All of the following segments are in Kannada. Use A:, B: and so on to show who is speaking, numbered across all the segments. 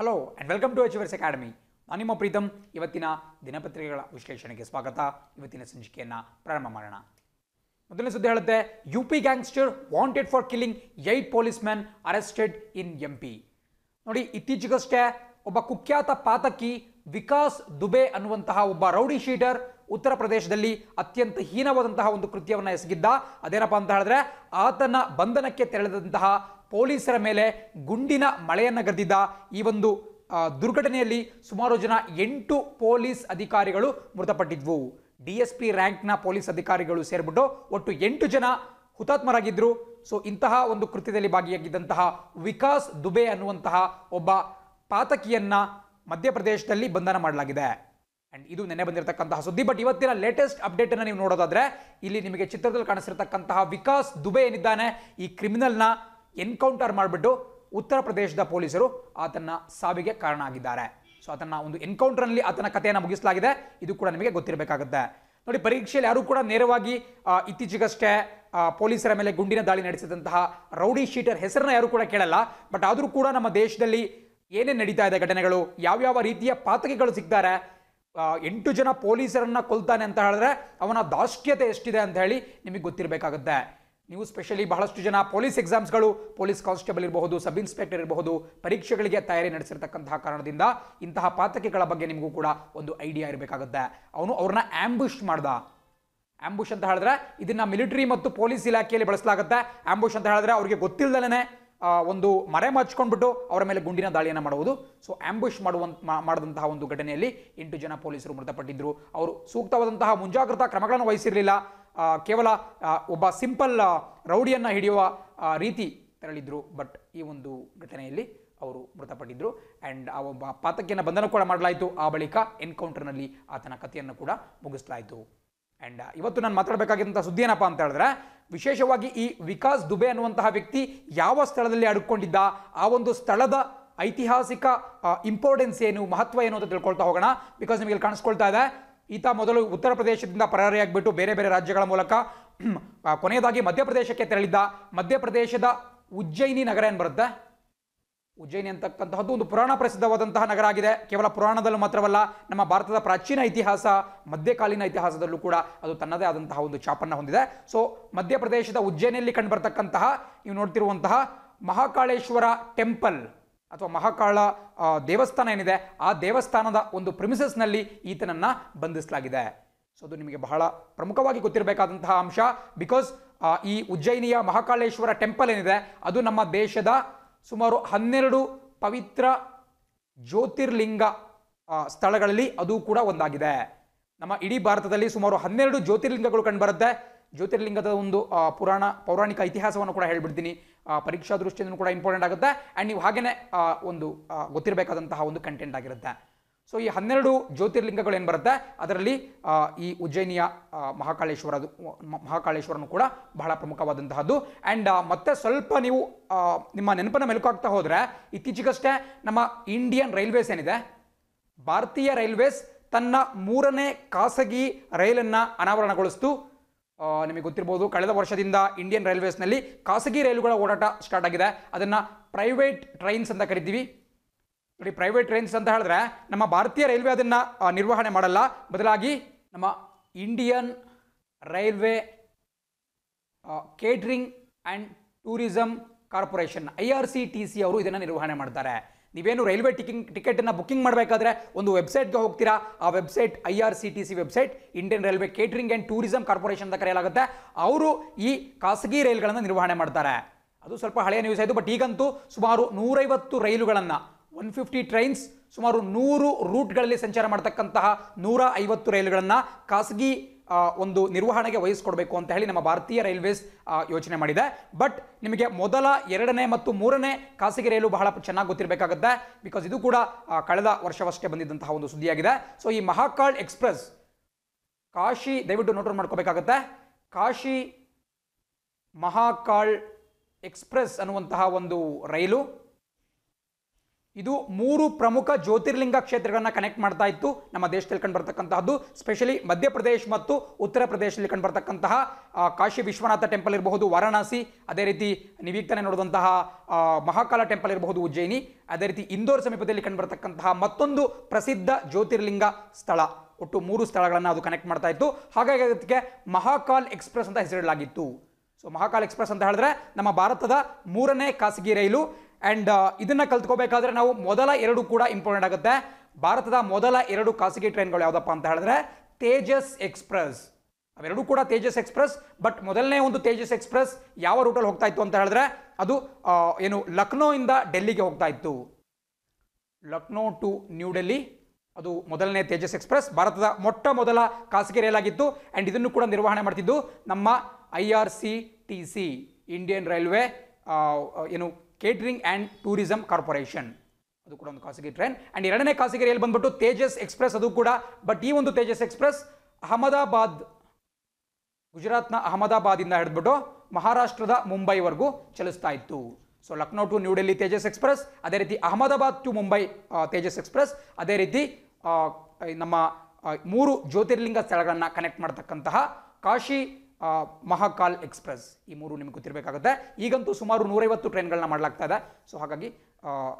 A: hello and welcome to H academy ನಾನು ನಿಮ್ಮ ಪ್ರೀತಮ್ ಇವತ್ತಿನ ದಿನಪತ್ರಿಕೆಗಳ ವಿಶ್ಲೇಷಣೆಗೆ ಸ್ವಾಗತ ಇವತ್ತಿನ ಸಂಚಿಕೆಯನ್ನು ಪ್ರಾರಂಭ ಮಾಡೋಣ ಮೊದಲನೇ ಸುದ್ದಿ ಹೇಳುತ್ತೆ U P gangster wanted for killing eight police man arrested in M P ನೋಡಿ ಇತ್ತೀಚೆಗಷ್ಟೇ ಒಬ್ಬ ಕುಖ್ಯಾತ ಪಾತಕಿ ವಿಕಾಸ್ ದುಬೆ ಅನ್ನುವಂತಹ ಒಬ್ಬ ರೌಡಿ ಶೀಟರ್ ಉತ್ತರ ಪ್ರದೇಶದಲ್ಲಿ ಅತ್ಯಂತ ಹೀನವಾದಂತಹ ಒಂದು ಕೃತ್ಯವನ್ನು ಎಸಗಿದ್ದ ಅದೇನಪ್ಪ ಅಂತ ಹೇಳಿದ್ರೆ ಆತನ ಬಂಧನಕ್ಕೆ ತೆರಳಿದಂತಹ ಪೊಲೀಸರ ಮೇಲೆ ಗುಂಡಿನ ಮಳೆಯನ್ನ ಗದ್ದಿದ್ದ ಈ ಒಂದು ದುರ್ಘಟನೆಯಲ್ಲಿ ಸುಮಾರು ಜನ ಎಂಟು ಪೊಲೀಸ್ ಅಧಿಕಾರಿಗಳು ಮೃತಪಟ್ಟಿದ್ವು ಡಿ ಎಸ್ ಪಿ ರ್ಯಾಂಕ್ನ ಪೊಲೀಸ್ ಅಧಿಕಾರಿಗಳು ಸೇರಿಬಿಟ್ಟು ಒಟ್ಟು ಎಂಟು ಜನ ಹುತಾತ್ಮರಾಗಿದ್ದರು ಸೊ ಇಂತಹ ಒಂದು ಕೃತ್ಯದಲ್ಲಿ ಭಾಗಿಯಾಗಿದ್ದಂತಹ ವಿಕಾಸ್ ದುಬೆ ಅನ್ನುವಂತಹ ಒಬ್ಬ ಪಾತಕಿಯನ್ನ ಮಧ್ಯಪ್ರದೇಶದಲ್ಲಿ ಬಂಧನ ಮಾಡಲಾಗಿದೆ ಅಂಡ್ ಇದು ನೆನೆ ಬಂದಿರತಕ್ಕಂತಹ ಸುದ್ದಿ ಬಟ್ ಇವತ್ತಿನ ಲೇಟೆಸ್ಟ್ ಅಪ್ಡೇಟನ್ನು ನೀವು ನೋಡೋದಾದರೆ ಇಲ್ಲಿ ನಿಮಗೆ ಚಿತ್ರದಲ್ಲಿ ಕಾಣಿಸಿರ್ತಕ್ಕಂತಹ ವಿಕಾಸ್ ದುಬೆ ಏನಿದ್ದಾನೆ ಈ ಕ್ರಿಮಿನಲ್ನ ಎನ್ಕೌಂಟರ್ ಮಾಡಿಬಿಟ್ಟು ಉತ್ತರ ಪ್ರದೇಶದ ಪೊಲೀಸರು ಆತನ ಸಾವಿಗೆ ಕಾರಣ ಆಗಿದ್ದಾರೆ ಸೊ ಅದನ್ನ ಒಂದು ಎನ್ಕೌಂಟರ್ನಲ್ಲಿ ಆತನ ಕಥೆಯನ್ನು ಮುಗಿಸಲಾಗಿದೆ ಇದು ಕೂಡ ನಿಮಗೆ ಗೊತ್ತಿರಬೇಕಾಗುತ್ತೆ ನೋಡಿ ಪರೀಕ್ಷೆಯಲ್ಲಿ ಯಾರು ಕೂಡ ನೇರವಾಗಿ ಇತ್ತೀಚೆಗಷ್ಟೇ ಪೊಲೀಸರ ಮೇಲೆ ಗುಂಡಿನ ದಾಳಿ ನಡೆಸಿದಂತಹ ರೌಡಿ ಶೀಟರ್ ಹೆಸರನ್ನ ಯಾರು ಕೂಡ ಕೇಳಲ್ಲ ಬಟ್ ಆದರೂ ಕೂಡ ನಮ್ಮ ದೇಶದಲ್ಲಿ ಏನೇ ನಡೀತಾ ಇದೆ ಘಟನೆಗಳು ಯಾವ್ಯಾವ ರೀತಿಯ ಪಾತಕಿಗಳು ಸಿಗ್ತಾರೆ ಎಂಟು ಜನ ಪೊಲೀಸರನ್ನ ಕೊಲ್ತಾನೆ ಅಂತ ಹೇಳಿದ್ರೆ ಅವನ ದಾಷ್ಟ್ಯತೆ ಎಷ್ಟಿದೆ ಅಂತ ಹೇಳಿ ನಿಮಗೆ ಗೊತ್ತಿರಬೇಕಾಗುತ್ತೆ ನೀವು ಸ್ಪೆಷಲಿ ಬಹಳಷ್ಟು ಜನ ಪೊಲೀಸ್ ಎಕ್ಸಾಮ್ಸ್ಗಳು ಪೊಲೀಸ್ ಕಾನ್ಸ್ಟೇಬಲ್ ಇರಬಹುದು ಸಬ್ ಇನ್ಸ್ಪೆಕ್ಟರ್ ಇರಬಹುದು ಪರೀಕ್ಷೆಗಳಿಗೆ ತಯಾರಿ ನಡೆಸಿರ್ತಕ್ಕಂತಹ ಕಾರಣದಿಂದ ಇಂತಹ ಪಾತಕಿಗಳ ಬಗ್ಗೆ ನಿಮಗೂ ಕೂಡ ಒಂದು ಐಡಿಯಾ ಇರಬೇಕಾಗುತ್ತೆ ಅವನು ಅವ್ರನ್ನ ಆಂಬುಷ್ ಮಾಡ್ದ ಆಂಬುಷ್ ಅಂತ ಹೇಳಿದ್ರೆ ಇದನ್ನ ಮಿಲಿಟರಿ ಮತ್ತು ಪೊಲೀಸ್ ಇಲಾಖೆಯಲ್ಲಿ ಬಳಸಲಾಗುತ್ತೆ ಆಂಬುಷ್ ಅಂತ ಹೇಳಿದ್ರೆ ಅವರಿಗೆ ಗೊತ್ತಿಲ್ಲದೇ ಒಂದು ಮರೆ ಮಚ್ಕೊಂಡ್ಬಿಟ್ಟು ಅವರ ಮೇಲೆ ಗುಂಡಿನ ದಾಳಿಯನ್ನು ಮಾಡುವುದು ಸೊ ಆಂಬುಷ್ ಮಾಡುವಂತ ಮಾಡಿದಂತಹ ಒಂದು ಘಟನೆಯಲ್ಲಿ ಎಂಟು ಜನ ಪೊಲೀಸರು ಮೃತಪಟ್ಟಿದ್ದರು ಅವರು ಸೂಕ್ತವಾದಂತಹ ಮುಂಜಾಗ್ರತಾ ಕ್ರಮಗಳನ್ನು ವಹಿಸಿರಲಿಲ್ಲ ಕೇವಲ ಒಬ್ಬ ಸಿಂಪಲ್ ರೌಡಿಯನ್ನು ಹಿಡಿಯುವ ರೀತಿ ತೆರಳಿದ್ರು ಬಟ್ ಈ ಒಂದು ಘಟನೆಯಲ್ಲಿ ಅವರು ಮೃತಪಟ್ಟಿದ್ದರು ಆ್ಯಂಡ್ ಆ ಒಬ್ಬ ಪಾತಕಿಯನ್ನು ಬಂಧನ ಕೂಡ ಮಾಡಲಾಯಿತು ಆ ಬಳಿಕ ಎನ್ಕೌಂಟರ್ನಲ್ಲಿ ಆತನ ಕಥೆಯನ್ನು ಕೂಡ ಮುಗಿಸಲಾಯಿತು ಆ್ಯಂಡ್ ಇವತ್ತು ನಾನು ಮಾತಾಡಬೇಕಾಗಿದ್ದಂಥ ಸುದ್ದಿ ಏನಪ್ಪ ಅಂತ ಹೇಳಿದ್ರೆ ವಿಶೇಷವಾಗಿ ಈ ವಿಕಾಸ್ ದುಬೆ ಅನ್ನುವಂತಹ ವ್ಯಕ್ತಿ ಯಾವ ಸ್ಥಳದಲ್ಲಿ ಅಡ್ಕೊಂಡಿದ್ದ ಆ ಒಂದು ಸ್ಥಳದ ಐತಿಹಾಸಿಕ ಇಂಪಾರ್ಟೆನ್ಸ್ ಏನು ಮಹತ್ವ ಏನು ಅಂತ ತಿಳ್ಕೊಳ್ತಾ ಹೋಗೋಣ ಬಿಕಾಸ್ ನಿಮಗೆ ಕಾಣಿಸ್ಕೊಳ್ತಾ ಇದೆ ಈತ ಮೊದಲು ಉತ್ತರ ಪ್ರದೇಶದಿಂದ ಪರಾರಿಯಾಗಿಬಿಟ್ಟು ಬೇರೆ ಬೇರೆ ರಾಜ್ಯಗಳ ಮೂಲಕ ಕೊನೆಯದಾಗಿ ಮಧ್ಯಪ್ರದೇಶಕ್ಕೆ ತೆರಳಿದ್ದ ಮಧ್ಯಪ್ರದೇಶದ ಉಜ್ಜಯಿನಿ ನಗರ ಏನು ಬರುತ್ತೆ ಉಜ್ಜಯಿನಿ ಅಂತಕ್ಕಂತಹದ್ದು ಒಂದು ಪುರಾಣ ಪ್ರಸಿದ್ಧವಾದಂತಹ ನಗರ ಆಗಿದೆ ಕೇವಲ ಪುರಾಣದಲ್ಲೂ ಮಾತ್ರವಲ್ಲ ನಮ್ಮ ಭಾರತದ ಪ್ರಾಚೀನ ಇತಿಹಾಸ ಮಧ್ಯಕಾಲೀನ ಇತಿಹಾಸದಲ್ಲೂ ಕೂಡ ಅದು ತನ್ನದೇ ಆದಂತಹ ಒಂದು ಚಾಪನ್ನ ಹೊಂದಿದೆ ಸೊ ಮಧ್ಯಪ್ರದೇಶದ ಉಜ್ಜಯಿನಿಯಲ್ಲಿ ಕಂಡುಬರ್ತಕ್ಕಂತಹ ನೀವು ನೋಡ್ತಿರುವಂತಹ ಮಹಾಕಾಳೇಶ್ವರ ಟೆಂಪಲ್ ಅಥವಾ ಮಹಾಕಾಳ ದೇವಸ್ಥಾನ ಏನಿದೆ ಆ ದೇವಸ್ಥಾನದ ಒಂದು ಪ್ರಿಮಿಸಸ್ನಲ್ಲಿ ಈತನನ್ನು ಬಂಧಿಸಲಾಗಿದೆ ಸೊ ಅದು ನಿಮಗೆ ಬಹಳ ಪ್ರಮುಖವಾಗಿ ಗೊತ್ತಿರಬೇಕಾದಂತಹ ಅಂಶ ಬಿಕಾಸ್ ಈ ಉಜ್ಜಯಿನಿಯ ಮಹಾಕಾಳೇಶ್ವರ ಟೆಂಪಲ್ ಏನಿದೆ ಅದು ನಮ್ಮ ದೇಶದ ಸುಮಾರು ಹನ್ನೆರಡು ಪವಿತ್ರ ಜ್ಯೋತಿರ್ಲಿಂಗ ಸ್ಥಳಗಳಲ್ಲಿ ಅದು ಕೂಡ ಒಂದಾಗಿದೆ ನಮ್ಮ ಇಡೀ ಭಾರತದಲ್ಲಿ ಸುಮಾರು ಹನ್ನೆರಡು ಜ್ಯೋತಿರ್ಲಿಂಗಗಳು ಕಂಡುಬರುತ್ತೆ ಜ್ಯೋತಿರ್ಲಿಂಗದ ಒಂದು ಪುರಾಣ ಪೌರಾಣಿಕ ಇತಿಹಾಸವನ್ನು ಕೂಡ ಹೇಳಿಬಿಡ್ತೀನಿ ಪರೀಕ್ಷಾ ದೃಷ್ಟಿಯಿಂದ ಕೂಡ ಇಂಪಾರ್ಟೆಂಟ್ ಆಗುತ್ತೆ ಆ್ಯಂಡ್ ನೀವು ಹಾಗೆಯೇ ಒಂದು ಗೊತ್ತಿರಬೇಕಾದಂತಹ ಒಂದು ಕಂಟೆಂಟ್ ಆಗಿರುತ್ತೆ ಸೊ ಈ ಹನ್ನೆರಡು ಜ್ಯೋತಿರ್ಲಿಂಗಗಳು ಏನು ಬರುತ್ತೆ ಅದರಲ್ಲಿ ಈ ಉಜ್ಜಯಿನಿಯ ಮಹಾಕಾಳೇಶ್ವರ ಮಹಾಕಾಳೇಶ್ವರನು ಕೂಡ ಬಹಳ ಪ್ರಮುಖವಾದಂತಹದ್ದು ಆ್ಯಂಡ್ ಮತ್ತೆ ಸ್ವಲ್ಪ ನೀವು ನಿಮ್ಮ ನೆನಪನ್ನು ಮೆಲುಕಾಗ್ತಾ ಹೋದರೆ ಇತ್ತೀಚೆಗಷ್ಟೇ ನಮ್ಮ ಇಂಡಿಯನ್ ರೈಲ್ವೇಸ್ ಏನಿದೆ ಭಾರತೀಯ ರೈಲ್ವೇಸ್ ತನ್ನ ಮೂರನೇ ಖಾಸಗಿ ರೈಲನ್ನು ಅನಾವರಣಗೊಳಿಸ್ತು ನಿಮಗೆ ಗೊತ್ತಿರ್ಬೋದು ಕಳೆದ ವರ್ಷದಿಂದ ಇಂಡಿಯನ್ ರೈಲ್ವೇಸ್ನಲ್ಲಿ ಖಾಸಗಿ ರೈಲುಗಳ ಓಡಾಟ ಸ್ಟಾರ್ಟ್ ಆಗಿದೆ ಅದನ್ನು ಪ್ರೈವೇಟ್ ಟ್ರೈನ್ಸ್ ಅಂತ ಕರಿತೀವಿ ನೋಡಿ ಪ್ರೈವೇಟ್ ಟ್ರೈನ್ಸ್ ಅಂತ ಹೇಳಿದ್ರೆ ನಮ್ಮ ಭಾರತೀಯ ರೈಲ್ವೆ ಅದನ್ನು ನಿರ್ವಹಣೆ ಮಾಡಲ್ಲ ಬದಲಾಗಿ ನಮ್ಮ Indian railway catering and tourism corporation I R C T C ಅವರು ಇದನ್ನು ನಿರ್ವಹಣೆ ಮಾಡ್ತಾರೆ ನೀವೇನು ರೈಲ್ವೆ ಟಿಕಿಂಗ್ ಟಿಕೆಟನ್ನು ಬುಕ್ಕಿಂಗ್ ಮಾಡಬೇಕಾದ್ರೆ ಒಂದು ವೆಬ್ಸೈಟ್ಗೆ ಹೋಗ್ತೀರಾ ಆ website I R C T C website Indian railway catering and tourism corporation ಅಂತ ಕರೆಯಲಾಗುತ್ತೆ ಅವರು ಈ ಖಾಸಗಿ ರೈಲುಗಳನ್ನು ನಿರ್ವಹಣೆ ಮಾಡ್ತಾರೆ ಅದು ಸ್ವಲ್ಪ ಹಳೆಯ ನ್ಯೂಸ್ ಆಯಿತು ಬಟ್ ಈಗಂತೂ ಸುಮಾರು ನೂರೈವತ್ತು ರೈಲುಗಳನ್ನು ಒನ್ ಫಿಫ್ಟಿ ಟ್ರೈನ್ಸ್ ಸುಮಾರು ನೂರು ರೂಟ್ಗಳಲ್ಲಿ ಸಂಚಾರ ಮಾಡ್ತಕ್ಕಂತಹ ನೂರ ಐವತ್ತು ರೈಲುಗಳನ್ನು ಖಾಸಗಿ ಒಂದು ನಿರ್ವಹಣೆಗೆ ವಹಿಸ್ಕೊಡ್ಬೇಕು ಅಂತ ಹೇಳಿ ನಮ್ಮ ಭಾರತೀಯ ರೈಲ್ವೇಸ್ ಯೋಚನೆ ಮಾಡಿದೆ ಬಟ್ ನಿಮಗೆ ಮೊದಲ ಎರಡನೇ ಮತ್ತು ಮೂರನೇ ಖಾಸಗಿ ರೈಲು ಬಹಳ ಚೆನ್ನಾಗಿ ಗೊತ್ತಿರಬೇಕಾಗುತ್ತೆ ಬಿಕಾಸ್ ಇದು ಕೂಡ ಕಳೆದ ವರ್ಷವಷ್ಟೇ ಬಂದಿದ್ದಂತಹ ಒಂದು ಸುದ್ದಿಯಾಗಿದೆ ಸೊ ಈ ಮಹಾಕಾಳ್ ಎಕ್ಸ್ಪ್ರೆಸ್ ಕಾಶಿ ದಯವಿಟ್ಟು ನೋಟ್ ಮಾಡ್ಕೋಬೇಕಾಗತ್ತೆ ಕಾಶಿ ಮಹಾಕಾಳ್ ಎಕ್ಸ್ಪ್ರೆಸ್ ಅನ್ನುವಂತಹ ಒಂದು ರೈಲು ಇದು ಮೂರು ಪ್ರಮುಖ ಜ್ಯೋತಿರ್ಲಿಂಗ ಕ್ಷೇತ್ರಗಳನ್ನು ಕನೆಕ್ಟ್ ಮಾಡ್ತಾ ಇತ್ತು ನಮ್ಮ ದೇಶದಲ್ಲಿ ಕಂಡುಬರ್ತಕ್ಕಂತಹದ್ದು ಸ್ಪೆಷಲಿ ಮಧ್ಯಪ್ರದೇಶ ಮತ್ತು ಉತ್ತರ ಪ್ರದೇಶದಲ್ಲಿ ಕಂಡುಬರ್ತಕ್ಕಂತಹ ಕಾಶಿ ವಿಶ್ವನಾಥ ಟೆಂಪಲ್ ಇರಬಹುದು ವಾರಾಣಸಿ ಅದೇ ರೀತಿ ನಿವೀಕ್ತನೆ ನೋಡುವಂತಹ ಮಹಾಕಾಲ ಟೆಂಪಲ್ ಇರಬಹುದು ಉಜ್ಜಯಿನಿ ಅದೇ ರೀತಿ ಇಂದೋರ್ ಸಮೀಪದಲ್ಲಿ ಕಂಡುಬರ್ತಕ್ಕಂತಹ ಮತ್ತೊಂದು ಪ್ರಸಿದ್ಧ ಜ್ಯೋತಿರ್ಲಿಂಗ ಸ್ಥಳ ಒಟ್ಟು ಮೂರು ಸ್ಥಳಗಳನ್ನು ಅದು ಕನೆಕ್ಟ್ ಮಾಡ್ತಾ ಇತ್ತು ಹಾಗಾಗಿ ಅದಕ್ಕೆ ಮಹಾಕಾಲ್ ಎಕ್ಸ್ಪ್ರೆಸ್ ಅಂತ ಹೆಸರಿಡಲಾಗಿತ್ತು ಸೊ ಮಹಾಕಾಲ್ ಎಕ್ಸ್ಪ್ರೆಸ್ ಅಂತ ಹೇಳಿದ್ರೆ ನಮ್ಮ ಭಾರತದ ಮೂರನೇ ಖಾಸಗಿ ರೈಲು ಆ್ಯಂಡ್ uh, ಇದನ್ನು ಕಲ್ತ್ಕೋಬೇಕಾದ್ರೆ ನಾವು ಮೊದಲ ಎರಡು ಕೂಡ ಇಂಪಾರ್ಟೆಂಟ್ ಆಗುತ್ತೆ ಭಾರತದ ಮೊದಲ ಎರಡು ಖಾಸಗಿ ಟ್ರೈನ್ಗಳು ಯಾವುದಪ್ಪ ಅಂತ ಹೇಳಿದ್ರೆ ತೇಜಸ್ ಎಕ್ಸ್ಪ್ರೆಸ್ ಅವೆರಡೂ ಕೂಡ ತೇಜಸ್ ಎಕ್ಸ್ಪ್ರೆಸ್ ಬಟ್ ಮೊದಲನೇ ಒಂದು ತೇಜಸ್ ಎಕ್ಸ್ಪ್ರೆಸ್ ಯಾವ ರೂಟಲ್ಲಿ ಹೋಗ್ತಾ ಇತ್ತು ಅಂತ ಹೇಳಿದ್ರೆ ಅದು ಏನು ಲಕ್ನೋಯಿಂದ ಡೆಲ್ಲಿಗೆ ಹೋಗ್ತಾ ಇತ್ತು ಲಕ್ನೋ ಟು ನ್ಯೂ ಡೆಲ್ಲಿ ಅದು ಮೊದಲನೇ ತೇಜಸ್ ಎಕ್ಸ್ಪ್ರೆಸ್ ಭಾರತದ ಮೊಟ್ಟ ಮೊದಲ ಖಾಸಗಿ ರೈಲ್ ಆಗಿತ್ತು ಆ್ಯಂಡ್ ಇದನ್ನು ಕೂಡ ನಿರ್ವಹಣೆ ಮಾಡ್ತಿದ್ದು ನಮ್ಮ I R C T C Indian railway ಏನು ಕೇಟರಿಂಗ್ ಆ್ಯಂಡ್ ಟೂರಿಸಂ ಕಾರ್ಪೊರೇಷನ್ ಅದು ಕೂಡ ಒಂದು ಖಾಸಗಿ ಟ್ರೈನ್ ಆ್ಯಂಡ್ ಎರಡನೇ ಖಾಸಗಿ ರೈಲ್ ಬಂದ್ಬಿಟ್ಟು ತೇಜಸ್ ಎಕ್ಸ್ಪ್ರೆಸ್ ಅದು ಕೂಡ ಬಟ್ ಈ ಒಂದು ತೇಜಸ್ ಎಕ್ಸ್ಪ್ರೆಸ್ ಅಹಮದಾಬಾದ್ ಗುಜರಾತ್ನ ಇಂದ ಹಿಡಿದ್ಬಿಟ್ಟು ಮಹಾರಾಷ್ಟ್ರದ ಮುಂಬೈವರೆಗೂ ಚಲಿಸ್ತಾ ಇತ್ತು so Lucknow to New Delhi Tejas express ಅದೇ ರೀತಿ ಅಹಮದಾಬಾದ್ ಟು ಮುಂಬೈ ತೇಜಸ್ ಎಕ್ಸ್ಪ್ರೆಸ್ ಅದೇ ರೀತಿ ನಮ್ಮ ಮೂರು ಜ್ಯೋತಿರ್ಲಿಂಗ ಸ್ಥಳಗಳನ್ನು ಕನೆಕ್ಟ್ ಮಾಡ್ತಕ್ಕಂತಹ ಕಾಶಿ ಮಹಾಕಾಲ್ ಎಕ್ಸ್ಪ್ರೆಸ್ ಈ ಮೂರು ನಿಮಗೆ ಗೊತ್ತಿರಬೇಕಾಗುತ್ತೆ ಈಗಂತೂ ಸುಮಾರು ನೂರೈವತ್ತು ಟ್ರೈನ್ಗಳನ್ನ ಮಾಡಲಾಗ್ತಾ ಇದೆ ಸೊ ಹಾಗಾಗಿ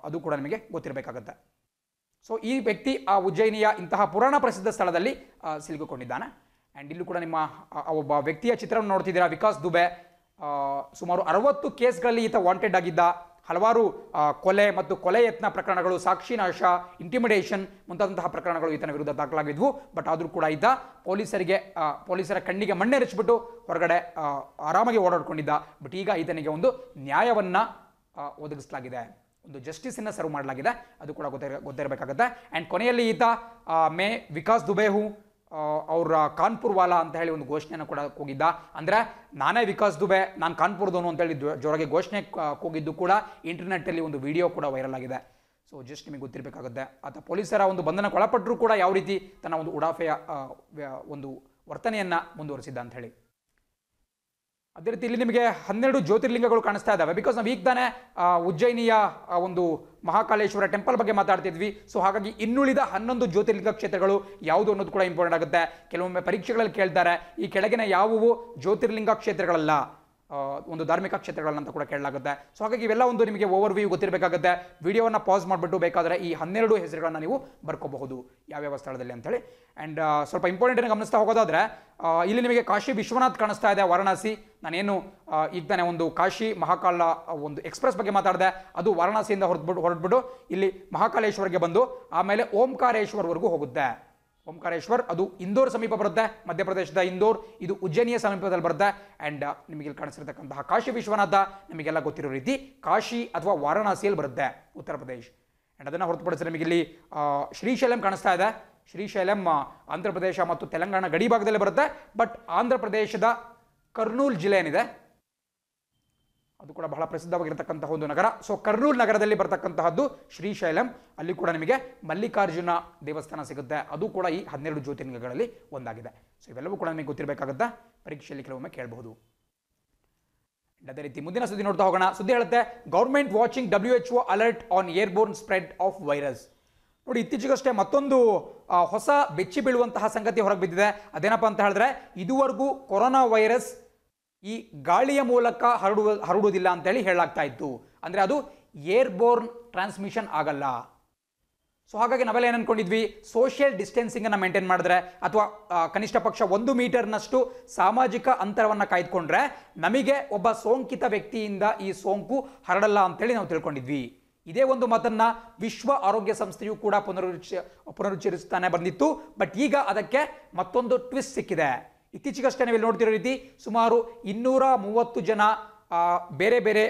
A: ಅದು ಕೂಡ ನಿಮಗೆ ಗೊತ್ತಿರಬೇಕಾಗುತ್ತೆ ಸೊ ಈ ವ್ಯಕ್ತಿ ಆ ಉಜ್ಜಯಿನಿಯ ಇಂತಹ ಪುರಾಣ ಪ್ರಸಿದ್ಧ ಸ್ಥಳದಲ್ಲಿ ಸಿಲುಕಿಕೊಂಡಿದ್ದಾನೆ ಆ್ಯಂಡ್ ಇಲ್ಲೂ ಕೂಡ ನಿಮ್ಮ ಒಬ್ಬ ವ್ಯಕ್ತಿಯ ಚಿತ್ರವನ್ನು ನೋಡ್ತಿದ್ದೀರಾ ವಿಕಾಸ್ ದುಬೆ ಸುಮಾರು ಅರವತ್ತು ಕೇಸ್ಗಳಲ್ಲಿ ಈತ ವಾಂಟೆಡ್ ಆಗಿದ್ದ ಹಲವಾರು ಕೊಲೆ ಮತ್ತು ಕೊಲೆ ಯತ್ನ ಪ್ರಕರಣಗಳು ಸಾಕ್ಷಿ ನಾಶ ಇಂಟಿಮಿಡೇಷನ್ ಮುಂತಾದಂತಹ ಪ್ರಕರಣಗಳು ಈತನ ವಿರುದ್ಧ ದಾಖಲಾಗಿದ್ವು ಬಟ್ ಆದರೂ ಕೂಡ ಈತ ಪೊಲೀಸರಿಗೆ ಪೊಲೀಸರ ಕಣ್ಣಿಗೆ ಮಣ್ಣೆರಚಿಬಿಟ್ಟು ಹೊರಗಡೆ ಆರಾಮಾಗಿ ಓಡಾಡ್ಕೊಂಡಿದ್ದ ಬಟ್ ಈಗ ಈತನಿಗೆ ಒಂದು ನ್ಯಾಯವನ್ನು ಒದಗಿಸಲಾಗಿದೆ ಒಂದು ಜಸ್ಟಿಸನ್ನು ಸರ್ವ್ ಮಾಡಲಾಗಿದೆ ಅದು ಕೂಡ ಗೊತ್ತಿರ ಗೊತ್ತಿರಬೇಕಾಗುತ್ತೆ ಆ್ಯಂಡ್ ಕೊನೆಯಲ್ಲಿ ಈತ ಮೇ ವಿಕಾಸ್ ದುಬೇಹು ಅವರ ಕಾನ್ಪುರ್ ವಾಲಾ ಅಂತ ಹೇಳಿ ಒಂದು ಘೋಷಣೆಯನ್ನು ಕೂಡ ಕೂಗಿದ್ದ ಅಂದರೆ ನಾನೇ ವಿಕಾಸ್ ದುಬೆ ನಾನು ಕಾನ್ಪುರದವನು ಅಂತೇಳಿ ಜೋರಾಗಿ ಘೋಷಣೆ ಕೂಗಿದ್ದು ಕೂಡ ಇಂಟರ್ನೆಟ್ಟಲ್ಲಿ ಒಂದು ವಿಡಿಯೋ ಕೂಡ ವೈರಲ್ ಆಗಿದೆ ಸೊ ಜಸ್ಟ್ ನಿಮಗೆ ಗೊತ್ತಿರಬೇಕಾಗುತ್ತೆ ಆತ ಪೊಲೀಸರ ಒಂದು ಬಂಧನಕ್ಕೆ ಒಳಪಟ್ಟರೂ ಕೂಡ ಯಾವ ರೀತಿ ತನ್ನ ಒಂದು ಉಡಾಫೆಯ ಒಂದು ವರ್ತನೆಯನ್ನು ಮುಂದುವರಿಸಿದ್ದ ಅಂತ ಹೇಳಿ ಅದೇ ರೀತಿ ಇಲ್ಲಿ ನಿಮಗೆ ಹನ್ನೆರಡು ಜ್ಯೋತಿರ್ಲಿಂಗಗಳು ಕಾಣಿಸ್ತಾ ಇದ್ದಾವೆ ಬಿಕಾಸ್ ನಾವು ಈಗ ತಾನೆ ಉಜ್ಜಯಿನಿಯ ಒಂದು ಮಹಾಕಾಲೇಶ್ವರ ಟೆಂಪಲ್ ಬಗ್ಗೆ ಮಾತಾಡ್ತಿದ್ವಿ ಸೊ ಹಾಗಾಗಿ ಇನ್ನುಳಿದ ಹನ್ನೊಂದು ಜ್ಯೋತಿರ್ಲಿಂಗ ಕ್ಷೇತ್ರಗಳು ಯಾವುದು ಅನ್ನೋದು ಕೂಡ ಇಂಪಾರ್ಟೆಂಟ್ ಆಗುತ್ತೆ ಕೆಲವೊಮ್ಮೆ ಪರೀಕ್ಷೆಗಳಲ್ಲಿ ಕೇಳ್ತಾರೆ ಈ ಕೆಳಗಿನ ಯಾವುವು ಜ್ಯೋತಿರ್ಲಿಂಗ ಕ್ಷೇತ್ರಗಳಲ್ಲ ಒಂದು ಧಾರ್ಮಿಕ ಕ್ಷೇತ್ರಗಳನ್ನಂತ ಕೂಡ ಕೇಳಲಾಗುತ್ತೆ ಸೊ ಹಾಗಾಗಿ ಇವೆಲ್ಲ ಒಂದು ನಿಮಗೆ ಓವರ್ ವ್ಯೂ ಗೊತ್ತಿರಬೇಕಾಗುತ್ತೆ ವಿಡಿಯೋವನ್ನು ಪಾಸ್ ಮಾಡಿಬಿಟ್ಟು ಬೇಕಾದರೆ ಈ ಹನ್ನೆರಡು ಹೆಸರುಗಳನ್ನ ನೀವು ಬರ್ಕೋಬಹುದು ಯಾವ್ಯಾವ ಸ್ಥಳದಲ್ಲಿ ಅಂತೇಳಿ ಆ್ಯಂಡ್ ಸ್ವಲ್ಪ ಇಂಪಾರ್ಟೆಂಟ್ ಗಮನಿಸ್ತಾ ಹೋಗೋದಾದ್ರೆ ಇಲ್ಲಿ ನಿಮಗೆ ಕಾಶಿ ವಿಶ್ವನಾಥ್ ಕಾಣಿಸ್ತಾ ಇದೆ ವಾರಣಾಸಿ ನಾನೇನು ಈಗ ತಾನೇ ಒಂದು ಕಾಶಿ ಮಹಾಕಾಲ ಒಂದು ಎಕ್ಸ್ಪ್ರೆಸ್ ಬಗ್ಗೆ ಮಾತಾಡಿದೆ ಅದು ವಾರಣಾಸಿಯಿಂದ ಹೊರಟ್ಬಿಟ್ಟು ಹೊರಟ್ಬಿಟ್ಟು ಇಲ್ಲಿ ಮಹಾಕಾಲೇಶ್ವರ್ಗೆ ಬಂದು ಆಮೇಲೆ ಓಂಕಾರೇಶ್ವರ್ವರೆಗೂ ಹೋಗುತ್ತೆ ಓಂಕಾರೇಶ್ವರ್ ಅದು ಇಂದೋರ್ ಸಮೀಪ ಬರುತ್ತೆ ಮಧ್ಯಪ್ರದೇಶದ ಇಂದೋರ್ ಇದು ಉಜ್ಜಯನಿಯ ಸಮೀಪದಲ್ಲಿ ಬರುತ್ತೆ ಆ್ಯಂಡ್ ನಿಮಗೆ ಇಲ್ಲಿ ಕಾಣಿಸಿರ್ತಕ್ಕಂತಹ ಕಾಶಿ ವಿಶ್ವನಾಥ ನಿಮಗೆಲ್ಲ ಗೊತ್ತಿರೋ ರೀತಿ ಕಾಶಿ ಅಥವಾ ವಾರಣಾಸಿಯಲ್ಲಿ ಬರುತ್ತೆ ಉತ್ತರ ಪ್ರದೇಶ ಆ್ಯಂಡ್ ಅದನ್ನು ಹೊರತುಪಡಿಸಿ ನಿಮಗೆ ಇಲ್ಲಿ ಶ್ರೀಶೈಲಂ ಕಾಣಿಸ್ತಾ ಇದೆ ಶ್ರೀಶೈಲಂ ಆಂಧ್ರ ಪ್ರದೇಶ ಮತ್ತು ತೆಲಂಗಾಣ ಗಡಿ ಭಾಗದಲ್ಲಿ ಬರುತ್ತೆ ಬಟ್ ಆಂಧ್ರ ಪ್ರದೇಶದ ಕರ್ನೂಲ್ ಜಿಲ್ಲೆ ಏನಿದೆ ಅದು ಕೂಡ ಬಹಳ ಪ್ರಸಿದ್ಧವಾಗಿರತಕ್ಕಂತಹ ಒಂದು ನಗರ ಸೊ ಕರ್ನೂಲ್ ನಗರದಲ್ಲಿ ಬರ್ತಕ್ಕಂತಹದ್ದು ಶ್ರೀಶೈಲಂ ಅಲ್ಲಿ ಕೂಡ ನಿಮಗೆ ಮಲ್ಲಿಕಾರ್ಜುನ ದೇವಸ್ಥಾನ ಸಿಗುತ್ತೆ ಅದು ಕೂಡ ಈ ಹನ್ನೆರಡು ಜ್ಯೋತಿರ್ಲಿಂಗಗಳಲ್ಲಿ ಒಂದಾಗಿದೆ ಸೊ ಇವೆಲ್ಲವೂ ಕೂಡ ನಿಮಗೆ ಗೊತ್ತಿರಬೇಕಾಗುತ್ತೆ ಪರೀಕ್ಷೆಯಲ್ಲಿ ಕೆಲವೊಮ್ಮೆ ಕೇಳಬಹುದು ಅದೇ ರೀತಿ ಮುಂದಿನ ಸುದ್ದಿ ನೋಡ್ತಾ ಹೋಗೋಣ ಸುದ್ದಿ ಹೇಳುತ್ತೆ government watching W H O alert on airborne spread of virus ನೋಡಿ ಇತ್ತೀಚೆಗಷ್ಟೇ ಮತ್ತೊಂದು ಹೊಸ ಬೆಚ್ಚಿ ಬೀಳುವಂತಹ ಸಂಗತಿ ಹೊರಗೆ ಬಿದ್ದಿದೆ ಅದೇನಪ್ಪ ಅಂತ ಹೇಳಿದ್ರೆ ಇದುವರೆಗೂ ಕೊರೋನಾ ವೈರಸ್ ಈ ಗಾಳಿಯ ಮೂಲಕ ಹರಡುವ ಹರಡುವುದಿಲ್ಲ ಅಂತೇಳಿ ಹೇಳಲಾಗ್ತಾ ಇತ್ತು ಅಂದರೆ ಅದು ಏರ್ಬೋರ್ನ್ ಟ್ರಾನ್ಸ್ಮಿಷನ್ ಆಗಲ್ಲ ಸೊ ಹಾಗಾಗಿ ನಾವೆಲ್ಲ ಏನು ಅಂದ್ಕೊಂಡಿದ್ವಿ ಸೋಷಿಯಲ್ ಡಿಸ್ಟೆನ್ಸಿಂಗನ್ನು ಮೇಂಟೈನ್ ಮಾಡಿದ್ರೆ ಅಥವಾ ಕನಿಷ್ಠ ಪಕ್ಷ ಒಂದು ಮೀಟರ್ನಷ್ಟು ಸಾಮಾಜಿಕ ಅಂತರವನ್ನು ಕಾಯ್ದುಕೊಂಡ್ರೆ ನಮಗೆ ಒಬ್ಬ ಸೋಂಕಿತ ವ್ಯಕ್ತಿಯಿಂದ ಈ ಸೋಂಕು ಹರಡಲ್ಲ ಅಂತೇಳಿ ನಾವು ತಿಳ್ಕೊಂಡಿದ್ವಿ ಇದೇ ಒಂದು ಮಾತನ್ನು ವಿಶ್ವ ಆರೋಗ್ಯ ಸಂಸ್ಥೆಯು ಕೂಡ ಪುನರುಚ್ಚ ಪುನರುಚ್ಚರಿಸ್ತಾನೆ ಬಂದಿತ್ತು ಬಟ್ ಈಗ ಅದಕ್ಕೆ ಮತ್ತೊಂದು ಟ್ವಿಸ್ಟ್ ಸಿಕ್ಕಿದೆ ಇತ್ತೀಚೆಗಷ್ಟೇ ನೀವು ನೋಡ್ತಿರೋ ರೀತಿ ಸುಮಾರು ಇನ್ನೂರ ಮೂವತ್ತು ಜನ ಬೇರೆ ಬೇರೆ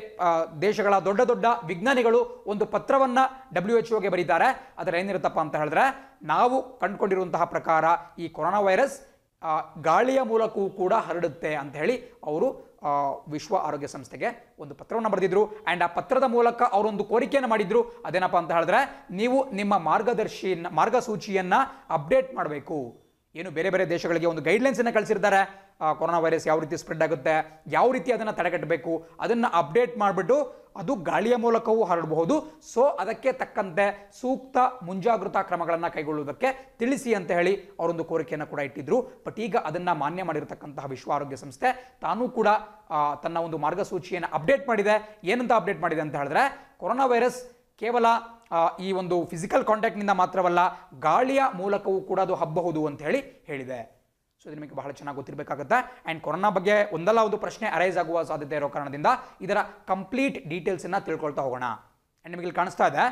A: ದೇಶಗಳ ದೊಡ್ಡ ದೊಡ್ಡ ವಿಜ್ಞಾನಿಗಳು ಒಂದು ಪತ್ರವನ್ನು ಡಬ್ಲ್ಯೂ ಎಚ್ ಒಗೆ ಬರೀತಾರೆ ಅದರ ಏನಿರುತ್ತಪ್ಪ ಅಂತ ಹೇಳಿದ್ರೆ ನಾವು ಕಂಡುಕೊಂಡಿರುವಂತಹ ಪ್ರಕಾರ ಈ ಕೊರೋನಾ ವೈರಸ್ ಗಾಳಿಯ ಮೂಲಕವೂ ಕೂಡ ಹರಡುತ್ತೆ ಅಂತ ಹೇಳಿ ಅವರು ವಿಶ್ವ ಆರೋಗ್ಯ ಸಂಸ್ಥೆಗೆ ಒಂದು ಪತ್ರವನ್ನು ಬರೆದಿದ್ರು ಆ್ಯಂಡ್ ಆ ಪತ್ರದ ಮೂಲಕ ಅವರೊಂದು ಕೋರಿಕೆಯನ್ನು ಮಾಡಿದ್ರು ಅದೇನಪ್ಪ ಅಂತ ಹೇಳಿದ್ರೆ ನೀವು ನಿಮ್ಮ ಮಾರ್ಗದರ್ಶಿಯನ್ನು ಮಾರ್ಗಸೂಚಿಯನ್ನು ಅಪ್ಡೇಟ್ ಮಾಡಬೇಕು ಏನು ಬೇರೆ ಬೇರೆ ದೇಶಗಳಿಗೆ ಒಂದು ಗೈಡ್ಲೈನ್ಸನ್ನು ಕಳಿಸಿರ್ತಾರೆ ಕೊರೋನಾ ವೈರಸ್ ಯಾವ ರೀತಿ ಸ್ಪ್ರೆಡ್ ಆಗುತ್ತೆ ಯಾವ ರೀತಿ ಅದನ್ನು ತಡೆಗಟ್ಟಬೇಕು ಅದನ್ನು ಅಪ್ಡೇಟ್ ಮಾಡಿಬಿಟ್ಟು ಅದು ಗಾಳಿಯ ಮೂಲಕವೂ ಹರಡಬಹುದು ಸೊ ಅದಕ್ಕೆ ತಕ್ಕಂತೆ ಸೂಕ್ತ ಮುಂಜಾಗ್ರತಾ ಕ್ರಮಗಳನ್ನು ಕೈಗೊಳ್ಳುವುದಕ್ಕೆ ತಿಳಿಸಿ ಅಂತ ಹೇಳಿ ಅವರೊಂದು ಕೋರಿಕೆಯನ್ನು ಕೂಡ ಇಟ್ಟಿದ್ರು ಬಟ್ ಈಗ ಅದನ್ನು ಮಾನ್ಯ ಮಾಡಿರತಕ್ಕಂತಹ ವಿಶ್ವ ಆರೋಗ್ಯ ಸಂಸ್ಥೆ ತಾನೂ ಕೂಡ ತನ್ನ ಒಂದು ಮಾರ್ಗಸೂಚಿಯನ್ನು ಅಪ್ಡೇಟ್ ಮಾಡಿದೆ ಏನಂತ ಅಪ್ಡೇಟ್ ಮಾಡಿದೆ ಅಂತ ಹೇಳಿದ್ರೆ ಕೊರೋನಾ ವೈರಸ್ ಕೇವಲ ಈ ಒಂದು ಫಿಸಿಕಲ್ ಕಾಂಟ್ಯಾಕ್ಟ್ನಿಂದ ಮಾತ್ರವಲ್ಲ ಗಾಳಿಯ ಮೂಲಕವೂ ಕೂಡ ಅದು ಹಬ್ಬಬಹುದು ಅಂತ ಹೇಳಿ ಹೇಳಿದೆ ಸೊ ಇದು ನಿಮಗೆ ಬಹಳ ಚೆನ್ನಾಗಿ ಗೊತ್ತಿರಬೇಕಾಗುತ್ತೆ ಆ್ಯಂಡ್ ಕೊರೋನಾ ಬಗ್ಗೆ ಒಂದಲ್ಲ ಒಂದು ಪ್ರಶ್ನೆ ಅರೈಸ್ ಆಗುವ ಸಾಧ್ಯತೆ ಇರೋ ಕಾರಣದಿಂದ ಇದರ ಕಂಪ್ಲೀಟ್ ಡೀಟೇಲ್ಸನ್ನು ತಿಳ್ಕೊಳ್ತಾ ಹೋಗೋಣ ಆ್ಯಂಡ್ ನಿಮಗೆ ಇಲ್ಲಿ ಕಾಣಿಸ್ತಾ ಇದೆ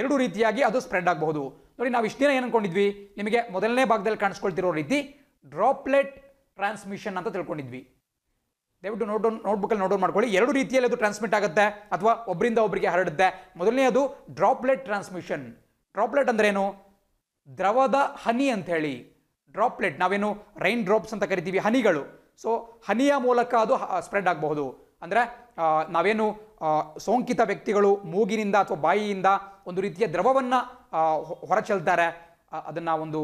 A: ಎರಡು ರೀತಿಯಾಗಿ ಅದು ಸ್ಪ್ರೆಡ್ ಆಗಬಹುದು ನೋಡಿ ನಾವು ಇಷ್ಟು ದಿನ ಏನು ಅನ್ಕೊಂಡಿದ್ವಿ ನಿಮಗೆ ಮೊದಲನೇ ಭಾಗದಲ್ಲಿ ಕಾಣಿಸ್ಕೊಳ್ತಿರೋ ರೀತಿ ಡ್ರಾಪ್ಲೆಟ್ ಟ್ರಾನ್ಸ್ಮಿಷನ್ ಅಂತ ತಿಳ್ಕೊಂಡಿದ್ವಿ ದಯವಿಟ್ಟು ನೋಟ್ ಡೌನ್ ನೋಟ್ಬುಕ್ಕಲ್ಲಿ ನೋಟ್ ಡೌನ್ ಮಾಡ್ಕೊಳ್ಳಿ ಎರಡು ರೀತಿಯಲ್ಲಿ ಅದು ಟ್ರಾನ್ಸ್ಮಿಟ್ ಆಗುತ್ತೆ ಅಥವಾ ಒಬ್ಬರಿಂದ ಒಬ್ಬರಿಗೆ ಹರಡುತ್ತೆ ಮೊದಲನೇ ಅದು ಡ್ರಾಪ್ಲೆಟ್ ಟ್ರಾನ್ಸ್ಮಿಷನ್ ಡ್ರಾಪ್ಲೆಟ್ ಅಂದ್ರೇನು ದ್ರವದ ಹನಿ ಅಂತ ಹೇಳಿ ಡ್ರಾಪ್ಲೆಟ್ ನಾವೇನು ರೈನ್ ಡ್ರಾಪ್ಸ್ ಅಂತ ಕರಿತೀವಿ ಹನಿಗಳು ಸೊ ಹನಿಯ ಮೂಲಕ ಅದು ಸ್ಪ್ರೆಡ್ ಆಗಬಹುದು ಅಂದರೆ ನಾವೇನು ಸೋಂಕಿತ ವ್ಯಕ್ತಿಗಳು ಮೂಗಿನಿಂದ ಅಥವಾ ಬಾಯಿಯಿಂದ ಒಂದು ರೀತಿಯ ದ್ರವವನ್ನು ಹೊರಚೆಲ್ತಾರೆ ಅದನ್ನು ಒಂದು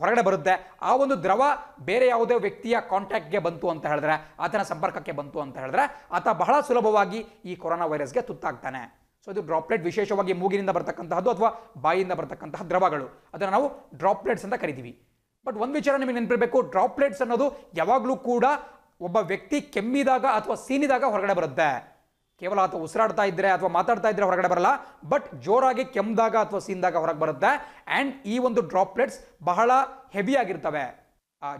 A: ಹೊರಗಡೆ ಬರುತ್ತೆ ಆ ಒಂದು ದ್ರವ ಬೇರೆ ಯಾವುದೇ ವ್ಯಕ್ತಿಯ ಕಾಂಟ್ಯಾಕ್ಟ್ಗೆ ಬಂತು ಅಂತ ಹೇಳಿದ್ರೆ ಆತನ ಸಂಪರ್ಕಕ್ಕೆ ಬಂತು ಅಂತ ಹೇಳಿದ್ರೆ ಆತ ಬಹಳ ಸುಲಭವಾಗಿ ಈ ಕೊರೋನಾ ವೈರಸ್ಗೆ ತುತ್ತಾಗ್ತಾನೆ ಸೊ ಇದು ಡ್ರಾಪ್ಲೆಟ್ ವಿಶೇಷವಾಗಿ ಮೂಗಿನಿಂದ ಬರ್ತಕ್ಕಂತಹದ್ದು ಅಥವಾ ಬಾಯಿಯಿಂದ ಬರ್ತಕ್ಕಂತಹ ದ್ರವಗಳು ಅದನ್ನು ನಾವು ಡ್ರಾಪ್ಲೆಟ್ಸ್ ಅಂತ ಕರಿತೀವಿ ಬಟ್ ಒಂದು ವಿಚಾರ ನಿಮಗೆ ನೆನಪಿರಬೇಕು ಡ್ರಾಪ್ಲೆಟ್ಸ್ ಅನ್ನೋದು ಯಾವಾಗಲೂ ಕೂಡ ಒಬ್ಬ ವ್ಯಕ್ತಿ ಕೆಮ್ಮಿದಾಗ ಅಥವಾ ಸೀನಿದಾಗ ಹೊರಗಡೆ ಬರುತ್ತೆ ಕೇವಲ ಅಥವಾ ಉಸಿರಾಡ್ತಾ ಇದ್ರೆ ಅಥವಾ ಮಾತಾಡ್ತಾ ಇದ್ರೆ ಹೊರಗಡೆ ಬರಲ್ಲ ಬಟ್ ಜೋರಾಗಿ ಕೆಮ್ಮದಾಗ ಅಥವಾ ಸೀನ್ದಾಗ ಹೊರಗೆ ಬರುತ್ತೆ ಆ್ಯಂಡ್ ಈ ಒಂದು ಡ್ರಾಪ್ಲೆಟ್ಸ್ ಬಹಳ ಹೆವಿ ಆಗಿರ್ತವೆ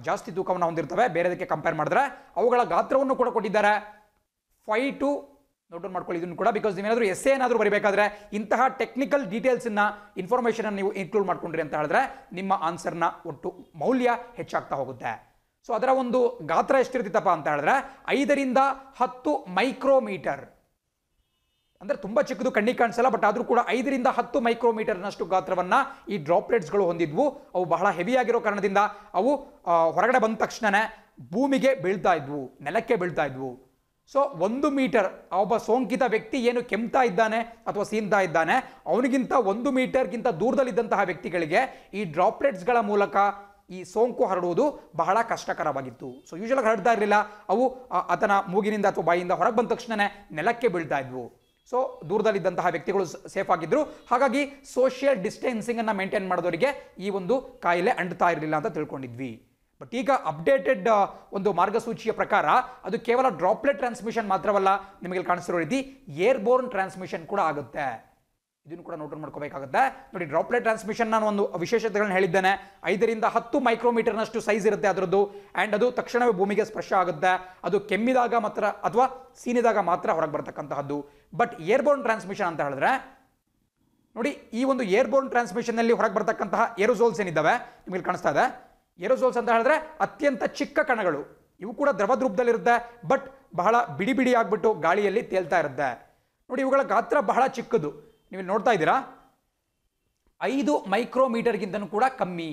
A: ಜಾಸ್ತಿ ತೂಕವನ್ನು ಹೊಂದಿರ್ತವೆ ಬೇರೆದಕ್ಕೆ ಕಂಪೇರ್ ಮಾಡಿದ್ರೆ ಅವುಗಳ ಗಾತ್ರವನ್ನು ಕೂಡ ಕೊಟ್ಟಿದ್ದಾರೆ ಫೈ ಟು ನೋಟ್ ಮಾಡ್ಕೊಳ್ಳಿ ಇದನ್ನು ಕೂಡ ಬಿಕಾಸ್ ನೀವೇನಾದರೂ ಎಸ್ ಏನಾದರೂ ಬರಬೇಕಾದ್ರೆ ಇಂತಹ ಟೆಕ್ನಿಕಲ್ ಡೀಟೇಲ್ಸನ್ನು ಇನ್ಫಾರ್ಮೇಷನನ್ನು ನೀವು ಇನ್ಕ್ಲೂಡ್ ಮಾಡ್ಕೊಂಡ್ರಿ ಅಂತ ಹೇಳಿದ್ರೆ ನಿಮ್ಮ ಆನ್ಸರ್ನ ಒಟ್ಟು ಮೌಲ್ಯ ಹೆಚ್ಚಾಗ್ತಾ ಹೋಗುತ್ತೆ ಸೊ ಅದರ ಒಂದು ಗಾತ್ರ ಎಷ್ಟಿರ್ತಿತ್ತಪ್ಪ ಅಂತ ಹೇಳಿದ್ರೆ ಐದರಿಂದ ಹತ್ತು ಮೈಕ್ರೋಮೀಟರ್ ಅಂದರೆ ತುಂಬ ಚಿಕ್ಕದು ಕಣ್ಣಿಗೆ ಕಾಣಿಸಲ್ಲ ಬಟ್ ಆದರೂ ಕೂಡ ಐದರಿಂದ ಹತ್ತು ಮೈಕ್ರೋಮೀಟರ್ನಷ್ಟು ಗಾತ್ರವನ್ನು ಈ ಡ್ರಾಪ್ಲೆಟ್ಸ್ಗಳು ಹೊಂದಿದ್ವು ಅವು ಬಹಳ ಹೆವಿಯಾಗಿರೋ ಕಾರಣದಿಂದ ಅವು ಹೊರಗಡೆ ಬಂದ ತಕ್ಷಣನೇ ಭೂಮಿಗೆ ಬೀಳ್ತಾ ಇದ್ವು ನೆಲಕ್ಕೆ ಬೀಳ್ತಾ ಇದ್ವು ಸೊ ಒಂದು ಮೀಟರ್ ಒಬ್ಬ ಸೋಂಕಿತ ವ್ಯಕ್ತಿ ಏನು ಕೆಮ್ತಾ ಇದ್ದಾನೆ ಅಥವಾ ಸೀನ್ತಾ ಇದ್ದಾನೆ ಅವನಿಗಿಂತ ಒಂದು ಮೀಟರ್ಗಿಂತ ದೂರದಲ್ಲಿದ್ದಂತಹ ವ್ಯಕ್ತಿಗಳಿಗೆ ಈ ಡ್ರಾಪ್ಲೆಟ್ಸ್ಗಳ ಮೂಲಕ ಈ ಸೋಂಕು ಹರಡುವುದು ಬಹಳ ಕಷ್ಟಕರವಾಗಿತ್ತು ಸೊ ಯೂಶಲಾಗಿ ಹರಡ್ತಾ ಇರಲಿಲ್ಲ ಅವು ಆತನ ಮೂಗಿನಿಂದ ಅಥವಾ ಬಾಯಿಯಿಂದ ಹೊರಗೆ ಬಂದ ತಕ್ಷಣನೇ ನೆಲಕ್ಕೆ ಬೀಳ್ತಾ ಇದ್ವು ಸೊ ದೂರದಲ್ಲಿದ್ದಂತಹ ವ್ಯಕ್ತಿಗಳು ಸೇಫ್ ಆಗಿದ್ರು ಹಾಗಾಗಿ ಸೋಷಿಯಲ್ ಡಿಸ್ಟೆನ್ಸಿಂಗ್ ಅನ್ನು ಮೇಂಟೈನ್ ಮಾಡೋದವರಿಗೆ ಈ ಒಂದು ಕಾಯಿಲೆ ಅಂಡ್ತಾ ಇರಲಿಲ್ಲ ಅಂತ ತಿಳ್ಕೊಂಡಿದ್ವಿ ಬಟ್ ಈಗ ಅಪ್ಡೇಟೆಡ್ ಒಂದು ಮಾರ್ಗಸೂಚಿಯ ಪ್ರಕಾರ ಅದು ಕೇವಲ ಡ್ರಾಪ್ಲೆಟ್ ಟ್ರಾನ್ಸ್ಮಿಷನ್ ಮಾತ್ರವಲ್ಲ ನಿಮಗೆ ಕಾಣಿಸಿರೋ ರೀತಿ ಏರ್ಬೋರ್ನ್ ಟ್ರಾನ್ಸ್ಮಿಷನ್ ಕೂಡ ಆಗುತ್ತೆ ಇದನ್ನು ಕೂಡ ನೋಟ್ ಮಾಡ್ಕೋಬೇಕಾಗುತ್ತೆ ನೋಡಿ ಡ್ರಾಪ್ಲೆಟ್ ಟ್ರಾನ್ಸ್ಮಿಷನ್ ನಾನು ಒಂದು ವಿಶೇಷತೆಗಳನ್ನ ಹೇಳಿದ್ದೇನೆ ಐದರಿಂದ ಹತ್ತು ಮೈಕ್ರೋಮೀಟರ್ನಷ್ಟು ಸೈಜ್ ಇರುತ್ತೆ ಅದರದ್ದು ಆ್ಯಂಡ್ ಅದು ತಕ್ಷಣವೇ ಭೂಮಿಗೆ ಸ್ಪರ್ಶ ಆಗುತ್ತೆ ಅದು ಕೆಮ್ಮಿದಾಗ ಮಾತ್ರ ಅಥವಾ ಸೀನಿದಾಗ ಮಾತ್ರ ಹೊರಗೆ ಬರ್ತಕ್ಕಂತಹದ್ದು ಬಟ್ ಏರ್ಬೋರ್ನ್ ಟ್ರಾನ್ಸ್ಮಿಷನ್ ಅಂತ ಹೇಳಿದ್ರೆ ನೋಡಿ ಈ ಒಂದು ಏರ್ಬೋರ್ನ್ ಟ್ರಾನ್ಸ್ಮಿಷನ್ನಲ್ಲಿ ಹೊರಗೆ ಬರ್ತಕ್ಕಂತಹ ಏರೋಸೋಲ್ಸ್ ಏನಿದ್ದಾವೆ ನಿಮಗೆ ಕಾಣಿಸ್ತಾ ಇದೆ ಏರೋಸೋಲ್ಸ್ ಅಂತ ಹೇಳಿದ್ರೆ ಅತ್ಯಂತ ಚಿಕ್ಕ ಕಣಗಳು ಇವು ಕೂಡ ದ್ರವದ ರೂಪದಲ್ಲಿರುತ್ತೆ ಬಟ್ ಬಹಳ ಬಿಡಿ ಬಿಡಿ ಆಗಿಬಿಟ್ಟು ಗಾಳಿಯಲ್ಲಿ ತೇಲ್ತಾ ಇರುತ್ತೆ ನೋಡಿ ಇವುಗಳ ಗಾತ್ರ ಬಹಳ ಚಿಕ್ಕದು ನೀವು ನೋಡ್ತಾ ಇದ್ದೀರಾ ಐದು ಮೈಕ್ರೋಮೀಟರ್ಗಿಂತನೂ ಕೂಡ ಕಮ್ಮಿ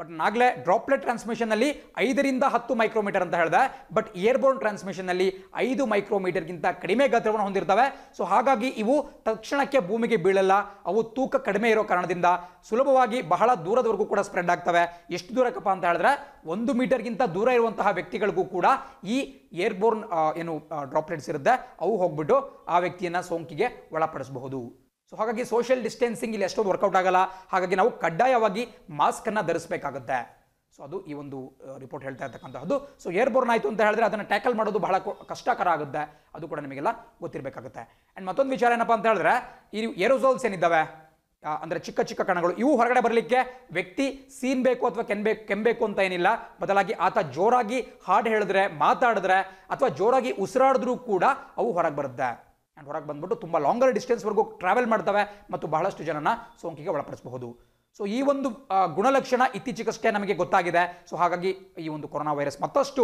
A: ಬಟ್ ನಾಗಲೇ ಡ್ರಾಪ್ಲೆಟ್ ಟ್ರಾನ್ಸ್ಮಿಷನಲ್ಲಿ ಐದರಿಂದ ಹತ್ತು ಮೈಕ್ರೋಮೀಟರ್ ಅಂತ ಹೇಳಿದೆ ಬಟ್ ಏರ್ಬೋರ್ನ್ ಟ್ರಾನ್ಸ್ಮಿಷನ್ನಲ್ಲಿ ಐದು ಮೈಕ್ರೋಮೀಟರ್ಗಿಂತ ಕಡಿಮೆ ಗಾತ್ರವನ್ನು ಹೊಂದಿರ್ತವೆ ಸೊ ಹಾಗಾಗಿ ಇವು ತಕ್ಷಣಕ್ಕೆ ಭೂಮಿಗೆ ಬೀಳಲ್ಲ ಅವು ತೂಕ ಕಡಿಮೆ ಇರೋ ಕಾರಣದಿಂದ ಸುಲಭವಾಗಿ ಬಹಳ ದೂರದವರೆಗೂ ಕೂಡ ಸ್ಪ್ರೆಡ್ ಆಗ್ತವೆ ಎಷ್ಟು ದೂರಕ್ಕಪ್ಪ ಅಂತ ಹೇಳಿದ್ರೆ ಒಂದು ಮೀಟರ್ಗಿಂತ ದೂರ ಇರುವಂತಹ ವ್ಯಕ್ತಿಗಳಿಗೂ ಕೂಡ ಈ ಏರ್ಬೋರ್ನ್ ಏನು ಡ್ರಾಪ್ಲೆಟ್ಸ್ ಇರುತ್ತೆ ಅವು ಹೋಗ್ಬಿಟ್ಟು ಆ ವ್ಯಕ್ತಿಯನ್ನು ಸೋಂಕಿಗೆ ಒಳಪಡಿಸಬಹುದು ಸೊ ಹಾಗಾಗಿ ಸೋಷಿಯಲ್ ಡಿಸ್ಟೆನ್ಸಿಂಗ್ ಇಲ್ಲಿ ಎಷ್ಟೊಂದು ವರ್ಕೌಟ್ ಆಗಲ್ಲ ಹಾಗಾಗಿ ನಾವು ಕಡ್ಡಾಯವಾಗಿ ಮಾಸ್ಕನ್ನು ಧರಿಸಬೇಕಾಗುತ್ತೆ ಸೊ ಅದು ಈ ಒಂದು ರಿಪೋರ್ಟ್ ಹೇಳ್ತಾ ಇರ್ತಕ್ಕಂಥದ್ದು ಸೊ ಬೋರ್ನ್ ಆಯಿತು ಅಂತ ಹೇಳಿದ್ರೆ ಅದನ್ನು ಟ್ಯಾಕಲ್ ಮಾಡೋದು ಬಹಳ ಕಷ್ಟಕರ ಆಗುತ್ತೆ ಅದು ಕೂಡ ನಿಮಗೆಲ್ಲ ಗೊತ್ತಿರಬೇಕಾಗುತ್ತೆ ಆ್ಯಂಡ್ ಮತ್ತೊಂದು ವಿಚಾರ ಏನಪ್ಪ ಅಂತ ಹೇಳಿದ್ರೆ ಈ ಏರೋಸೋಲ್ಸ್ ಏನಿದ್ದಾವೆ ಅಂದರೆ ಚಿಕ್ಕ ಚಿಕ್ಕ ಕಣಗಳು ಇವು ಹೊರಗಡೆ ಬರಲಿಕ್ಕೆ ವ್ಯಕ್ತಿ ಸೀನ್ ಬೇಕು ಅಥವಾ ಕೆನ್ಬೇಕು ಕೆಂಬೇಕು ಅಂತ ಏನಿಲ್ಲ ಬದಲಾಗಿ ಆತ ಜೋರಾಗಿ ಹಾಡು ಹೇಳಿದ್ರೆ ಮಾತಾಡಿದ್ರೆ ಅಥವಾ ಜೋರಾಗಿ ಉಸಿರಾಡಿದ್ರೂ ಕೂಡ ಅವು ಹೊರಗೆ ಬರುತ್ತೆ ಆ್ಯಂಡ್ ಹೊರಗೆ ಬಂದ್ಬಿಟ್ಟು ತುಂಬ ಲಾಂಗರ್ ಡಿಸ್ಟೆನ್ಸ್ವರೆಗೂ ಟ್ರಾವೆಲ್ ಮಾಡ್ತವೆ ಮತ್ತು ಬಹಳಷ್ಟು ಜನನ ಸೋಂಕಿಗೆ ಒಳಪಡಿಸಬಹುದು ಸೊ ಈ ಒಂದು ಗುಣಲಕ್ಷಣ ಇತ್ತೀಚೆಗಷ್ಟೇ ನಮಗೆ ಗೊತ್ತಾಗಿದೆ ಸೊ ಹಾಗಾಗಿ ಈ ಒಂದು ಕೊರೋನಾ ವೈರಸ್ ಮತ್ತಷ್ಟು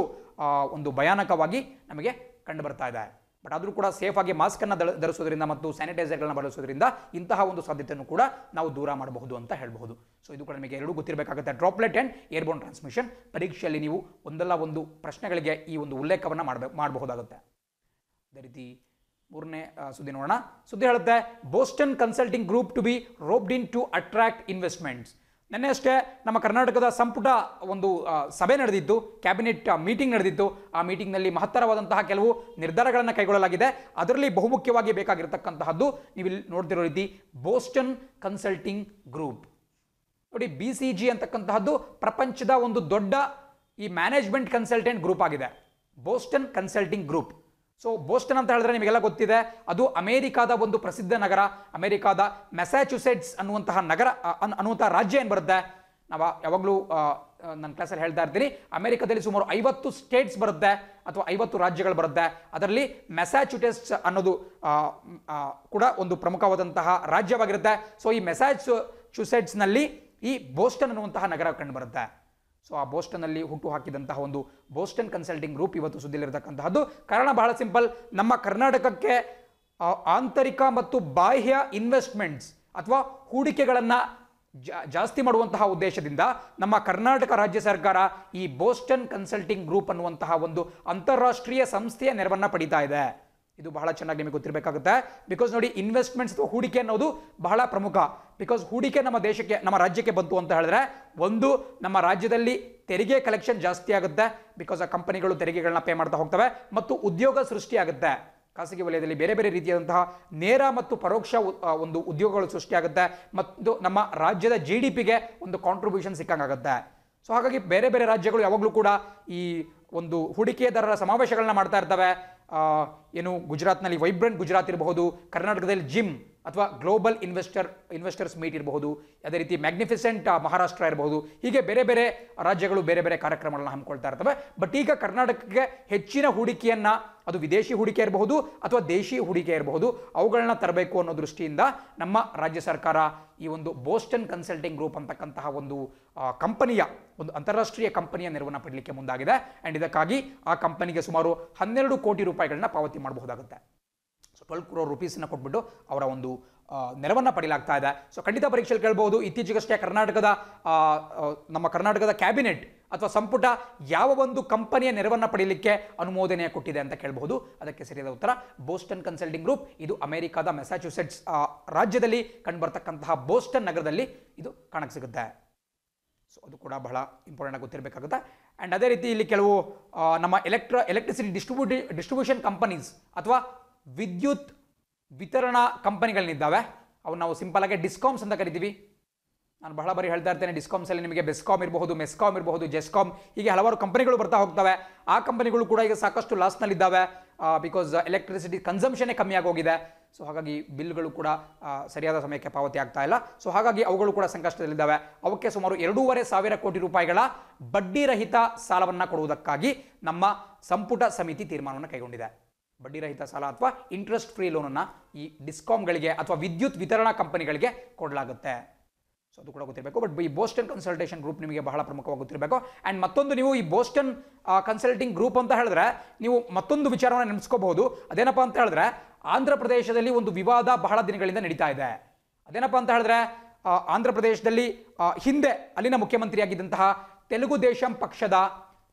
A: ಒಂದು ಭಯಾನಕವಾಗಿ ನಮಗೆ ಕಂಡು ಬರ್ತಾ ಇದೆ ಬಟ್ ಆದರೂ ಕೂಡ ಸೇಫಾಗಿ ಮಾಸ್ಕನ್ನು ಧರಿಸೋದ್ರಿಂದ ಮತ್ತು ಸ್ಯಾನಿಟೈಸರ್ಗಳನ್ನ ಬಳಸೋದ್ರಿಂದ ಇಂತಹ ಒಂದು ಸಾಧ್ಯತೆಯನ್ನು ಕೂಡ ನಾವು ದೂರ ಮಾಡಬಹುದು ಅಂತ ಹೇಳಬಹುದು ಸೊ ಇದು ಕೂಡ ನಿಮಗೆ ಎರಡೂ ಗೊತ್ತಿರಬೇಕಾಗುತ್ತೆ ಡ್ರಾಪ್ಲೆಟ್ ಆ್ಯಂಡ್ ಏರ್ಬೋನ್ ಟ್ರಾನ್ಸ್ಮಿಷನ್ ಪರೀಕ್ಷೆಯಲ್ಲಿ ನೀವು ಒಂದಲ್ಲ ಒಂದು ಪ್ರಶ್ನೆಗಳಿಗೆ ಈ ಒಂದು ಉಲ್ಲೇಖವನ್ನು ಮಾಡಬೇಕು ಮಾಡಬಹುದಾಗುತ್ತೆ ಅದೇ ರೀತಿ ಮೂರನೇ ಸುದ್ದಿ ನೋಡೋಣ ಸುದ್ದಿ ಹೇಳುತ್ತೆ Boston consulting group to be roped in to attract investments ನಿನ್ನೆ ಅಷ್ಟೇ ನಮ್ಮ ಕರ್ನಾಟಕದ ಸಂಪುಟ ಒಂದು ಸಭೆ ನಡೆದಿತ್ತು ಕ್ಯಾಬಿನೆಟ್ ಮೀಟಿಂಗ್ ನಡೆದಿತ್ತು ಆ ಮೀಟಿಂಗ್ನಲ್ಲಿ ಮಹತ್ತರವಾದಂತಹ ಕೆಲವು ನಿರ್ಧಾರಗಳನ್ನು ಕೈಗೊಳ್ಳಲಾಗಿದೆ ಅದರಲ್ಲಿ ಬಹುಮುಖ್ಯವಾಗಿ ಬೇಕಾಗಿರತಕ್ಕಂತಹದ್ದು ನೀವು ಇಲ್ಲಿ ನೋಡ್ತಿರೋ ರೀತಿ ಬೋಸ್ಟನ್ ಕನ್ಸಲ್ಟಿಂಗ್ ಗ್ರೂಪ್ ನೋಡಿ ಬಿ ಸಿ ಜಿ ಅಂತಕ್ಕಂತಹದ್ದು ಪ್ರಪಂಚದ ಒಂದು ದೊಡ್ಡ ಈ ಮ್ಯಾನೇಜ್ಮೆಂಟ್ ಕನ್ಸಲ್ಟೆಂಟ್ ಗ್ರೂಪ್ ಆಗಿದೆ Boston consulting group so Boston ಅಂತ ಹೇಳಿದ್ರೆ ನಿಮಗೆಲ್ಲ ಗೊತ್ತಿದೆ ಅದು ಅಮೇರಿಕಾದ ಒಂದು ಪ್ರಸಿದ್ಧ ನಗರ ಅಮೇರಿಕಾದ ಮೆಸಾಚ್ಯುಸೆಟ್ಸ್ ಅನ್ನುವಂತಹ ನಗರ ಅನ್ನುವಂತಹ ರಾಜ್ಯ ಏನು ಬರುತ್ತೆ ನಾವು ಯಾವಾಗಲೂ ನನ್ನ ಕ್ಲಾಸಲ್ಲಿ ಹೇಳ್ತಾ ಇರ್ತೀನಿ ಅಮೆರಿಕದಲ್ಲಿ ಸುಮಾರು ಐವತ್ತು ಸ್ಟೇಟ್ಸ್ ಬರುತ್ತೆ ಅಥವಾ ಐವತ್ತು ರಾಜ್ಯಗಳು ಬರುತ್ತೆ ಅದರಲ್ಲಿ ಮೆಸಾಚ್ಯುಟೆಸ್ಟ್ ಅನ್ನೋದು ಕೂಡ ಒಂದು ಪ್ರಮುಖವಾದಂತಹ ರಾಜ್ಯವಾಗಿರುತ್ತೆ ಸೊ ಈ ಮೆಸಾಚ್ಯುಸೆಟ್ಸ್ನಲ್ಲಿ ಈ ಬೋಸ್ಟನ್ ಅನ್ನುವಂತಹ ನಗರ ಕಂಡು ಬರುತ್ತೆ ಸೊ ಆ ಬೋಸ್ಟನ್ನಲ್ಲಿ ಹುಟ್ಟು ಹಾಕಿದಂತಹ ಒಂದು ಬೋಸ್ಟನ್ ಕನ್ಸಲ್ಟಿಂಗ್ ಗ್ರೂಪ್ ಇವತ್ತು ಸುದ್ದಿಯಲ್ಲಿರತಕ್ಕಂತಹದ್ದು ಕಾರಣ ಬಹಳ ಸಿಂಪಲ್ ನಮ್ಮ ಕರ್ನಾಟಕಕ್ಕೆ ಆಂತರಿಕ ಮತ್ತು ಬಾಹ್ಯ ಇನ್ವೆಸ್ಟ್ಮೆಂಟ್ಸ್ ಅಥವಾ ಹೂಡಿಕೆಗಳನ್ನು ಜಾಸ್ತಿ ಮಾಡುವಂತಹ ಉದ್ದೇಶದಿಂದ ನಮ್ಮ ಕರ್ನಾಟಕ ರಾಜ್ಯ ಸರ್ಕಾರ ಈ ಬೋಸ್ಟನ್ ಕನ್ಸಲ್ಟಿಂಗ್ ಗ್ರೂಪ್ ಅನ್ನುವಂತಹ ಒಂದು ಅಂತಾರಾಷ್ಟ್ರೀಯ ಸಂಸ್ಥೆಯ ನೆರವನ್ನು ಪಡಿತಾ ಇದೆ ಇದು ಬಹಳ ಚೆನ್ನಾಗಿ ನಿಮಗೆ ಗೊತ್ತಿರಬೇಕಾಗುತ್ತೆ ಬಿಕಾಸ್ ನೋಡಿ ಇನ್ವೆಸ್ಟ್ಮೆಂಟ್ಸ್ ಅಥವಾ ಹೂಡಿಕೆ ಅನ್ನೋದು ಬಹಳ ಪ್ರಮುಖ ಬಿಕಾಸ್ ಹೂಡಿಕೆ ನಮ್ಮ ದೇಶಕ್ಕೆ ನಮ್ಮ ರಾಜ್ಯಕ್ಕೆ ಬಂತು ಅಂತ ಹೇಳಿದ್ರೆ ಒಂದು ನಮ್ಮ ರಾಜ್ಯದಲ್ಲಿ ತೆರಿಗೆ ಕಲೆಕ್ಷನ್ ಜಾಸ್ತಿ ಆಗುತ್ತೆ ಬಿಕಾಸ್ ಆ ಕಂಪನಿಗಳು ತೆರಿಗೆಗಳನ್ನ ಪೇ ಮಾಡ್ತಾ ಹೋಗ್ತವೆ ಮತ್ತು ಉದ್ಯೋಗ ಸೃಷ್ಟಿಯಾಗುತ್ತೆ ಖಾಸಗಿ ವಲಯದಲ್ಲಿ ಬೇರೆ ಬೇರೆ ರೀತಿಯಾದಂತಹ ನೇರ ಮತ್ತು ಪರೋಕ್ಷ ಒಂದು ಉದ್ಯೋಗಗಳು ಸೃಷ್ಟಿಯಾಗುತ್ತೆ ಮತ್ತು ನಮ್ಮ ರಾಜ್ಯದ ಜಿ ಡಿ ಪಿಗೆ ಒಂದು ಕಾಂಟ್ರಿಬ್ಯೂಷನ್ ಸಿಕ್ಕಂಗಾಗುತ್ತೆ ಸೊ ಹಾಗಾಗಿ ಬೇರೆ ಬೇರೆ ರಾಜ್ಯಗಳು ಯಾವಾಗಲೂ ಕೂಡ ಈ ಒಂದು ಹೂಡಿಕೆದಾರರ ಸಮಾವೇಶಗಳನ್ನ ಮಾಡ್ತಾ ಇರ್ತವೆ ಏನು ಗುಜರಾತ್ನಲ್ಲಿ ವೈಬ್ರೆಂಟ್ ಗುಜರಾತ್ ಇರಬಹುದು ಕರ್ನಾಟಕದಲ್ಲಿ ಜಿಮ್ ಅಥವಾ ಗ್ಲೋಬಲ್ ಇನ್ವೆಸ್ಟರ್ ಇನ್ವೆಸ್ಟರ್ಸ್ ಮೀಟ್ ಇರಬಹುದು ಅದೇ ರೀತಿ ಮ್ಯಾಗ್ನಿಫಿಸೆಂಟ್ ಮಹಾರಾಷ್ಟ್ರ ಇರಬಹುದು ಹೀಗೆ ಬೇರೆ ಬೇರೆ ರಾಜ್ಯಗಳು ಬೇರೆ ಬೇರೆ ಕಾರ್ಯಕ್ರಮಗಳನ್ನು ಹಮ್ಮಿಕೊಳ್ತಾ ಇರ್ತವೆ ಬಟ್ ಈಗ ಕರ್ನಾಟಕಕ್ಕೆ ಹೆಚ್ಚಿನ ಹೂಡಿಕೆಯನ್ನು ಅದು ವಿದೇಶಿ ಹೂಡಿಕೆ ಇರಬಹುದು ಅಥವಾ ದೇಶಿ ಹೂಡಿಕೆ ಇರಬಹುದು ಅವುಗಳನ್ನ ತರಬೇಕು ಅನ್ನೋ ದೃಷ್ಟಿಯಿಂದ ನಮ್ಮ ರಾಜ್ಯ ಸರ್ಕಾರ ಈ ಒಂದು ಬೋಸ್ಟನ್ ಕನ್ಸಲ್ಟಿಂಗ್ ಗ್ರೂಪ್ ಅಂತಕ್ಕಂತಹ ಒಂದು ಕಂಪನಿಯ ಒಂದು ಅಂತಾರಾಷ್ಟ್ರೀಯ ಕಂಪನಿಯ ನೆರವನ್ನು ಪಡಲಿಕ್ಕೆ ಮುಂದಾಗಿದೆ ಆ್ಯಂಡ್ ಇದಕ್ಕಾಗಿ ಆ ಕಂಪನಿಗೆ ಸುಮಾರು ಹನ್ನೆರಡು ಕೋಟಿ ರೂಪಾಯಿಗಳನ್ನ ಪಾವತಿ ಮಾಡಬಹುದಾಗುತ್ತೆ ಟ್ವೆಲ್ ಕ್ರೋರ್ ರುಪೀಸನ್ನು ಕೊಟ್ಬಿಟ್ಟು ಅವರ ಒಂದು ನೆರವನ್ನು ಪಡೆಯಲಾಗ್ತಾ ಇದೆ ಸೊ ಖಂಡಿತ ಪರೀಕ್ಷೆಯಲ್ಲಿ ಕೇಳಬಹುದು ಇತ್ತೀಚೆಗಷ್ಟೇ ಕರ್ನಾಟಕದ ನಮ್ಮ ಕರ್ನಾಟಕದ ಕ್ಯಾಬಿನೆಟ್ ಅಥವಾ ಸಂಪುಟ ಯಾವ ಒಂದು ಕಂಪನಿಯ ನೆರವನ್ನು ಪಡೆಯಲಿಕ್ಕೆ ಅನುಮೋದನೆ ಕೊಟ್ಟಿದೆ ಅಂತ ಕೇಳಬಹುದು ಅದಕ್ಕೆ ಸರಿಯಾದ ಉತ್ತರ ಬೋಸ್ಟನ್ ಕನ್ಸಲ್ಟಿಂಗ್ ಗ್ರೂಪ್ ಇದು ಅಮೆರಿಕಾದ ಮೆಸಾಚ್ಯುಸೆಟ್ಸ್ ರಾಜ್ಯದಲ್ಲಿ ಕಂಡುಬರ್ತಕ್ಕಂತಹ ಬೋಸ್ಟನ್ ನಗರದಲ್ಲಿ ಇದು ಕಾಣಕ್ಕೆ ಸಿಗುತ್ತೆ ಸೊ ಅದು ಕೂಡ ಬಹಳ ಇಂಪಾರ್ಟೆಂಟ್ ಆಗಿ ಗೊತ್ತಿರಬೇಕಾಗುತ್ತೆ ಆ್ಯಂಡ್ ಅದೇ ರೀತಿ ಇಲ್ಲಿ ಕೆಲವು ನಮ್ಮ ಎಲೆಕ್ಟ್ರ ಎಲೆಕ್ಟ್ರಿಸಿಟಿ ಡಿಸ್ಟ್ರಿಬ್ಯೂಟಿ ಡಿಸ್ಟ್ರಿಬ್ಯೂಷನ್ ಕಂಪನೀಸ್ ಅಥವಾ ವಿದ್ಯುತ್ ವಿತರಣಾ ಕಂಪನಿಗಳೇನಿದ್ದಾವೆ ಅವು ನಾವು ಸಿಂಪಲ್ ಆಗಿ ಡಿಸ್ಕಾಮ್ಸ್ ಅಂತ ಕರಿತೀವಿ ನಾನು ಬಹಳ ಬಾರಿ ಹೇಳ್ತಾ ಇರ್ತೇನೆ ಅಲ್ಲಿ ನಿಮಗೆ ಬೆಸ್ಕಾಮ್ ಇರಬಹುದು ಮೆಸ್ಕಾಮ್ ಇರಬಹುದು ಜೆಸ್ಕಾಮ್ ಹೀಗೆ ಹಲವಾರು ಕಂಪನಿಗಳು ಬರ್ತಾ ಹೋಗ್ತವೆ ಆ ಕಂಪನಿಗಳು ಕೂಡ ಈಗ ಸಾಕಷ್ಟು ಲಾಸ್ನಲ್ಲಿದ್ದಾವೆ ಬಿಕಾಸ್ ಎಲೆಕ್ಟ್ರಿಸಿಟಿ ಕನ್ಸಂಪ್ಷನೇ ಕಮ್ಮಿ ಆಗೋಗಿದೆ ಸೊ ಹಾಗಾಗಿ ಬಿಲ್ಗಳು ಕೂಡ ಸರಿಯಾದ ಸಮಯಕ್ಕೆ ಪಾವತಿ ಆಗ್ತಾ ಇಲ್ಲ ಸೊ ಹಾಗಾಗಿ ಅವುಗಳು ಕೂಡ ಸಂಕಷ್ಟದಲ್ಲಿದ್ದಾವೆ ಅವಕ್ಕೆ ಸುಮಾರು ಎರಡೂವರೆ ಸಾವಿರ ಕೋಟಿ ರೂಪಾಯಿಗಳ ಬಡ್ಡಿ ರಹಿತ ಸಾಲವನ್ನು ಕೊಡುವುದಕ್ಕಾಗಿ ನಮ್ಮ ಸಂಪುಟ ಸಮಿತಿ ತೀರ್ಮಾನವನ್ನು ಕೈಗೊಂಡಿದೆ ಬಡ್ಡಿ ರಹಿತ ಸಾಲ ಅಥವಾ ಇಂಟ್ರೆಸ್ಟ್ ಫ್ರೀ ಲೋನನ್ನು ಈ ಡಿಸ್ಕಾಂಗಳಿಗೆ ಅಥವಾ ವಿದ್ಯುತ್ ವಿತರಣಾ ಕಂಪನಿಗಳಿಗೆ ಕೊಡಲಾಗುತ್ತೆ ಸೊ ಅದು ಕೂಡ ಗೊತ್ತಿರಬೇಕು ಬಟ್ ಈ ಬೋಸ್ಟನ್ ಕನ್ಸಲ್ಟೇಷನ್ ಗ್ರೂಪ್ ನಿಮಗೆ ಬಹಳ ಪ್ರಮುಖವಾಗಿ ಗೊತ್ತಿರಬೇಕು ಆ್ಯಂಡ್ ಮತ್ತೊಂದು ನೀವು ಈ ಬೋಸ್ಟನ್ ಕನ್ಸಲ್ಟಿಂಗ್ ಗ್ರೂಪ್ ಅಂತ ಹೇಳಿದ್ರೆ ನೀವು ಮತ್ತೊಂದು ವಿಚಾರವನ್ನು ನೆನೆಸ್ಕೋಬಹುದು ಅದೇನಪ್ಪ ಅಂತ ಹೇಳಿದ್ರೆ ಆಂಧ್ರ ಪ್ರದೇಶದಲ್ಲಿ ಒಂದು ವಿವಾದ ಬಹಳ ದಿನಗಳಿಂದ ನಡೀತಾ ಇದೆ ಅದೇನಪ್ಪ ಅಂತ ಹೇಳಿದ್ರೆ ಆಂಧ್ರ ಪ್ರದೇಶದಲ್ಲಿ ಹಿಂದೆ ಅಲ್ಲಿನ ಮುಖ್ಯಮಂತ್ರಿಯಾಗಿದ್ದಂತಹ ತೆಲುಗು ದೇಶಂ ಪಕ್ಷದ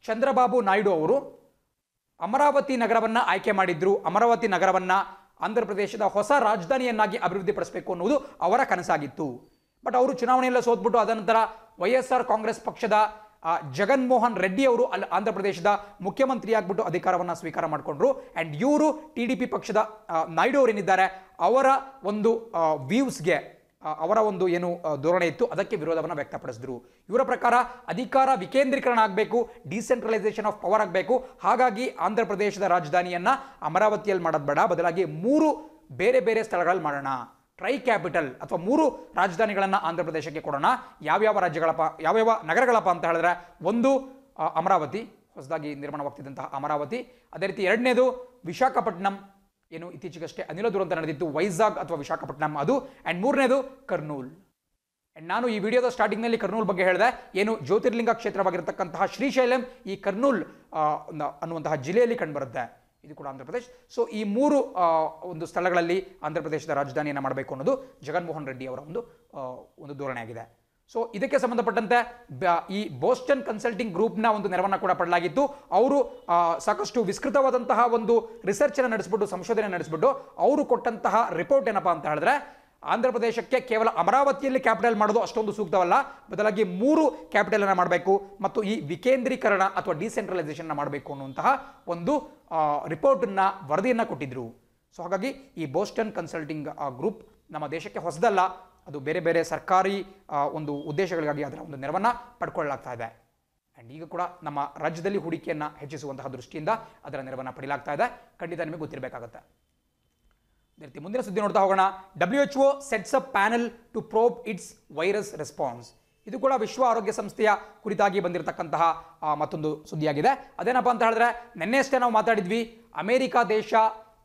A: ಚಂದ್ರಬಾಬು ನಾಯ್ಡು ಅವರು ಅಮರಾವತಿ ನಗರವನ್ನು ಆಯ್ಕೆ ಮಾಡಿದ್ರು ಅಮರಾವತಿ ನಗರವನ್ನು ಆಂಧ್ರ ಪ್ರದೇಶದ ಹೊಸ ರಾಜಧಾನಿಯನ್ನಾಗಿ ಅಭಿವೃದ್ಧಿಪಡಿಸಬೇಕು ಅನ್ನೋದು ಅವರ ಕನಸಾಗಿತ್ತು ಬಟ್ ಅವರು ಚುನಾವಣೆಯಲ್ಲ ಸೋತ್ಬಿಟ್ಟು ಅದ ನಂತರ ವೈಎಸ್ಆರ್ ಕಾಂಗ್ರೆಸ್ ಪಕ್ಷದ ಜಗನ್ಮೋಹನ್ ರೆಡ್ಡಿ ಅವರು ಅಲ್ಲಿ ಆಂಧ್ರ ಪ್ರದೇಶದ ಮುಖ್ಯಮಂತ್ರಿ ಆಗಿಬಿಟ್ಟು ಅಧಿಕಾರವನ್ನು ಸ್ವೀಕಾರ ಮಾಡಿಕೊಂಡ್ರು ಆ್ಯಂಡ್ ಇವರು ಟಿ ಡಿ ಪಿ ಪಕ್ಷದ ನಾಯ್ಡು ಅವರೇನಿದ್ದಾರೆ ಅವರ ಒಂದು ವ್ಯೂವ್ಸ್ಗೆ ಅವರ ಒಂದು ಏನು ಧೋರಣೆ ಇತ್ತು ಅದಕ್ಕೆ ವಿರೋಧವನ್ನು ವ್ಯಕ್ತಪಡಿಸಿದ್ರು ಇವರ ಪ್ರಕಾರ ಅಧಿಕಾರ ವಿಕೇಂದ್ರೀಕರಣ ಆಗಬೇಕು ಡಿಸೆಂಟ್ರಲೈಸೇಷನ್ ಆಫ್ ಪವರ್ ಆಗಬೇಕು ಹಾಗಾಗಿ ಆಂಧ್ರ ಪ್ರದೇಶದ ರಾಜಧಾನಿಯನ್ನು ಅಮರಾವತಿಯಲ್ಲಿ ಮಾಡೋದು ಬೇಡ ಬದಲಾಗಿ ಮೂರು ಬೇರೆ ಬೇರೆ ಸ್ಥಳಗಳಲ್ಲಿ ಮಾಡೋಣ ಟ್ರೈ ಕ್ಯಾಪಿಟಲ್ ಅಥವಾ ಮೂರು ರಾಜಧಾನಿಗಳನ್ನು ಆಂಧ್ರ ಪ್ರದೇಶಕ್ಕೆ ಕೊಡೋಣ ಯಾವ್ಯಾವ ರಾಜ್ಯಗಳಪ್ಪ ಯಾವ್ಯಾವ ನಗರಗಳಪ್ಪ ಅಂತ ಹೇಳಿದ್ರೆ ಒಂದು ಅಮರಾವತಿ ಹೊಸದಾಗಿ ನಿರ್ಮಾಣವಾಗ್ತಿದ್ದಂತಹ ಅಮರಾವತಿ ಅದೇ ರೀತಿ ಎರಡನೇದು ವಿಶಾಖಪಟ್ಟಣಂ ಏನು ಇತ್ತೀಚೆಗಷ್ಟೇ ಅನಿಲ ದುರಂತ ನಡೆದಿದ್ದು ವೈಜಾಗ್ ಅಥವಾ ವಿಶಾಖಪಟ್ಟಣಂ ಅದು ಆ್ಯಂಡ್ ಮೂರನೇದು ಕರ್ನೂಲ್ ಆ್ಯಂಡ್ ನಾನು ಈ ವಿಡಿಯೋದ ಸ್ಟಾರ್ಟಿಂಗ್ನಲ್ಲಿ ಕರ್ನೂಲ್ ಬಗ್ಗೆ ಹೇಳಿದೆ ಏನು ಜ್ಯೋತಿರ್ಲಿಂಗ ಕ್ಷೇತ್ರವಾಗಿರತಕ್ಕಂತಹ ಶ್ರೀಶೈಲಂ ಈ ಕರ್ನೂಲ್ ಅನ್ನುವಂತಹ ಜಿಲ್ಲೆಯಲ್ಲಿ ಕಂಡುಬರುತ್ತೆ ಇದು ಕೂಡ ಆಂಧ್ರ ಪ್ರದೇಶ ಸೊ ಈ ಮೂರು ಒಂದು ಸ್ಥಳಗಳಲ್ಲಿ ಆಂಧ್ರ ಪ್ರದೇಶದ ರಾಜಧಾನಿಯನ್ನು ಮಾಡಬೇಕು ಅನ್ನೋದು ಜಗನ್ಮೋಹನ್ ರೆಡ್ಡಿ ಅವರ ಒಂದು ಒಂದು ಧೋರಣೆಯಾಗಿದೆ ಸೊ ಇದಕ್ಕೆ ಸಂಬಂಧಪಟ್ಟಂತೆ ಈ ಬೋಸ್ಟನ್ ಕನ್ಸಲ್ಟಿಂಗ್ ಗ್ರೂಪ್ನ ಒಂದು ನೆರವನ್ನು ಕೂಡ ಪಡಲಾಗಿತ್ತು ಅವರು ಸಾಕಷ್ಟು ವಿಸ್ತೃತವಾದಂತಹ ಒಂದು ರಿಸರ್ಚನ್ನು ನಡೆಸ್ಬಿಟ್ಟು ಸಂಶೋಧನೆ ನಡೆಸ್ಬಿಟ್ಟು ಅವರು ಕೊಟ್ಟಂತಹ ರಿಪೋರ್ಟ್ ಏನಪ್ಪಾ ಅಂತ ಹೇಳಿದ್ರೆ ಆಂಧ್ರ ಪ್ರದೇಶಕ್ಕೆ ಕೇವಲ ಅಮರಾವತಿಯಲ್ಲಿ ಕ್ಯಾಪಿಟಲ್ ಮಾಡೋದು ಅಷ್ಟೊಂದು ಸೂಕ್ತವಲ್ಲ ಬದಲಾಗಿ ಮೂರು ಕ್ಯಾಪಿಟಲ್ ಅನ್ನು ಮಾಡಬೇಕು ಮತ್ತು ಈ ವಿಕೇಂದ್ರೀಕರಣ ಅಥವಾ ಡಿಸೆಂಟ್ರಲೈಸೇಷನ್ ಮಾಡಬೇಕು ಅನ್ನುವಂತಹ ಒಂದು ರಿಪೋರ್ಟನ್ನು ವರದಿಯನ್ನು ಕೊಟ್ಟಿದ್ರು ಸೊ ಹಾಗಾಗಿ ಈ ಬೋಸ್ಟನ್ ಕನ್ಸಲ್ಟಿಂಗ್ ಗ್ರೂಪ್ ನಮ್ಮ ದೇಶಕ್ಕೆ ಹೊಸದಲ್ಲ ಅದು ಬೇರೆ ಬೇರೆ ಸರ್ಕಾರಿ ಒಂದು ಉದ್ದೇಶಗಳಿಗಾಗಿ ಅದರ ಒಂದು ನೆರವನ್ನು ಪಡ್ಕೊಳ್ಳಲಾಗ್ತಾ ಇದೆ ಆ್ಯಂಡ್ ಈಗ ಕೂಡ ನಮ್ಮ ರಾಜ್ಯದಲ್ಲಿ ಹೂಡಿಕೆಯನ್ನು ಹೆಚ್ಚಿಸುವಂತಹ ದೃಷ್ಟಿಯಿಂದ ಅದರ ನೆರವನ್ನು ಪಡೆಯಲಾಗ್ತಾ ಇದೆ ಖಂಡಿತ ನಿಮಗೆ ಗೊತ್ತಿರಬೇಕಾಗುತ್ತೆ ಅದೇ ರೀತಿ ಮುಂದಿನ ಸುದ್ದಿ ನೋಡ್ತಾ ಹೋಗೋಣ W H O sets up panel to probe its virus response ಇದು ಕೂಡ ವಿಶ್ವ ಆರೋಗ್ಯ ಸಂಸ್ಥೆಯ ಕುರಿತಾಗಿ ಬಂದಿರತಕ್ಕಂತಹ ಮತ್ತೊಂದು ಸುದ್ದಿಯಾಗಿದೆ ಅದೇನಪ್ಪ ಅಂತ ಹೇಳಿದ್ರೆ ಅಷ್ಟೇ ನಾವು ಮಾತಾಡಿದ್ವಿ ಅಮೆರಿಕ ದೇಶ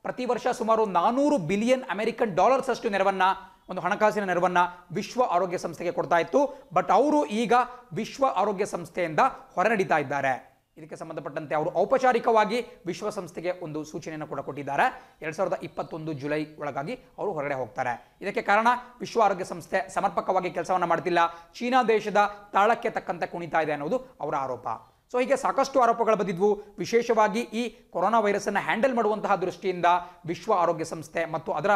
A: ಪ್ರತಿ ವರ್ಷ ಸುಮಾರು ನಾನೂರು ಬಿಲಿಯನ್ ಅಮೆರಿಕನ್ ಡಾಲರ್ಸ್ ಅಷ್ಟು ನೆರವನ್ನು ಒಂದು ಹಣಕಾಸಿನ ನೆರವನ್ನು ವಿಶ್ವ ಆರೋಗ್ಯ ಸಂಸ್ಥೆಗೆ ಕೊಡ್ತಾ ಇತ್ತು ಬಟ್ ಅವರು ಈಗ ವಿಶ್ವ ಆರೋಗ್ಯ ಸಂಸ್ಥೆಯಿಂದ ಹೊರನಡೀತಾ ಇದ್ದಾರೆ ಇದಕ್ಕೆ ಸಂಬಂಧಪಟ್ಟಂತೆ ಅವರು ಔಪಚಾರಿಕವಾಗಿ ವಿಶ್ವಸಂಸ್ಥೆಗೆ ಒಂದು ಸೂಚನೆಯನ್ನು ಕೂಡ ಕೊಟ್ಟಿದ್ದಾರೆ ಎರಡ್ ಸಾವಿರದ ಇಪ್ಪತ್ತೊಂದು ಜುಲೈ ಒಳಗಾಗಿ ಅವರು ಹೊರಗಡೆ ಹೋಗ್ತಾರೆ ಇದಕ್ಕೆ ಕಾರಣ ವಿಶ್ವ ಆರೋಗ್ಯ ಸಂಸ್ಥೆ ಸಮರ್ಪಕವಾಗಿ ಕೆಲಸವನ್ನು ಮಾಡ್ತಿಲ್ಲ ಚೀನಾ ದೇಶದ ತಾಳಕ್ಕೆ ತಕ್ಕಂತೆ ಕುಣಿತಾ ಇದೆ ಅನ್ನೋದು ಅವರ ಆರೋಪ ಸೊ ಹೀಗೆ ಸಾಕಷ್ಟು ಆರೋಪಗಳು ಬಂದಿದ್ವು ವಿಶೇಷವಾಗಿ ಈ ಕೊರೋನಾ ಅನ್ನ ಹ್ಯಾಂಡಲ್ ಮಾಡುವಂತಹ ದೃಷ್ಟಿಯಿಂದ ವಿಶ್ವ ಆರೋಗ್ಯ ಸಂಸ್ಥೆ ಮತ್ತು ಅದರ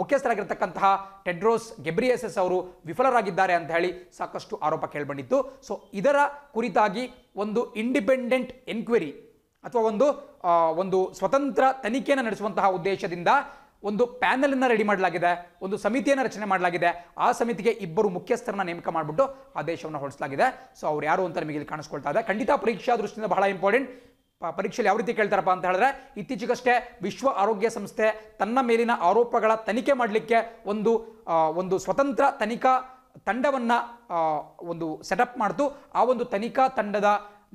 A: ಮುಖ್ಯಸ್ಥರಾಗಿರ್ತಕ್ಕಂತಹ ಟೆಡ್ರೋಸ್ ಗೆಬ್ರಿಯಸಸ್ ಅವರು ವಿಫಲರಾಗಿದ್ದಾರೆ ಅಂತ ಹೇಳಿ ಸಾಕಷ್ಟು ಆರೋಪ ಕೇಳಿಬಂದಿತ್ತು ಸೊ ಇದರ ಕುರಿತಾಗಿ ಒಂದು ಇಂಡಿಪೆಂಡೆಂಟ್ ಎನ್ಕ್ವೈರಿ ಅಥವಾ ಒಂದು ಒಂದು ಸ್ವತಂತ್ರ ತನಿಖೆಯನ್ನು ನಡೆಸುವಂತಹ ಉದ್ದೇಶದಿಂದ ಒಂದು ಪ್ಯಾನಲನ್ನು ರೆಡಿ ಮಾಡಲಾಗಿದೆ ಒಂದು ಸಮಿತಿಯನ್ನು ರಚನೆ ಮಾಡಲಾಗಿದೆ ಆ ಸಮಿತಿಗೆ ಇಬ್ಬರು ಮುಖ್ಯಸ್ಥರನ್ನ ನೇಮಕ ಮಾಡಿಬಿಟ್ಟು ದೇಶವನ್ನು ಹೊರಡಿಸಲಾಗಿದೆ ಸೊ ಅವ್ರು ಯಾರು ಅಂತ ನಿಮಗೆ ಇಲ್ಲಿ ಕಾಣಿಸ್ಕೊಳ್ತಾ ಇದೆ ಖಂಡಿತ ಪರೀಕ್ಷಾ ದೃಷ್ಟಿಯಿಂದ ಬಹಳ ಇಂಪಾರ್ಟೆಂಟ್ ಪರೀಕ್ಷೆಯಲ್ಲಿ ಯಾವ ರೀತಿ ಕೇಳ್ತಾರಪ್ಪ ಅಂತ ಹೇಳಿದ್ರೆ ಇತ್ತೀಚೆಗಷ್ಟೇ ವಿಶ್ವ ಆರೋಗ್ಯ ಸಂಸ್ಥೆ ತನ್ನ ಮೇಲಿನ ಆರೋಪಗಳ ತನಿಖೆ ಮಾಡಲಿಕ್ಕೆ ಒಂದು ಒಂದು ಸ್ವತಂತ್ರ ತನಿಖಾ ತಂಡವನ್ನು ಒಂದು ಸೆಟಪ್ ಮಾಡ್ತು ಆ ಒಂದು ತನಿಖಾ ತಂಡದ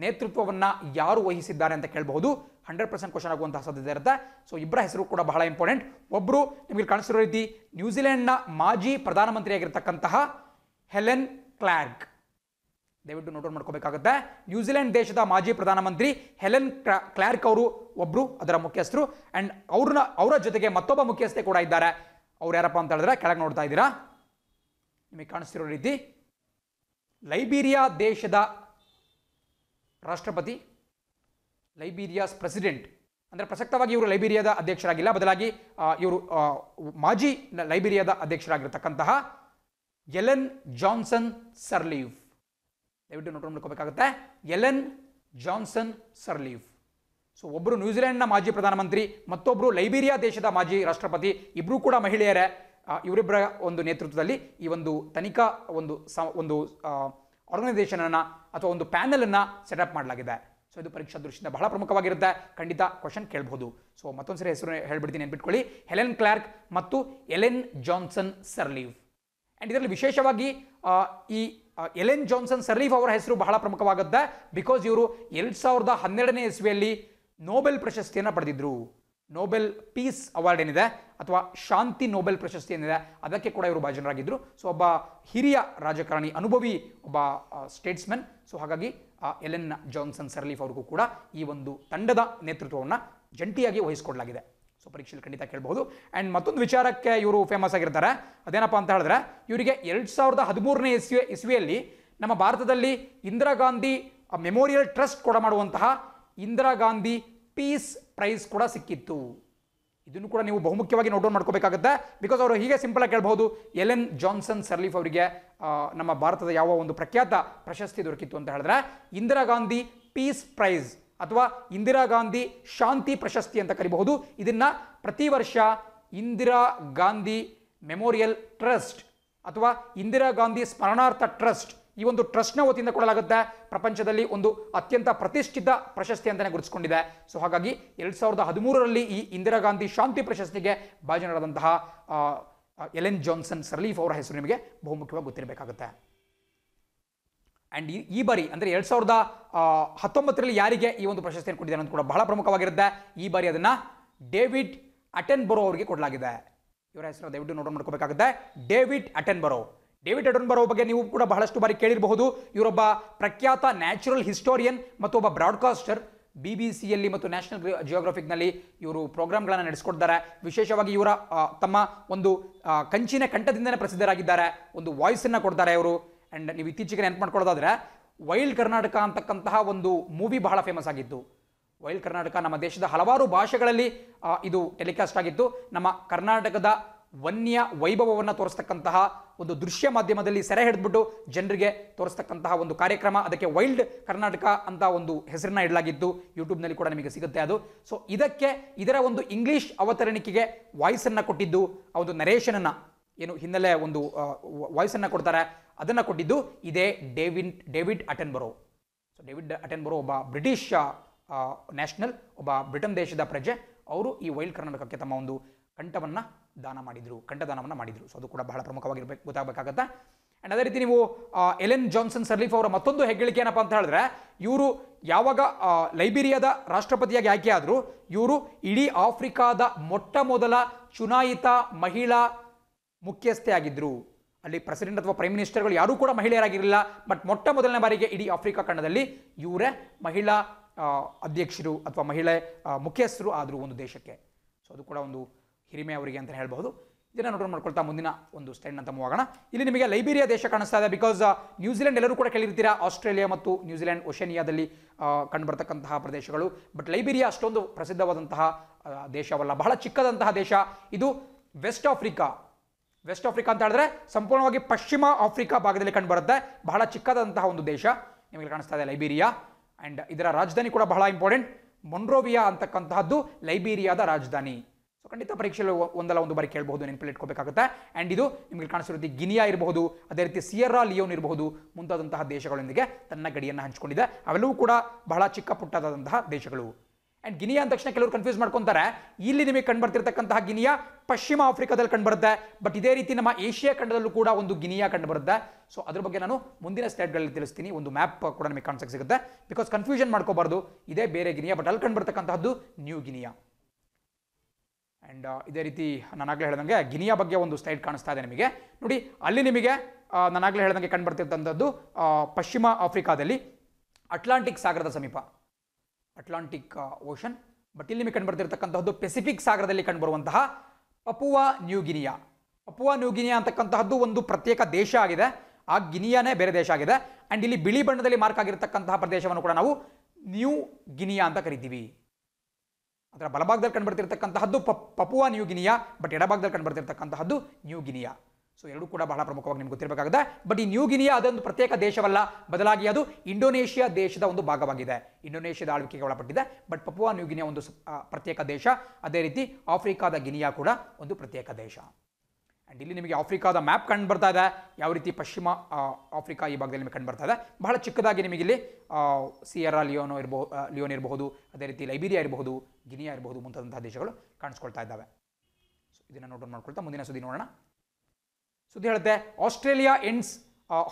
A: ನೇತೃತ್ವವನ್ನು ಯಾರು ವಹಿಸಿದ್ದಾರೆ ಅಂತ ಕೇಳಬಹುದು ಹಂಡ್ರೆಡ್ ಪರ್ಸೆಂಟ್ ಕ್ವಶನ್ ಆಗುವಂತಹ ಸಾಧ್ಯತೆ ಇರುತ್ತೆ ಸೊ ಇಬ್ಬರ ಹೆಸರು ಕೂಡ ಬಹಳ ಇಂಪಾರ್ಟೆಂಟ್ ಒಬ್ಬರು ನಿಮಗೆ ಕಾಣಿಸಿರೋ ರೀತಿ ನ್ಯೂಜಿಲೆಂಡ್ನ ಮಾಜಿ ಪ್ರಧಾನಮಂತ್ರಿಯಾಗಿರ್ತಕ್ಕಂತಹ ಹೆಲೆನ್ ಕ್ಲಾರ್ಕ್ ದಯವಿಟ್ಟು ನೋಟ್ ಮಾಡ್ಕೋಬೇಕಾಗುತ್ತೆ ನ್ಯೂಜಿಲೆಂಡ್ ದೇಶದ ಮಾಜಿ ಪ್ರಧಾನಮಂತ್ರಿ ಹೆಲೆನ್ ಕ್ಲಾರ್ಕ್ ಅವರು ಒಬ್ಬರು ಅದರ ಮುಖ್ಯಸ್ಥರು ಆ್ಯಂಡ್ ಅವ್ರನ್ನ ಅವರ ಜೊತೆಗೆ ಮತ್ತೊಬ್ಬ ಮುಖ್ಯಸ್ಥೆ ಕೂಡ ಇದ್ದಾರೆ ಅವ್ರು ಯಾರಪ್ಪ ಅಂತ ಹೇಳಿದ್ರೆ ಕೆಳಗೆ ನೋಡ್ತಾ ಇದ್ದೀರಾ ನಿಮಗೆ ಕಾಣಿಸ್ತಿರೋ ರೀತಿ ಲೈಬೀರಿಯಾ ದೇಶದ ರಾಷ್ಟ್ರಪತಿ ಲೈಬೀರಿಯಾಸ್ ಪ್ರೆಸಿಡೆಂಟ್ ಅಂದರೆ ಪ್ರಸಕ್ತವಾಗಿ ಇವರು ಲೈಬೀರಿಯಾದ ಅಧ್ಯಕ್ಷರಾಗಿಲ್ಲ ಬದಲಾಗಿ ಇವರು ಮಾಜಿ ಲೈಬೀರಿಯಾದ ಅಧ್ಯಕ್ಷರಾಗಿರ್ತಕ್ಕಂತಹ ಎಲೆನ್ ಜಾನ್ಸನ್ ಸರ್ಲೀವ್ ದಯವಿಟ್ಟು ನೋಟ್ ಮಾಡ್ಕೋಬೇಕಾಗುತ್ತೆ ಎಲೆನ್ ಜಾನ್ಸನ್ ಸರ್ಲೀವ್ ಸೊ ಒಬ್ಬರು ನ್ಯೂಜಿಲೆಂಡ್ನ ಮಾಜಿ ಪ್ರಧಾನಮಂತ್ರಿ ಮತ್ತೊಬ್ಬರು ಲೈಬೀರಿಯಾ ದೇಶದ ಮಾಜಿ ರಾಷ್ಟ್ರಪತಿ ಇಬ್ಬರೂ ಕೂಡ ಮಹಿಳೆಯರೇ ಇವರಿಬ್ಬರ ಒಂದು ನೇತೃತ್ವದಲ್ಲಿ ಈ ಒಂದು ತನಿಖಾ ಒಂದು ಸ ಒಂದು ಆರ್ಗನೈಸೇಷನನ್ನು ಅಥವಾ ಒಂದು ಪ್ಯಾನೆಲನ್ನು ಸೆಟಪ್ ಮಾಡಲಾಗಿದೆ ಸೊ ಇದು ಪರೀಕ್ಷಾ ದೃಷ್ಟಿಯಿಂದ ಬಹಳ ಪ್ರಮುಖವಾಗಿರುತ್ತೆ ಖಂಡಿತ ಕ್ವಶನ್ ಕೇಳಬಹುದು ಸೊ ಮತ್ತೊಂದ್ಸರಿ ಹೆಸರು ಹೇಳ್ಬಿಡ್ತೀನಿ ಅನ್ಬಿಟ್ಕೊಳ್ಳಿ ಹೆಲೆನ್ ಕ್ಲಾರ್ಕ್ ಮತ್ತು ಎಲೆನ್ ಜಾನ್ಸನ್ ಸರ್ಲೀವ್ ಆ್ಯಂಡ್ ಇದರಲ್ಲಿ ವಿಶೇಷವಾಗಿ ಈ ಎಲೆನ್ ಜಾನ್ಸನ್ ಸರ್ಲೀವ್ ಅವರ ಹೆಸರು ಬಹಳ ಪ್ರಮುಖವಾಗುತ್ತೆ ಬಿಕಾಸ್ ಇವರು ಎರಡು ಸಾವಿರದ ಹನ್ನೆರಡನೇ ಇಸ್ವಿಯಲ್ಲಿ ನೋಬೆಲ್ ಪ್ರಶಸ್ತಿಯನ್ನು ಪಡೆದಿದ್ರು ನೋಬೆಲ್ ಪೀಸ್ ಅವಾರ್ಡ್ ಏನಿದೆ ಅಥವಾ ಶಾಂತಿ ನೋಬೆಲ್ ಪ್ರಶಸ್ತಿ ಏನಿದೆ ಅದಕ್ಕೆ ಕೂಡ ಇವರು ಭಾಜನರಾಗಿದ್ದರು ಸೊ ಒಬ್ಬ ಹಿರಿಯ ರಾಜಕಾರಣಿ ಅನುಭವಿ ಒಬ್ಬ ಸ್ಟೇಟ್ಸ್ಮನ್ ಸೊ ಹಾಗಾಗಿ ಎಲೆನ್ ಜಾನ್ಸನ್ ಸರ್ಲೀಫ್ ಅವ್ರಿಗೂ ಕೂಡ ಈ ಒಂದು ತಂಡದ ನೇತೃತ್ವವನ್ನು ಜಂಟಿಯಾಗಿ ವಹಿಸಿಕೊಡಲಾಗಿದೆ ಸೊ ಪರೀಕ್ಷೆಯಲ್ಲಿ ಖಂಡಿತ ಕೇಳಬಹುದು ಆ್ಯಂಡ್ ಮತ್ತೊಂದು ವಿಚಾರಕ್ಕೆ ಇವರು ಫೇಮಸ್ ಆಗಿರ್ತಾರೆ ಅದೇನಪ್ಪ ಅಂತ ಹೇಳಿದ್ರೆ ಇವರಿಗೆ ಎರಡು ಸಾವಿರದ ಹದಿಮೂರನೇ ಇಸ್ವಿ ಇಸ್ವಿಯಲ್ಲಿ ನಮ್ಮ ಭಾರತದಲ್ಲಿ ಇಂದಿರಾ ಗಾಂಧಿ ಮೆಮೋರಿಯಲ್ ಟ್ರಸ್ಟ್ ಕೂಡ ಮಾಡುವಂತಹ ಇಂದಿರಾ ಗಾಂಧಿ ಪೀಸ್ ಪ್ರೈಸ್ ಕೂಡ ಸಿಕ್ಕಿತ್ತು ಇದನ್ನು ಕೂಡ ನೀವು ಬಹುಮುಖ್ಯವಾಗಿ ನೋಟ್ ಡೌನ್ ಮಾಡ್ಕೋಬೇಕಾಗುತ್ತೆ ಬಿಕಾಸ್ ಅವರು ಹೀಗೆ ಸಿಂಪಲ್ ಆಗಿ ಕೇಳಬಹುದು ಎಲ್ ಎನ್ ಜಾನ್ಸನ್ ಸರ್ಲೀಫ್ ಅವರಿಗೆ ನಮ್ಮ ಭಾರತದ ಯಾವ ಒಂದು ಪ್ರಖ್ಯಾತ ಪ್ರಶಸ್ತಿ ದೊರಕಿತ್ತು ಅಂತ ಹೇಳಿದ್ರೆ ಇಂದಿರಾ ಗಾಂಧಿ ಪೀಸ್ ಪ್ರೈಸ್ ಅಥವಾ ಇಂದಿರಾ ಗಾಂಧಿ ಶಾಂತಿ ಪ್ರಶಸ್ತಿ ಅಂತ ಕರಿಬಹುದು ಇದನ್ನ ಪ್ರತಿ ವರ್ಷ ಇಂದಿರಾ ಗಾಂಧಿ ಮೆಮೋರಿಯಲ್ ಟ್ರಸ್ಟ್ ಅಥವಾ ಇಂದಿರಾ ಗಾಂಧಿ ಸ್ಮರಣಾರ್ಥ ಟ್ರಸ್ಟ್ ಈ ಒಂದು ಟ್ರಸ್ಟ್ನ ವತಿಯಿಂದ ಕೊಡಲಾಗುತ್ತೆ ಪ್ರಪಂಚದಲ್ಲಿ ಒಂದು ಅತ್ಯಂತ ಪ್ರತಿಷ್ಠಿತ ಪ್ರಶಸ್ತಿ ಅಂತಲೇ ಗುರುತಿಸಿಕೊಂಡಿದೆ ಸೊ ಹಾಗಾಗಿ ಎರಡು ಸಾವಿರದ ಹದಿಮೂರರಲ್ಲಿ ಈ ಇಂದಿರಾ ಗಾಂಧಿ ಶಾಂತಿ ಪ್ರಶಸ್ತಿಗೆ ಭಾಜನರಾದಂತಹ ಎಲೆನ್ ಜಾನ್ಸನ್ ಸರ್ಲೀಫ್ ಅವರ ಹೆಸರು ನಿಮಗೆ ಬಹುಮುಖ್ಯವಾಗಿ ಗೊತ್ತಿರಬೇಕಾಗುತ್ತೆ ಆ್ಯಂಡ್ ಈ ಬಾರಿ ಅಂದರೆ ಎರಡು ಸಾವಿರದ ಹತ್ತೊಂಬತ್ತರಲ್ಲಿ ಯಾರಿಗೆ ಈ ಒಂದು ಪ್ರಶಸ್ತಿಯನ್ನು ಕೊಟ್ಟಿದ್ದಾರೆ ಅಂತ ಕೂಡ ಬಹಳ ಪ್ರಮುಖವಾಗಿರುತ್ತೆ ಈ ಬಾರಿ ಅದನ್ನು ಡೇವಿಡ್ ಅಟೆನ್ ಬರೋ ಅವರಿಗೆ ಕೊಡಲಾಗಿದೆ ಇವರ ಹೆಸರು ದಯವಿಟ್ಟು ನೋಡೋಣ ಮಾಡ್ಕೋಬೇಕಾಗುತ್ತೆ ಡೇವಿಡ್ ಅಟೆನ್ ಬರೋ ಡೇವಿಡ್ ಬರೋ ಬಗ್ಗೆ ನೀವು ಕೂಡ ಬಹಳಷ್ಟು ಬಾರಿ ಕೇಳಿರಬಹುದು ಇವರೊಬ್ಬ ಪ್ರಖ್ಯಾತ ನ್ಯಾಚುರಲ್ ಹಿಸ್ಟೋರಿಯನ್ ಮತ್ತು ಒಬ್ಬ ಬ್ರಾಡ್ಕಾಸ್ಟರ್ ಬಿ ಬಿ ಸಿಯಲ್ಲಿ ಮತ್ತು ನ್ಯಾಷನಲ್ ಜಿಯೋಗ್ರಫಿಕ್ನಲ್ಲಿ ಇವರು ಪ್ರೋಗ್ರಾಮ್ಗಳನ್ನು ನಡೆಸಿಕೊಡ್ತಾರೆ ವಿಶೇಷವಾಗಿ ಇವರ ತಮ್ಮ ಒಂದು ಕಂಚಿನ ಕಂಠದಿಂದನೇ ಪ್ರಸಿದ್ಧರಾಗಿದ್ದಾರೆ ಒಂದು ವಾಯ್ಸನ್ನು ಕೊಡ್ತಾರೆ ಇವರು ಆ್ಯಂಡ್ ನೀವು ಇತ್ತೀಚೆಗೆ ನೆನ್ಪು ಮಾಡ್ಕೊಳ್ಳೋದಾದರೆ ವೈಲ್ಡ್ ಕರ್ನಾಟಕ ಅಂತಕ್ಕಂತಹ ಒಂದು ಮೂವಿ ಬಹಳ ಫೇಮಸ್ ಆಗಿತ್ತು ವೈಲ್ಡ್ ಕರ್ನಾಟಕ ನಮ್ಮ ದೇಶದ ಹಲವಾರು ಭಾಷೆಗಳಲ್ಲಿ ಇದು ಟೆಲಿಕಾಸ್ಟ್ ಆಗಿತ್ತು ನಮ್ಮ ಕರ್ನಾಟಕದ ವನ್ಯ ವೈಭವವನ್ನು ತೋರಿಸ್ತಕ್ಕಂತಹ ಒಂದು ದೃಶ್ಯ ಮಾಧ್ಯಮದಲ್ಲಿ ಸೆರೆ ಹಿಡಿದ್ಬಿಟ್ಟು ಜನರಿಗೆ ತೋರಿಸ್ತಕ್ಕಂತಹ ಒಂದು ಕಾರ್ಯಕ್ರಮ ಅದಕ್ಕೆ ವೈಲ್ಡ್ ಕರ್ನಾಟಕ ಅಂತ ಒಂದು ಹೆಸರನ್ನ ಇಡಲಾಗಿದ್ದು ಯೂಟ್ಯೂಬ್ನಲ್ಲಿ ಕೂಡ ನಿಮಗೆ ಸಿಗುತ್ತೆ ಅದು ಸೊ ಇದಕ್ಕೆ ಇದರ ಒಂದು ಇಂಗ್ಲೀಷ್ ಅವತರಣಿಕೆಗೆ ವಾಯ್ಸನ್ನು ಕೊಟ್ಟಿದ್ದು ಆ ಒಂದು ನರೇಶನನ್ನು ಏನು ಹಿನ್ನೆಲೆ ಒಂದು ವಾಯ್ಸನ್ನು ಕೊಡ್ತಾರೆ ಅದನ್ನು ಕೊಟ್ಟಿದ್ದು ಇದೇ ಡೇವಿನ್ David Attenborough so David Attenborough ಒಬ್ಬ ಬ್ರಿಟಿಷ್ ನ್ಯಾಷನಲ್ ಒಬ್ಬ ಬ್ರಿಟನ್ ದೇಶದ ಪ್ರಜೆ ಅವರು ಈ ವೈಲ್ಡ್ ಕರ್ನಾಟಕಕ್ಕೆ ತಮ್ಮ ಒಂದು ಕಂಠವನ್ನು ದಾನ ಮಾಡಿದರು ಕಂಠದಾನವನ್ನು ಮಾಡಿದರು ಸೊ ಅದು ಕೂಡ ಬಹಳ ಪ್ರಮುಖವಾಗಿರ್ಬೇಕು ಗೊತ್ತಾಗಬೇಕಾಗತ್ತೆ ಆ್ಯಂಡ್ ಅದೇ ರೀತಿ ನೀವು ಎಲೆನ್ ಜಾನ್ಸನ್ ಸರ್ಲೀಫ್ ಅವರ ಮತ್ತೊಂದು ಹೆಗ್ಗಳಿಕೆ ಏನಪ್ಪ ಅಂತ ಹೇಳಿದ್ರೆ ಇವರು ಯಾವಾಗ ಲೈಬೀರಿಯಾದ ರಾಷ್ಟ್ರಪತಿಯಾಗಿ ಆಯ್ಕೆ ಆದರೂ ಇವರು ಇಡೀ ಆಫ್ರಿಕಾದ ಮೊಟ್ಟ ಮೊದಲ ಚುನಾಯಿತ ಮಹಿಳಾ ಮುಖ್ಯಸ್ಥೆ ಆಗಿದ್ದರು ಅಲ್ಲಿ ಪ್ರೆಸಿಡೆಂಟ್ ಅಥವಾ ಪ್ರೈಮ್ ಮಿನಿಸ್ಟರ್ಗಳು ಯಾರೂ ಕೂಡ ಮಹಿಳೆಯರಾಗಿರಲಿಲ್ಲ ಬಟ್ ಮೊಟ್ಟ ಮೊದಲನೇ ಬಾರಿಗೆ ಇಡೀ ಆಫ್ರಿಕಾ ಖಂಡದಲ್ಲಿ ಇವರೇ ಮಹಿಳಾ ಅಧ್ಯಕ್ಷರು ಅಥವಾ ಮಹಿಳೆ ಮುಖ್ಯಸ್ಥರು ಆದರೂ ಒಂದು ದೇಶಕ್ಕೆ ಸೊ ಅದು ಕೂಡ ಒಂದು ಹಿರಿಮೆ ಅವರಿಗೆ ಅಂತ ಹೇಳ್ಬಹುದು ಇದನ್ನು ನೋಡ್ರಿ ಮಾಡ್ಕೊಳ್ತಾ ಮುಂದಿನ ಒಂದು ಸ್ಟ್ಯಾಂಡ್ ಅಂತ ಹೋಗೋಣ ಇಲ್ಲಿ ನಿಮಗೆ ಲೈಬೀರಿಯಾ ದೇಶ ಕಾಣಿಸ್ತಾ ಇದೆ ಬಿಕಾಸ್ ನ್ಯೂಜಿಲೆಂಡ್ ಎಲ್ಲರೂ ಕೂಡ ಕೇಳಿರ್ತೀರಾ ಆಸ್ಟ್ರೇಲಿಯಾ ಮತ್ತು ನ್ಯೂಜಿಲೆಂಡ್ ಒಶೇನಿಯಾದಲ್ಲಿ ಕಂಡುಬರ್ತಕ್ಕಂತಹ ಪ್ರದೇಶಗಳು ಬಟ್ ಲೈಬೀರಿಯಾ ಅಷ್ಟೊಂದು ಪ್ರಸಿದ್ಧವಾದಂತಹ ದೇಶವಲ್ಲ ಬಹಳ ಚಿಕ್ಕದಂತಹ ದೇಶ ಇದು ವೆಸ್ಟ್ ಆಫ್ರಿಕಾ ವೆಸ್ಟ್ ಆಫ್ರಿಕಾ ಅಂತ ಹೇಳಿದ್ರೆ ಸಂಪೂರ್ಣವಾಗಿ ಪಶ್ಚಿಮ ಆಫ್ರಿಕಾ ಭಾಗದಲ್ಲಿ ಕಂಡುಬರುತ್ತೆ ಬಹಳ ಚಿಕ್ಕದಂತಹ ಒಂದು ದೇಶ ನಿಮಗೆ ಕಾಣಿಸ್ತಾ ಇದೆ ಲೈಬೀರಿಯಾ ಆ್ಯಂಡ್ ಇದರ ರಾಜಧಾನಿ ಕೂಡ ಬಹಳ ಇಂಪಾರ್ಟೆಂಟ್ ಮೊನ್ರೋವಿಯಾ ಅಂತಕ್ಕಂತಹದ್ದು ಲೈಬೀರಿಯಾದ ರಾಜಧಾನಿ ಖಂಡಿತ ಪರೀಕ್ಷೆಯಲ್ಲಿ ಒಂದಲ್ಲ ಒಂದು ಬಾರಿ ಕೇಳಬಹುದು ನೆನಪಲ್ಲಿ ಇಟ್ಕೋಬೇಕಾಗುತ್ತೆ ಆ್ಯಂಡ್ ಇದು ನಿಮಗೆ ಕಾಣಿಸಿರುತ್ತೆ ಗಿನಿಯಾ ಇರಬಹುದು ಅದೇ ರೀತಿ ಸಿಯರ್ರಾ ಲಿಯೋನ್ ಇರಬಹುದು ಮುಂತಾದಂತಹ ದೇಶಗಳೊಂದಿಗೆ ತನ್ನ ಗಡಿಯನ್ನು ಹಂಚಿಕೊಂಡಿದೆ ಅವೆಲ್ಲವೂ ಕೂಡ ಬಹಳ ಚಿಕ್ಕ ಪುಟ್ಟದಾದಂತಹ ದೇಶಗಳು ಆ್ಯಂಡ್ ಗಿನಿಯಾ ಅಂದ ತಕ್ಷಣ ಕೆಲವರು ಕನ್ಫ್ಯೂಸ್ ಮಾಡ್ಕೊತಾರೆ ಇಲ್ಲಿ ನಿಮಗೆ ಕಂಡುಬರ್ತಿರ್ತಕ್ಕಂತಹ ಗಿನಿಯಾ ಪಶ್ಚಿಮ ಆಫ್ರಿಕಾದಲ್ಲಿ ಕಂಡುಬರುತ್ತೆ ಬಟ್ ಇದೇ ರೀತಿ ನಮ್ಮ ಏಷ್ಯಾ ಖಂಡದಲ್ಲೂ ಕೂಡ ಒಂದು ಗಿನಿಯಾ ಕಂಡುಬರುತ್ತೆ ಸೊ ಅದ್ರ ಬಗ್ಗೆ ನಾನು ಮುಂದಿನ ಸ್ಟೇಟ್ಗಳಲ್ಲಿ ತಿಳಿಸ್ತೀನಿ ಒಂದು ಮ್ಯಾಪ್ ಕೂಡ ನಿಮಗೆ ಕಾಣಿಸಕ್ಕೆ ಸಿಗುತ್ತೆ ಬಿಕಾಸ್ ಕನ್ಫ್ಯೂಷನ್ ಮಾಡ್ಕೋಬಾರ್ದು ಇದೇ ಬೇರೆ ಗಿನಿಯಾ ಬಟ್ ಅಲ್ಲಿ ಕಂಡುಬರ್ತಕ್ಕಂತಹದ್ದು ನ್ಯೂ ಗಿನಿಯಾ ಆ್ಯಂಡ್ uh, ಇದೇ ರೀತಿ ನಾನಾಗಲೇ ಹೇಳ್ದಂಗೆ ಗಿನಿಯಾ ಬಗ್ಗೆ ಒಂದು ಸ್ಲೈಡ್ ಕಾಣಿಸ್ತಾ ಇದೆ ನಿಮಗೆ ನೋಡಿ ಅಲ್ಲಿ ನಿಮಗೆ ನಾನಾಗಲೇ ಹೇಳ್ದಂಗೆ ಬರ್ತಿರ್ತಂಥದ್ದು ಪಶ್ಚಿಮ ಆಫ್ರಿಕಾದಲ್ಲಿ ಅಟ್ಲಾಂಟಿಕ್ ಸಾಗರದ ಸಮೀಪ ಅಟ್ಲಾಂಟಿಕ್ ಓಷನ್ ಬಟ್ ಇಲ್ಲಿ ನಿಮಗೆ ಕಂಡುಬರ್ತಿರ್ತಕ್ಕಂಥದ್ದು ಪೆಸಿಫಿಕ್ ಸಾಗರದಲ್ಲಿ ಕಂಡುಬರುವಂತಹ Papua New Guinea Papua New Guinea ಅಂತಕ್ಕಂತಹದ್ದು ಒಂದು ಪ್ರತ್ಯೇಕ ದೇಶ ಆಗಿದೆ ಆ ಗಿನಿಯಾನೇ ಬೇರೆ ದೇಶ ಆಗಿದೆ ಆ್ಯಂಡ್ ಇಲ್ಲಿ ಬಿಳಿ ಬಣ್ಣದಲ್ಲಿ ಮಾರ್ಕ್ ಆಗಿರತಕ್ಕಂತಹ ಪ್ರದೇಶವನ್ನು ಕೂಡ ನಾವು ನ್ಯೂ ಗಿನಿಯಾ ಅಂತ ಕರಿತೀವಿ ಅದರ ಬಲಭಾಗದಲ್ಲಿ ಕಂಡುಬರ್ತಿರ್ತಕ್ಕಂತಹದ್ದು ಪಪುವಾ ನ್ಯೂ ಗಿನಿಯಾ ಬಟ್ ಎಡಭಾಗದಲ್ಲಿ ಕಂಡುಬರ್ತಿರ್ತಕ್ಕಂತಹದ್ದು ನ್ಯೂ ಗಿನಿಯಾ ಸೊ ಎರಡೂ ಕೂಡ ಬಹಳ ಪ್ರಮುಖವಾಗಿ ನಿಮ್ಗೆ ಗೊತ್ತಿರಬೇಕಾಗುತ್ತೆ ಬಟ್ ಈ ನ್ಯೂ ಗಿನಿಯಾ ಅದೊಂದು ಪ್ರತ್ಯೇಕ ದೇಶವಲ್ಲ ಬದಲಾಗಿ ಅದು ಇಂಡೋನೇಷಿಯಾ ದೇಶದ ಒಂದು ಭಾಗವಾಗಿದೆ ಇಂಡೋನೇಷ್ಯಾದ ಆಳ್ವಿಕೆಗೆ ಒಳಪಟ್ಟಿದೆ ಬಟ್ ಪಪುವಾ ನ್ಯೂ ಗಿನಿಯಾ ಒಂದು ಪ್ರತ್ಯೇಕ ದೇಶ ಅದೇ ರೀತಿ ಆಫ್ರಿಕಾದ ಗಿನಿಯಾ ಕೂಡ ಒಂದು ಪ್ರತ್ಯೇಕ ದೇಶ ಆ್ಯಂಡ್ ಇಲ್ಲಿ ನಿಮಗೆ ಆಫ್ರಿಕಾದ ಮ್ಯಾಪ್ ಕಂಡು ಬರ್ತಾ ಇದೆ ಯಾವ ರೀತಿ ಪಶ್ಚಿಮ ಆಫ್ರಿಕಾ ಈ ಭಾಗದಲ್ಲಿ ನಿಮಗೆ ಕಂಡು ಬರ್ತಾ ಇದೆ ಬಹಳ ಚಿಕ್ಕದಾಗಿ ನಿಮಗೆ ಇಲ್ಲಿ ಸಿಯರಾ ಲಿಯೋನೋ ಇರಬಹುದು ಲಿಯೋನ್ ಇರಬಹುದು ಅದೇ ರೀತಿ ಲೈಬೀರಿಯಾ ಇರಬಹುದು ಗಿನಿಯಾ ಇರಬಹುದು ಮುಂತಾದಂತಹ ದೇಶಗಳು ಕಾಣಿಸ್ಕೊಳ್ತಾ ಇದ್ದಾವೆ ಸೊ ಇದನ್ನು ನೋಟ್ ಮಾಡ್ಕೊಳ್ತಾ ಮುಂದಿನ ಸುದ್ದಿ ನೋಡೋಣ ಸುದ್ದಿ ಹೇಳುತ್ತೆ Australia ends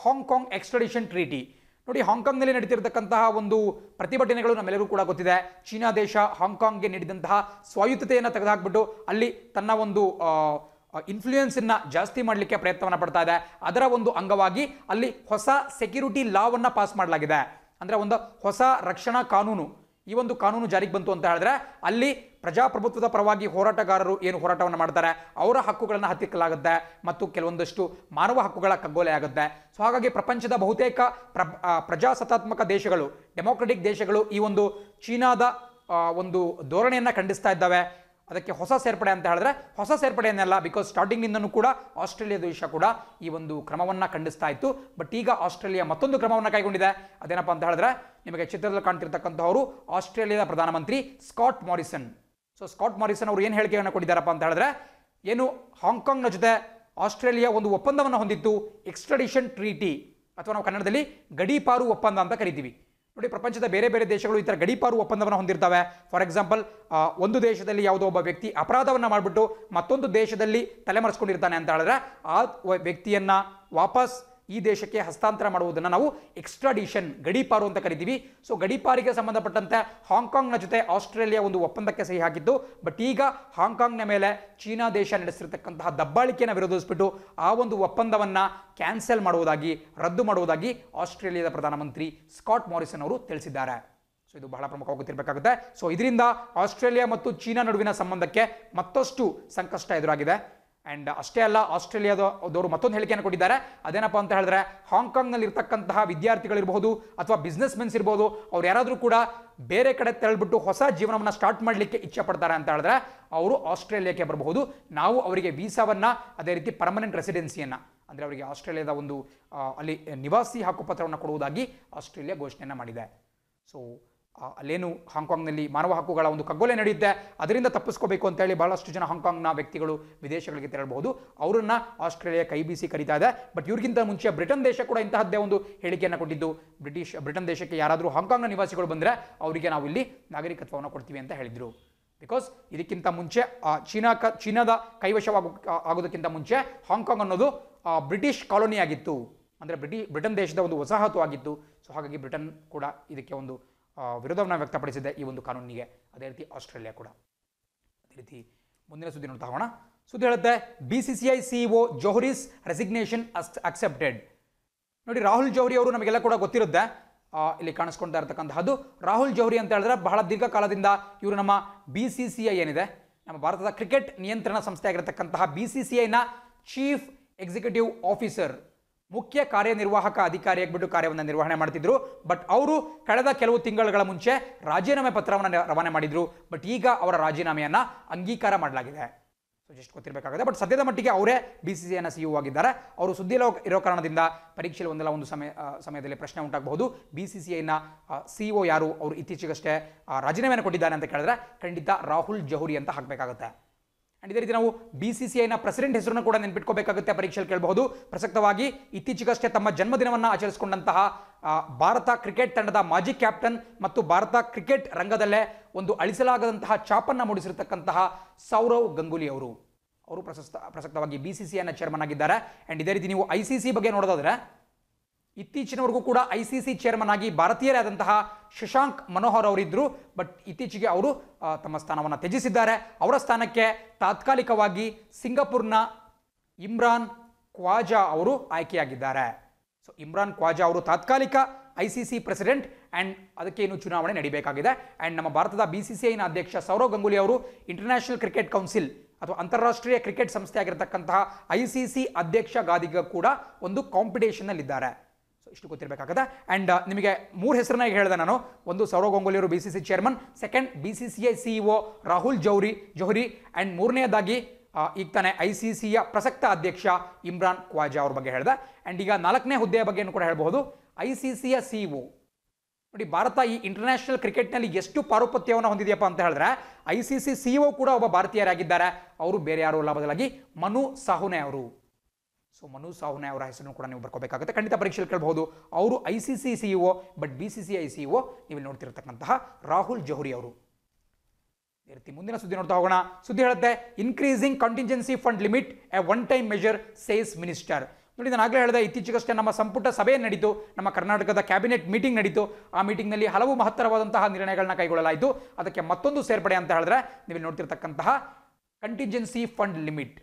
A: Hong Kong extradition treaty ನೋಡಿ ಹಾಂಗ್ಕಾಂಗ್ನಲ್ಲಿ ನಡೀತಿರ್ತಕ್ಕಂತಹ ಒಂದು ಪ್ರತಿಭಟನೆಗಳು ನಮ್ಮೆಲ್ಲರಿಗೂ ಕೂಡ ಗೊತ್ತಿದೆ ಚೀನಾ ದೇಶ ಹಾಂಗ್ಕಾಂಗ್ಗೆ ನೀಡಿದಂತಹ ಸ್ವಾಯುತ್ತತೆಯನ್ನು ತೆಗೆದುಹಾಕ್ಬಿಟ್ಟು ಅಲ್ಲಿ ತನ್ನ ಒಂದು ಇನ್ಫ್ಲೂಯೆನ್ಸನ್ನು ಜಾಸ್ತಿ ಮಾಡಲಿಕ್ಕೆ ಪ್ರಯತ್ನವನ್ನು ಪಡ್ತಾ ಇದೆ ಅದರ ಒಂದು ಅಂಗವಾಗಿ ಅಲ್ಲಿ ಹೊಸ ಸೆಕ್ಯೂರಿಟಿ ಲಾವನ್ನು ಪಾಸ್ ಮಾಡಲಾಗಿದೆ ಅಂದರೆ ಒಂದು ಹೊಸ ರಕ್ಷಣಾ ಕಾನೂನು ಈ ಒಂದು ಕಾನೂನು ಜಾರಿಗೆ ಬಂತು ಅಂತ ಹೇಳಿದ್ರೆ ಅಲ್ಲಿ ಪ್ರಜಾಪ್ರಭುತ್ವದ ಪರವಾಗಿ ಹೋರಾಟಗಾರರು ಏನು ಹೋರಾಟವನ್ನು ಮಾಡ್ತಾರೆ ಅವರ ಹಕ್ಕುಗಳನ್ನು ಹತ್ತಿಕ್ಕಲಾಗುತ್ತೆ ಮತ್ತು ಕೆಲವೊಂದಷ್ಟು ಮಾನವ ಹಕ್ಕುಗಳ ಕಗ್ಗೋಲೆ ಆಗುತ್ತೆ ಸೊ ಹಾಗಾಗಿ ಪ್ರಪಂಚದ ಬಹುತೇಕ ಪ್ರಜಾಸತ್ತಾತ್ಮಕ ದೇಶಗಳು ಡೆಮೋಕ್ರೆಟಿಕ್ ದೇಶಗಳು ಈ ಒಂದು ಚೀನಾದ ಒಂದು ಧೋರಣೆಯನ್ನು ಖಂಡಿಸ್ತಾ ಇದ್ದಾವೆ ಅದಕ್ಕೆ ಹೊಸ ಸೇರ್ಪಡೆ ಅಂತ ಹೇಳಿದ್ರೆ ಹೊಸ ಸೇರ್ಪಡೆಯನ್ನೆಲ್ಲ ಬಿಕಾಸ್ ಸ್ಟಾರ್ಟಿಂಗ್ನಿಂದನೂ ಕೂಡ ಆಸ್ಟ್ರೇಲಿಯಾ ದೇಶ ಕೂಡ ಈ ಒಂದು ಕ್ರಮವನ್ನು ಖಂಡಿಸ್ತಾ ಇತ್ತು ಬಟ್ ಈಗ ಆಸ್ಟ್ರೇಲಿಯಾ ಮತ್ತೊಂದು ಕ್ರಮವನ್ನು ಕೈಗೊಂಡಿದೆ ಅದೇನಪ್ಪ ಅಂತ ಹೇಳಿದ್ರೆ ನಿಮಗೆ ಚಿತ್ರದಲ್ಲಿ ಕಾಣ್ತಿರ್ತಕ್ಕಂಥವರು ಆಸ್ಟ್ರೇಲಿಯಾದ ಪ್ರಧಾನಮಂತ್ರಿ Scott Morrison so Scott Morrison ಅವರು ಏನು ಹೇಳಿಕೆಯನ್ನು ಕೊಟ್ಟಿದ್ದಾರಪ್ಪ ಅಂತ ಹೇಳಿದ್ರೆ ಏನು ಹಾಂಗ್ಕಾಂಗ್ನ ಜೊತೆ ಆಸ್ಟ್ರೇಲಿಯಾ ಒಂದು ಒಪ್ಪಂದವನ್ನು ಹೊಂದಿತ್ತು ಎಕ್ಸ್ಟ್ರಡಿಷನ್ ಟ್ರೀಟಿ ಅಥವಾ ನಾವು ಕನ್ನಡದಲ್ಲಿ ಗಡೀಪಾರು ಒಪ್ಪಂದ ಅಂತ ಕರಿತೀವಿ ನೋಡಿ ಪ್ರಪಂಚದ ಬೇರೆ ಬೇರೆ ದೇಶಗಳು ಈ ಥರ ಗಡಿಪಾರು ಒಪ್ಪಂದವನ್ನು ಹೊಂದಿರ್ತವೆ ಫಾರ್ ಎಕ್ಸಾಂಪಲ್ ಒಂದು ದೇಶದಲ್ಲಿ ಯಾವುದೋ ಒಬ್ಬ ವ್ಯಕ್ತಿ ಅಪರಾಧವನ್ನು ಮಾಡಿಬಿಟ್ಟು ಮತ್ತೊಂದು ದೇಶದಲ್ಲಿ ತಲೆಮರೆಸ್ಕೊಂಡಿರ್ತಾನೆ ಅಂತ ಹೇಳಿದ್ರೆ ಆ ವ್ಯಕ್ತಿಯನ್ನು ವಾಪಸ್ ಈ ದೇಶಕ್ಕೆ ಹಸ್ತಾಂತರ ಮಾಡುವುದನ್ನು ನಾವು ಎಕ್ಸ್ಟ್ರಾಡಿಷನ್ ಗಡಿಪಾರು ಅಂತ ಕರಿತೀವಿ ಸೊ ಗಡಿಪಾರಿಗೆ ಸಂಬಂಧಪಟ್ಟಂತೆ ಹಾಂಗ್ಕಾಂಗ್ನ ಜೊತೆ ಆಸ್ಟ್ರೇಲಿಯಾ ಒಂದು ಒಪ್ಪಂದಕ್ಕೆ ಸಹಿ ಹಾಕಿದ್ದು ಬಟ್ ಈಗ ಹಾಂಗ್ಕಾಂಗ್ನ ಮೇಲೆ ಚೀನಾ ದೇಶ ನಡೆಸಿರತಕ್ಕಂತಹ ದಬ್ಬಾಳಿಕೆಯನ್ನು ವಿರೋಧಿಸ್ಬಿಟ್ಟು ಆ ಒಂದು ಒಪ್ಪಂದವನ್ನು ಕ್ಯಾನ್ಸಲ್ ಮಾಡುವುದಾಗಿ ರದ್ದು ಮಾಡುವುದಾಗಿ ಆಸ್ಟ್ರೇಲಿಯಾದ ಪ್ರಧಾನಮಂತ್ರಿ ಸ್ಕಾಟ್ ಮಾರಿಸನ್ ಅವರು ತಿಳಿಸಿದ್ದಾರೆ ಸೊ ಇದು ಬಹಳ ಗೊತ್ತಿರಬೇಕಾಗುತ್ತೆ ಸೊ ಇದರಿಂದ ಆಸ್ಟ್ರೇಲಿಯಾ ಮತ್ತು ಚೀನಾ ನಡುವಿನ ಸಂಬಂಧಕ್ಕೆ ಮತ್ತಷ್ಟು ಸಂಕಷ್ಟ ಎದುರಾಗಿದೆ ಅಂಡ್ ಅಷ್ಟೇ ಅಲ್ಲ ಆಸ್ಟ್ರೇಲಿಯಾದವರು ಮತ್ತೊಂದು ಹೇಳಿಕೆಯನ್ನು ಕೊಟ್ಟಿದ್ದಾರೆ ಅದೇನಪ್ಪ ಅಂತ ಹೇಳಿದ್ರೆ ನಲ್ಲಿ ಇರ್ತಕ್ಕಂತಹ ವಿದ್ಯಾರ್ಥಿಗಳಿರಬಹುದು ಅಥವಾ ಬಿಸ್ನೆಸ್ ಮೆನ್ಸ್ ಇರ್ಬೋದು ಅವ್ರು ಯಾರಾದರೂ ಕೂಡ ಬೇರೆ ಕಡೆ ತೆರಳ್ಬಿಟ್ಟು ಹೊಸ ಜೀವನವನ್ನು ಸ್ಟಾರ್ಟ್ ಮಾಡಲಿಕ್ಕೆ ಇಚ್ಛೆ ಪಡ್ತಾರೆ ಅಂತ ಹೇಳಿದ್ರೆ ಅವರು ಆಸ್ಟ್ರೇಲಿಯಾಕ್ಕೆ ಬರಬಹುದು ನಾವು ಅವರಿಗೆ ವೀಸಾವನ್ನು ಅದೇ ರೀತಿ ಪರ್ಮನೆಂಟ್ ರೆಸಿಡೆನ್ಸಿಯನ್ನು ಅಂದರೆ ಅವರಿಗೆ ಆಸ್ಟ್ರೇಲಿಯಾದ ಒಂದು ಅಲ್ಲಿ ನಿವಾಸಿ ಹಕ್ಕುಪತ್ರವನ್ನು ಕೊಡುವುದಾಗಿ ಆಸ್ಟ್ರೇಲಿಯಾ ಘೋಷಣೆಯನ್ನು ಮಾಡಿದೆ ಸೊ ಅಲ್ಲೇನು ಹಾಂಕಾಂಗ್ನಲ್ಲಿ ಮಾನವ ಹಕ್ಕುಗಳ ಒಂದು ಕಗ್ಗೊಲೆ ನಡೆಯುತ್ತೆ ಅದರಿಂದ ತಪ್ಪಿಸ್ಕೋಬೇಕು ಅಂತೇಳಿ ಬಹಳಷ್ಟು ಜನ ಹಾಂಕಾಂಗ್ನ ವ್ಯಕ್ತಿಗಳು ವಿದೇಶಗಳಿಗೆ ತೆರಳಬಹುದು ಅವರನ್ನು ಆಸ್ಟ್ರೇಲಿಯಾ ಕೈ ಬೀಸಿ ಕರೀತಾ ಇದೆ ಬಟ್ ಇವ್ರಿಗಿಂತ ಮುಂಚೆ ಬ್ರಿಟನ್ ದೇಶ ಕೂಡ ಇಂತಹದ್ದೇ ಒಂದು ಹೇಳಿಕೆಯನ್ನು ಕೊಟ್ಟಿದ್ದು ಬ್ರಿಟಿಷ್ ಬ್ರಿಟನ್ ದೇಶಕ್ಕೆ ಯಾರಾದರೂ ಹಾಂಕಾಂಗ್ನ ನಿವಾಸಿಗಳು ಬಂದರೆ ಅವರಿಗೆ ನಾವು ಇಲ್ಲಿ ನಾಗರಿಕತ್ವವನ್ನು ಕೊಡ್ತೀವಿ ಅಂತ ಹೇಳಿದರು ಬಿಕಾಸ್ ಇದಕ್ಕಿಂತ ಮುಂಚೆ ಚೀನಾ ಕ ಚೀನಾದ ಕೈವಶವಾಗ ಆಗೋದಕ್ಕಿಂತ ಮುಂಚೆ ಹಾಂಗ್ಕಾಂಗ್ ಅನ್ನೋದು ಬ್ರಿಟಿಷ್ ಕಾಲೋನಿ ಆಗಿತ್ತು ಅಂದರೆ ಬ್ರಿಟಿ ಬ್ರಿಟನ್ ದೇಶದ ಒಂದು ವಸಾಹತು ಆಗಿತ್ತು ಸೊ ಹಾಗಾಗಿ ಬ್ರಿಟನ್ ಕೂಡ ಇದಕ್ಕೆ ಒಂದು ವಿರೋಧವನ್ನು ವ್ಯಕ್ತಪಡಿಸಿದೆ ಈ ಒಂದು ಕಾನೂನಿಗೆ ಅದೇ ರೀತಿ ಆಸ್ಟ್ರೇಲಿಯಾ ಕೂಡ ಅದೇ ರೀತಿ ಮುಂದಿನ ಸುದ್ದಿ ನೋಡ್ತಾ ಹೋಗೋಣ ಸುದ್ದಿ ಹೇಳುತ್ತೆ B C C I O Johri's resignation accepted ನೋಡಿ ರಾಹುಲ್ ಜೌಹರಿ ಅವರು ನಮಗೆಲ್ಲ ಕೂಡ ಗೊತ್ತಿರುತ್ತೆ ಇಲ್ಲಿ ಕಾಣಿಸ್ಕೊಳ್ತಾ ಇರತಕ್ಕಂತಹದ್ದು ರಾಹುಲ್ ಜೌಹರಿ ಅಂತ ಹೇಳಿದ್ರೆ ಬಹಳ ದೀರ್ಘಕಾಲದಿಂದ ಇವರು ನಮ್ಮ ಬಿ ಸಿ ಸಿ ಐ ಏನಿದೆ ನಮ್ಮ ಭಾರತದ ಕ್ರಿಕೆಟ್ ನಿಯಂತ್ರಣ ಸಂಸ್ಥೆ ಆಗಿರತಕ್ಕಂತಹ ಬಿ ಸಿ ಸಿ ಐನ ಚೀಫ್ ಎಕ್ಸಿಕ್ಯೂಟಿವ್ ಆಫೀಸರ್ ಮುಖ್ಯ ಕಾರ್ಯನಿರ್ವಾಹಕ ಅಧಿಕಾರಿ ಆಗಿಬಿಟ್ಟು ಕಾರ್ಯವನ್ನು ನಿರ್ವಹಣೆ ಮಾಡ್ತಿದ್ರು ಬಟ್ ಅವರು ಕಳೆದ ಕೆಲವು ತಿಂಗಳುಗಳ ಮುಂಚೆ ರಾಜೀನಾಮೆ ಪತ್ರವನ್ನು ರವಾನೆ ಮಾಡಿದ್ರು ಬಟ್ ಈಗ ಅವರ ರಾಜೀನಾಮೆಯನ್ನು ಅಂಗೀಕಾರ ಮಾಡಲಾಗಿದೆ ಸೊ ಜಸ್ಟ್ ಗೊತ್ತಿರಬೇಕಾಗುತ್ತೆ ಬಟ್ ಸದ್ಯದ ಮಟ್ಟಿಗೆ ಅವರೇ B C N C U ಆಗಿದ್ದಾರೆ ಅವರು ಸುದ್ದಿ ಇರೋ ಕಾರಣದಿಂದ ಪರೀಕ್ಷೆಯಲ್ಲಿ ಒಂದಲ್ಲ ಒಂದು ಸಮಯ ಸಮಯದಲ್ಲಿ ಪ್ರಶ್ನೆ ಉಂಟಾಗಬಹುದು ಬಿ ಸಿ ಸಿ ಐನ ಸಿ ಒ e ಯಾರು ಅವರು ಇತ್ತೀಚೆಗಷ್ಟೇ ರಾಜೀನಾಮೆಯನ್ನು ಕೊಟ್ಟಿದ್ದಾರೆ ಅಂತ ಕೇಳಿದ್ರೆ ಖಂಡಿತ ರಾಹುಲ್ ಜೌಹರಿ ಅಂತ ಹಾಕಬೇಕಾಗುತ್ತೆ ಅಂಡ್ ಇದೇ ರೀತಿ ನಾವು ಬಿ ಸಿ ಸಿ ಐನ ಪ್ರೆಸಿಡೆಂಟ್ ಹೆಸರನ್ನು ಕೂಡ ನೆನ್ಪಿಟ್ಕೋಬೇಕಾಗುತ್ತೆ ಪರೀಕ್ಷೆಯಲ್ಲಿ ಕೇಳಬಹುದು ಪ್ರಸಕ್ತವಾಗಿ ಇತ್ತೀಚೆಗಷ್ಟೇ ತಮ್ಮ ಜನ್ಮದಿನವನ್ನು ಆಚರಿಸಿಕೊಂಡಂತಹ ಭಾರತ ಕ್ರಿಕೆಟ್ ತಂಡದ ಮಾಜಿ ಕ್ಯಾಪ್ಟನ್ ಮತ್ತು ಭಾರತ ಕ್ರಿಕೆಟ್ ರಂಗದಲ್ಲೇ ಒಂದು ಅಳಿಸಲಾಗದಂತಹ ಛಾಪನ್ನು ಮೂಡಿಸಿರ್ತಕ್ಕಂತಹ ಸೌರವ್ ಗಂಗೂಲಿ ಅವರು ಅವರು ಪ್ರಸಕ್ತ ಪ್ರಸಕ್ತವಾಗಿ ಬಿ ಸಿ ಸಿ ಐನ ಚೇರ್ಮನ್ ಆಗಿದ್ದಾರೆ ಅಂಡ್ ಇದೇ ರೀತಿ ನೀವು ಐ ಸಿ ಸಿ ಬಗ್ಗೆ ನೋಡೋದಾದ್ರೆ ಇತ್ತೀಚಿನವರೆಗೂ ಕೂಡ ಐ ಸಿ ಸಿ ಚೇರ್ಮನ್ ಆಗಿ ಭಾರತೀಯರಾದಂತಹ ಶಶಾಂಕ್ ಮನೋಹರ್ ಅವರಿದ್ದರು ಬಟ್ ಇತ್ತೀಚೆಗೆ ಅವರು ತಮ್ಮ ಸ್ಥಾನವನ್ನು ತ್ಯಜಿಸಿದ್ದಾರೆ ಅವರ ಸ್ಥಾನಕ್ಕೆ ತಾತ್ಕಾಲಿಕವಾಗಿ ಸಿಂಗಪುರ್ನ ಇಮ್ರಾನ್ ಖ್ವಾಜಾ ಅವರು ಆಯ್ಕೆಯಾಗಿದ್ದಾರೆ ಸೊ ಇಮ್ರಾನ್ ಖ್ವಾಜಾ ಅವರು ತಾತ್ಕಾಲಿಕ I C C president and ಅದಕ್ಕೆ ಇನ್ನು ಚುನಾವಣೆ ನಡೀಬೇಕಾಗಿದೆ ಆ್ಯಂಡ್ ನಮ್ಮ ಭಾರತದ ಬಿ ಸಿ ಸಿ ಐನ ಅಧ್ಯಕ್ಷ ಸೌರವ್ ಗಂಗೂಲಿ ಅವರು ಇಂಟರ್ನ್ಯಾಷನಲ್ ಕ್ರಿಕೆಟ್ ಕೌನ್ಸಿಲ್ ಅಥವಾ ಅಂತಾರಾಷ್ಟ್ರೀಯ ಕ್ರಿಕೆಟ್ ಸಂಸ್ಥೆ ಆಗಿರತಕ್ಕಂತಹ ಐ ಸಿ ಸಿ ಅಧ್ಯಕ್ಷ ಗಾದಿಗೂ ಕೂಡ ಒಂದು ಕಾಂಪಿಟೇಷನ್ನಲ್ಲಿದ್ದಾರೆ ಇಷ್ಟು ಗೊತ್ತಿರಬೇಕಾಗತ್ತೆ ಆ್ಯಂಡ್ uh, ನಿಮಗೆ ಮೂರು ಹೆಸರನ್ನಾಗಿ ಹೇಳಿದೆ ನಾನು ಒಂದು ಸೌರವ್ ಗಂಗೂಲಿ ಅವರು B C C chairman second B C C I CEO Rahul Johri Johri and ಮೂರನೇದಾಗಿ ಈಗ ತಾನೇ ಐ ಸಿ ಸಿಯ ಪ್ರಸಕ್ತ ಅಧ್ಯಕ್ಷ ಇಮ್ರಾನ್ ಖ್ವಾಜಾ ಅವ್ರ ಬಗ್ಗೆ ಹೇಳಿದೆ ಆ್ಯಂಡ್ ಈಗ ನಾಲ್ಕನೇ ಹುದ್ದೆಯ ಬಗ್ಗೆನೂ ಕೂಡ ಹೇಳಬಹುದು ಐ ಸಿ ಸಿಯ ಸಿಇಒ e ನೋಡಿ ಭಾರತ ಈ ಇಂಟರ್ನ್ಯಾಷನಲ್ ಕ್ರಿಕೆಟ್ನಲ್ಲಿ ಎಷ್ಟು ಪಾರುಪತ್ಯವನ್ನು ಹೊಂದಿದೆಯಪ್ಪ ಅಂತ ಹೇಳಿದ್ರೆ ಐ ಸಿ ಸಿ ಸಿಇಒ ಕೂಡ ಒಬ್ಬ ಭಾರತೀಯರಾಗಿದ್ದಾರೆ ಅವರು ಬೇರೆ ಯಾರು ಅಲ್ಲ ಬದಲಾಗಿ ಮನು ಸಾಹುನೆ ಅವರು ಸೊ ಮನು ಸಾಹುನೆ ಅವರ ಹೆಸರು ಕೂಡ ನೀವು ಬರ್ಕೋಬೇಕಾಗುತ್ತೆ ಖಂಡಿತ ಪರೀಕ್ಷೆಯಲ್ಲಿ ಕೇಳಬಹುದು ಅವರು I C C C O e but B C C I C O e ನೀವು ನೋಡ್ತಿರ್ತಕ್ಕಂತಹ ರಾಹುಲ್ ಜೋಹರಿ ಅವರು ರೀತಿ ಮುಂದಿನ ಸುದ್ದಿ ನೋಡ್ತಾ ಹೋಗೋಣ ಸುದ್ದಿ ಹೇಳುತ್ತೆ increasing contingency fund limit a one time measure says minister ನೋಡಿ ನಾನು ಆಗಲೇ ಹೇಳಿದೆ ಇತ್ತೀಚೆಗಷ್ಟೇ ನಮ್ಮ ಸಂಪುಟ ಸಭೆ ನಡೀತು ನಮ್ಮ ಕರ್ನಾಟಕದ ಕ್ಯಾಬಿನೆಟ್ ಮೀಟಿಂಗ್ ನಡೀತು ಆ ಮೀಟಿಂಗ್ನಲ್ಲಿ ಹಲವು ಮಹತ್ತರವಾದಂತಹ ನಿರ್ಣಯಗಳನ್ನ ಕೈಗೊಳ್ಳಲಾಯಿತು ಅದಕ್ಕೆ ಮತ್ತೊಂದು ಸೇರ್ಪಡೆ ಅಂತ ಹೇಳಿದ್ರೆ ನೀವು ನೋಡ್ತಿರ್ತಕ್ಕಂತಹ ಕಂಟಿಂಜೆನ್ಸಿ ಫಂಡ್ ಲಿಮಿಟ್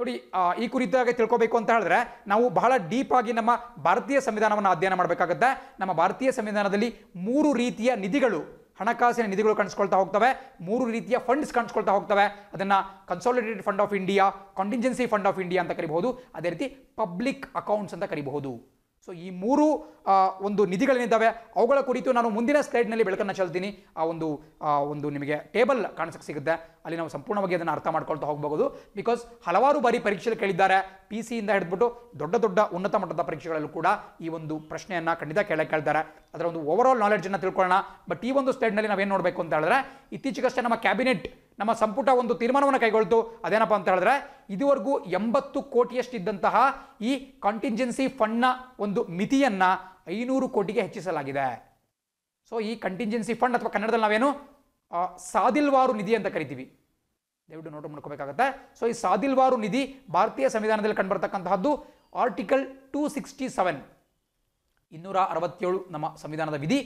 A: ನೋಡಿ ಈ ಕುರಿತಾಗಿ ತಿಳ್ಕೊಬೇಕು ಅಂತ ಹೇಳಿದ್ರೆ ನಾವು ಬಹಳ ಡೀಪ್ ಆಗಿ ನಮ್ಮ ಭಾರತೀಯ ಸಂವಿಧಾನವನ್ನು ಅಧ್ಯಯನ ಮಾಡಬೇಕಾಗುತ್ತೆ ನಮ್ಮ ಭಾರತೀಯ ಸಂವಿಧಾನದಲ್ಲಿ ಮೂರು ರೀತಿಯ ನಿಧಿಗಳು ಹಣಕಾಸಿನ ನಿಧಿಗಳು ಕಾಣಿಸ್ಕೊಳ್ತಾ ಹೋಗ್ತವೆ ಮೂರು ರೀತಿಯ ಫಂಡ್ಸ್ ಕಾಣಿಸ್ಕೊಳ್ತಾ ಹೋಗ್ತವೆ ಅದನ್ನು consolidated fund of India contingency fund of India ಅಂತ ಕರಿಬಹುದು ಅದೇ ರೀತಿ ಪಬ್ಲಿಕ್ ಅಕೌಂಟ್ಸ್ ಅಂತ ಕರಿಬಹುದು ಸೊ ಈ ಮೂರು ಒಂದು ನಿಧಿಗಳೇನಿದ್ದಾವೆ ಅವುಗಳ ಕುರಿತು ನಾನು ಮುಂದಿನ ಸ್ಲೈಡ್ನಲ್ಲಿ ಬೆಳಕನ್ನು ಚೆಲ್ತೀನಿ ಆ ಒಂದು ಒಂದು ನಿಮಗೆ ಟೇಬಲ್ ಕಾಣಿಸಕ್ಕೆ ಸಿಗುತ್ತೆ ಅಲ್ಲಿ ನಾವು ಸಂಪೂರ್ಣವಾಗಿ ಅದನ್ನು ಅರ್ಥ ಮಾಡ್ಕೊಳ್ತಾ ಹೋಗಬಹುದು ಬಿಕಾಸ್ ಹಲವಾರು ಬಾರಿ ಪರೀಕ್ಷೆಯಲ್ಲಿ ಕೇಳಿದ್ದಾರೆ ಪಿ ಸಿಯಿಂದ ಹಿಡಿದ್ಬಿಟ್ಟು ದೊಡ್ಡ ದೊಡ್ಡ ಉನ್ನತ ಮಟ್ಟದ ಪರೀಕ್ಷೆಗಳಲ್ಲೂ ಕೂಡ ಈ ಒಂದು ಪ್ರಶ್ನೆಯನ್ನು ಖಂಡಿತ ಕೇಳಕ್ಕೆ ಕೇಳ್ತಾರೆ ಅದರ ಒಂದು ಓವರ್ ಆಲ್ ನಾಲೆಡ್ಜನ್ನು ತಿಳ್ಕೊಳ್ಳೋಣ ಬಟ್ ಈ ಒಂದು ಸ್ಟೇಟ್ನಲ್ಲಿ ನಾವೇನು ನೋಡಬೇಕು ಅಂತ ಹೇಳಿದ್ರೆ ಇತ್ತೀಚೆಗಷ್ಟೇ ನಮ್ಮ ಕ್ಯಾಬಿನೆಟ್ ನಮ್ಮ ಸಂಪುಟ ಒಂದು ತೀರ್ಮಾನವನ್ನು ಕೈಗೊಳ್ತು ಅದೇನಪ್ಪ ಅಂತ ಹೇಳಿದ್ರೆ ಇದುವರೆಗೂ ಎಂಬತ್ತು ಕೋಟಿಯಷ್ಟಿದ್ದಂತಹ ಈ ಕಂಟಿಂಜೆನ್ಸಿ ಫಂಡ್ನ ಒಂದು ಮಿತಿಯನ್ನು ಐನೂರು ಕೋಟಿಗೆ ಹೆಚ್ಚಿಸಲಾಗಿದೆ ಸೊ ಈ ಕಂಟಿಂಜೆನ್ಸಿ ಫಂಡ್ ಅಥವಾ ಕನ್ನಡದಲ್ಲಿ ನಾವೇನು ಸಾದಿಲ್ವಾರು ನಿಧಿ ಅಂತ ಕರಿತೀವಿ ದಯವಿಟ್ಟು ನೋಟ್ ಮಾಡ್ಕೋಬೇಕಾಗತ್ತೆ ಸೊ ಈ ಸಾದಿಲ್ವಾರು ನಿಧಿ ಭಾರತೀಯ ಸಂವಿಧಾನದಲ್ಲಿ ಕಂಡುಬರ್ತಕ್ಕಂತಹದ್ದು ಆರ್ಟಿಕಲ್ ಟೂ ಸಿಕ್ಸ್ಟಿ ಸೆವೆನ್ ಇನ್ನೂರ ಅರವತ್ತೇಳು ನಮ್ಮ ಸಂವಿಧಾನದ ವಿಧಿ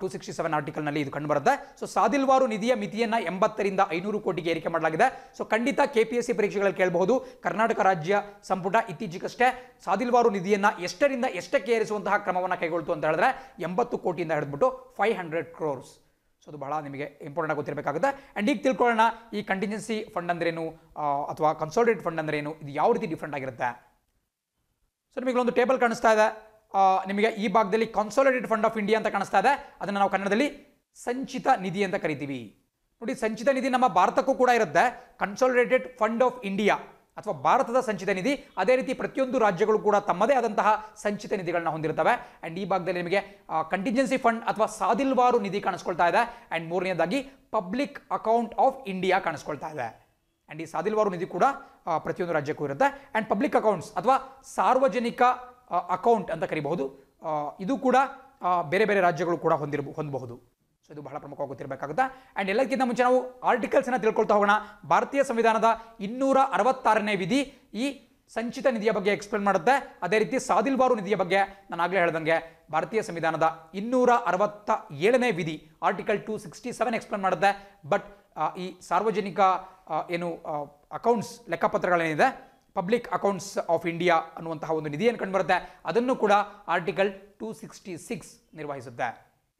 A: ಟೂ ಸಿಕ್ಸ್ಟಿ ಸೆವೆನ್ ಆರ್ಟಿಕಲ್ನಲ್ಲಿ ಇದು ಕಂಡುಬರುತ್ತೆ ಸೊ ಸಾದಿಲ್ವಾರು ನಿಧಿಯ ಮಿತಿಯನ್ನು ಎಂಬತ್ತರಿಂದ ಐನೂರು ಕೋಟಿಗೆ ಏರಿಕೆ ಮಾಡಲಾಗಿದೆ ಸೊ ಖಂಡಿತ ಕೆ ಪಿ ಎಸ್ ಸಿ ಪರೀಕ್ಷೆಗಳಲ್ಲಿ ಕೇಳಬಹುದು ಕರ್ನಾಟಕ ರಾಜ್ಯ ಸಂಪುಟ ಇತ್ತೀಚೆಗಷ್ಟೇ ಸಾದಿಲ್ವಾರು ನಿಧಿಯನ್ನು ಎಷ್ಟರಿಂದ ಎಷ್ಟಕ್ಕೆ ಏರಿಸುವಂತಹ ಕ್ರಮವನ್ನು ಕೈಗೊಳ್ತು ಅಂತ ಹೇಳಿದ್ರೆ ಎಂಬತ್ತು ಕೋಟಿಯಿಂದ ಹಿಡಿದ್ಬಿಟ್ಟು ಫೈವ್ ಹಂಡ್ರೆಡ್ ಕ್ರೋರ್ಸ್ ಸೊ ಅದು ಬಹಳ ನಿಮಗೆ ಇಂಪಾರ್ಟೆಂಟ್ ಗೊತ್ತಿರಬೇಕಾಗುತ್ತೆ ಆ್ಯಂಡ್ ಈಗ ತಿಳ್ಕೊಳ್ಳೋಣ ಈ ಕಂಟಿಂಜೆನ್ಸಿ ಫಂಡ್ ಅಂದ್ರೇನು ಅಥವಾ ಕನ್ಸೋಲ್ಟೇಟ್ ಫಂಡ್ ಅಂದ್ರೇನು ಇದು ಯಾವ ರೀತಿ ಡಿಫ್ರೆಂಟ್ ಆಗಿರುತ್ತೆ ಸೊ ನಿಮಗೆ ಒಂದು ಟೇಬಲ್ ಕಾಣಿಸ್ತಾ ಇದೆ ನಿಮಗೆ ಈ ಭಾಗದಲ್ಲಿ ಕನ್ಸೋಲೇಟೆಡ್ ಫಂಡ್ ಆಫ್ ಇಂಡಿಯಾ ಅಂತ ಕಾಣಿಸ್ತಾ ಇದೆ ಅದನ್ನು ನಾವು ಕನ್ನಡದಲ್ಲಿ ಸಂಚಿತ ನಿಧಿ ಅಂತ ಕರಿತೀವಿ ನೋಡಿ ಸಂಚಿತ ನಿಧಿ ನಮ್ಮ ಭಾರತಕ್ಕೂ ಕೂಡ ಇರುತ್ತೆ ಕನ್ಸೋಲಿಡೇಟೆಡ್ ಫಂಡ್ ಆಫ್ ಇಂಡಿಯಾ ಅಥವಾ ಭಾರತದ ಸಂಚಿತ ನಿಧಿ ಅದೇ ರೀತಿ ಪ್ರತಿಯೊಂದು ರಾಜ್ಯಗಳು ಕೂಡ ತಮ್ಮದೇ ಆದಂತಹ ಸಂಚಿತ ನಿಧಿಗಳನ್ನ ಹೊಂದಿರ್ತವೆ ಆ್ಯಂಡ್ ಈ ಭಾಗದಲ್ಲಿ ನಿಮಗೆ ಕಂಟಿಂಜೆನ್ಸಿ ಫಂಡ್ ಅಥವಾ ಸಾದಿಲ್ವಾರು ನಿಧಿ ಕಾಣಿಸ್ಕೊಳ್ತಾ ಇದೆ ಆ್ಯಂಡ್ ಮೂರನೇದಾಗಿ ಪಬ್ಲಿಕ್ ಅಕೌಂಟ್ ಆಫ್ ಇಂಡಿಯಾ ಕಾಣಿಸ್ಕೊಳ್ತಾ ಇದೆ ಆ್ಯಂಡ್ ಈ ಸಾದಿಲ್ವಾರು ನಿಧಿ ಕೂಡ ಪ್ರತಿಯೊಂದು ರಾಜ್ಯಕ್ಕೂ ಇರುತ್ತೆ ಆ್ಯಂಡ್ ಪಬ್ಲಿಕ್ ಅಕೌಂಟ್ಸ್ ಅಥವಾ ಸಾರ್ವಜನಿಕ ಅಕೌಂಟ್ ಅಂತ ಕರಿಬಹುದು ಇದು ಕೂಡ ಬೇರೆ ಬೇರೆ ರಾಜ್ಯಗಳು ಕೂಡ ಹೊಂದಿರಬಹುದು ಹೊಂದಬಹುದು ಇದು ಬಹಳ ಪ್ರಮುಖವಾಗಿ ಗೊತ್ತಿರಬೇಕಾಗುತ್ತೆ ಆ್ಯಂಡ್ ಎಲ್ಲಕ್ಕಿಂತ ಮುಂಚೆ ನಾವು ಆರ್ಟಿಕಲ್ಸನ್ನು ತಿಳ್ಕೊಳ್ತಾ ಹೋಗೋಣ ಭಾರತೀಯ ಸಂವಿಧಾನದ ಇನ್ನೂರ ಅರವತ್ತಾರನೇ ವಿಧಿ ಈ ಸಂಚಿತ ನಿಧಿಯ ಬಗ್ಗೆ ಎಕ್ಸ್ಪ್ಲೇನ್ ಮಾಡುತ್ತೆ ಅದೇ ರೀತಿ ಸಾದಿಲ್ಬಾರು ನಿಧಿಯ ಬಗ್ಗೆ ನಾನು ಆಗಲೇ ಹೇಳ್ದಂಗೆ ಭಾರತೀಯ ಸಂವಿಧಾನದ ಇನ್ನೂರ ಅರವತ್ತ ಏಳನೇ ವಿಧಿ article two sixty seven explain ಮಾಡುತ್ತೆ ಬಟ್ ಈ ಸಾರ್ವಜನಿಕ ಏನು ಅಕೌಂಟ್ಸ್ ಲೆಕ್ಕಪತ್ರಗಳೇನಿದೆ ಪಬ್ಲಿಕ್ ಅಕೌಂಟ್ಸ್ ಆಫ್ ಇಂಡಿಯಾ ಅನ್ನುವಂತಹ ಒಂದು ನಿಧಿಯನ್ನು ಕಂಡುಬರುತ್ತೆ ಅದನ್ನು ಕೂಡ ಆರ್ಟಿಕಲ್ ಟೂ ಸಿಕ್ಸ್ಟಿ ಸಿಕ್ಸ್ ನಿರ್ವಹಿಸುತ್ತೆ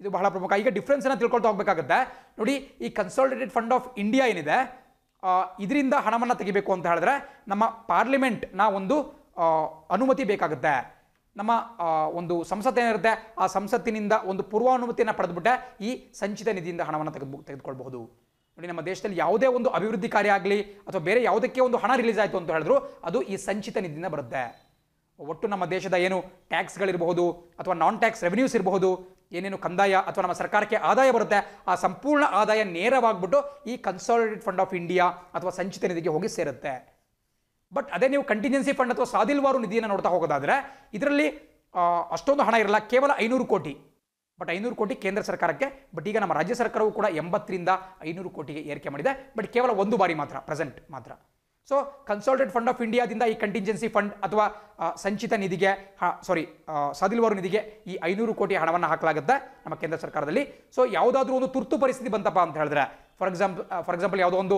A: ಇದು ಬಹಳ ಪ್ರಮುಖ ಈಗ ಅನ್ನ ತಿಳ್ಕೊಳ್ತಾ ಹೋಗಬೇಕಾಗುತ್ತೆ ನೋಡಿ ಈ ಕನ್ಸಾಲಿಡೇಟೆಡ್ ಫಂಡ್ ಆಫ್ ಇಂಡಿಯಾ ಏನಿದೆ ಇದರಿಂದ ಹಣವನ್ನು ತೆಗಿಬೇಕು ಅಂತ ಹೇಳಿದ್ರೆ ನಮ್ಮ ಪಾರ್ಲಿಮೆಂಟ್ ನಾ ಒಂದು ಅನುಮತಿ ಬೇಕಾಗುತ್ತೆ ನಮ್ಮ ಒಂದು ಸಂಸತ್ ಏನಿರುತ್ತೆ ಆ ಸಂಸತ್ತಿನಿಂದ ಒಂದು ಪೂರ್ವಾನುಮತಿಯನ್ನು ಪಡೆದುಬಿಟ್ಟೆ ಈ ಸಂಚಿತ ನಿಧಿಯಿಂದ ಹಣವನ್ನು ತೆಗೆದು ತೆಗೆದುಕೊಳ್ಬಹುದು ನೋಡಿ ನಮ್ಮ ದೇಶದಲ್ಲಿ ಯಾವುದೇ ಒಂದು ಅಭಿವೃದ್ಧಿ ಕಾರ್ಯ ಆಗಲಿ ಅಥವಾ ಬೇರೆ ಯಾವುದಕ್ಕೆ ಒಂದು ಹಣ ರಿಲೀಸ್ ಆಯಿತು ಅಂತ ಹೇಳಿದ್ರು ಅದು ಈ ಸಂಚಿತ ನಿಧಿಯಿಂದ ಬರುತ್ತೆ ಒಟ್ಟು ನಮ್ಮ ದೇಶದ ಏನು ಟ್ಯಾಕ್ಸ್ಗಳಿರಬಹುದು ಅಥವಾ ನಾನ್ ಟ್ಯಾಕ್ಸ್ ರೆವಿನ್ಯೂಸ್ ಇರಬಹುದು ಏನೇನು ಕಂದಾಯ ಅಥವಾ ನಮ್ಮ ಸರ್ಕಾರಕ್ಕೆ ಆದಾಯ ಬರುತ್ತೆ ಆ ಸಂಪೂರ್ಣ ಆದಾಯ ನೇರವಾಗ್ಬಿಟ್ಟು ಈ ಕನ್ಸಾಲಿಡೇಟ್ ಫಂಡ್ ಆಫ್ ಇಂಡಿಯಾ ಅಥವಾ ಸಂಚಿತ ನಿಧಿಗೆ ಹೋಗಿ ಸೇರುತ್ತೆ ಬಟ್ ಅದೇ ನೀವು ಕಂಟಿನ್ಯೂನ್ಸಿ ಫಂಡ್ ಅಥವಾ ಸಾದಿಲ್ವಾರು ನಿಧಿಯನ್ನು ನೋಡ್ತಾ ಹೋಗೋದಾದರೆ ಇದರಲ್ಲಿ ಅಷ್ಟೊಂದು ಹಣ ಇರಲ್ಲ ಕೇವಲ ಐನೂರು ಕೋಟಿ ಬಟ್ ಐನೂರು ಕೋಟಿ ಕೇಂದ್ರ ಸರ್ಕಾರಕ್ಕೆ ಬಟ್ ಈಗ ನಮ್ಮ ರಾಜ್ಯ ಸರ್ಕಾರವು ಕೂಡ ಎಂಬತ್ತರಿಂದ ಐನೂರು ಕೋಟಿಗೆ ಏರಿಕೆ ಮಾಡಿದೆ ಬಟ್ ಕೇವಲ ಒಂದು ಬಾರಿ ಮಾತ್ರ ಪ್ರೆಸೆಂಟ್ ಮಾತ್ರ ಸೊ ಕನ್ಸಲ್ಟೆಡ್ ಫಂಡ್ ಆಫ್ ಇಂಡಿಯಾದಿಂದ ಈ ಕಂಟಿಂಜೆನ್ಸಿ ಫಂಡ್ ಅಥವಾ ಸಂಚಿತ ನಿಧಿಗೆ ಸಾರಿ ಸದಿಲ್ವಾರು ನಿಧಿಗೆ ಈ ಐನೂರು ಕೋಟಿ ಹಣವನ್ನು ಹಾಕಲಾಗುತ್ತೆ ನಮ್ಮ ಕೇಂದ್ರ ಸರ್ಕಾರದಲ್ಲಿ ಸೊ ಯಾವುದಾದ್ರೂ ಒಂದು ತುರ್ತು ಪರಿಸ್ಥಿತಿ ಬಂತಪ್ಪ ಅಂತ ಹೇಳಿದ್ರೆ ಫಾರ್ ಎಕ್ಸಾಂಪಲ್ ಫಾರ್ ಎಕ್ಸಾಂಪಲ್ ಯಾವುದೋ ಒಂದು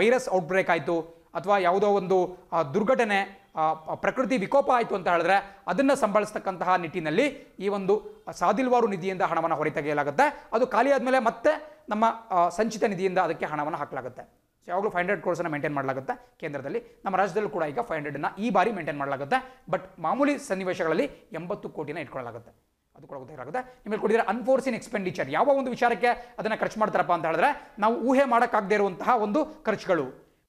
A: ವೈರಸ್ ಔಟ್ಬ್ರೇಕ್ ಆಯಿತು ಅಥವಾ ಯಾವುದೋ ಒಂದು ದುರ್ಘಟನೆ ಪ್ರಕೃತಿ ವಿಕೋಪ ಆಯಿತು ಅಂತ ಹೇಳಿದ್ರೆ ಅದನ್ನು ಸಂಭಾಳಿಸತಕ್ಕಂತಹ ನಿಟ್ಟಿನಲ್ಲಿ ಈ ಒಂದು ಸಾದಿಲ್ವಾರು ನಿಧಿಯಿಂದ ಹಣವನ್ನು ಹೊರತೆಗೆಯಲಾಗುತ್ತೆ ಅದು ಖಾಲಿ ಆದಮೇಲೆ ಮತ್ತೆ ನಮ್ಮ ಸಂಚಿತ ನಿಧಿಯಿಂದ ಅದಕ್ಕೆ ಹಣವನ್ನು ಹಾಕಲಾಗುತ್ತೆ ಯಾವಾಗಲೂ ಫೈವ್ ಹಂಡ್ರೆಡ್ ಕೋರ್ಸನ್ನು ಮೇಂಟೈನ್ ಮಾಡಲಾಗುತ್ತೆ ಕೇಂದ್ರದಲ್ಲಿ ನಮ್ಮ ರಾಜ್ಯದಲ್ಲೂ ಕೂಡ ಈಗ ಫೈವ್ ಹಂಡ್ರೆಡ್ನ ಈ ಬಾರಿ ಮೇಂಟೈನ್ ಮಾಡಲಾಗುತ್ತೆ ಬಟ್ ಮಾಮೂಲಿ ಸನ್ನಿವೇಶಗಳಲ್ಲಿ ಎಂಬತ್ತು ಕೋಟಿನ ಇಟ್ಕೊಳ್ಳಲಾಗುತ್ತೆ ಅದು ಕೂಡ ಗೊತ್ತಾಗುತ್ತೆ ನಿಮಗೆ ಕೊಟ್ಟಿದ್ರೆ ಅನ್ಫೋರ್ಸಿನ್ ಎಕ್ಸ್ಪೆಂಡಿಚರ್ ಯಾವ ಒಂದು ವಿಚಾರಕ್ಕೆ ಅದನ್ನು ಖರ್ಚು ಮಾಡ್ತಾರಪ್ಪ ಅಂತ ಹೇಳಿದ್ರೆ ನಾವು ಊಹೆ ಮಾಡೋಕ್ಕಾಗದೇ ಇರುವಂತಹ ಒಂದು ಖರ್ಚುಗಳು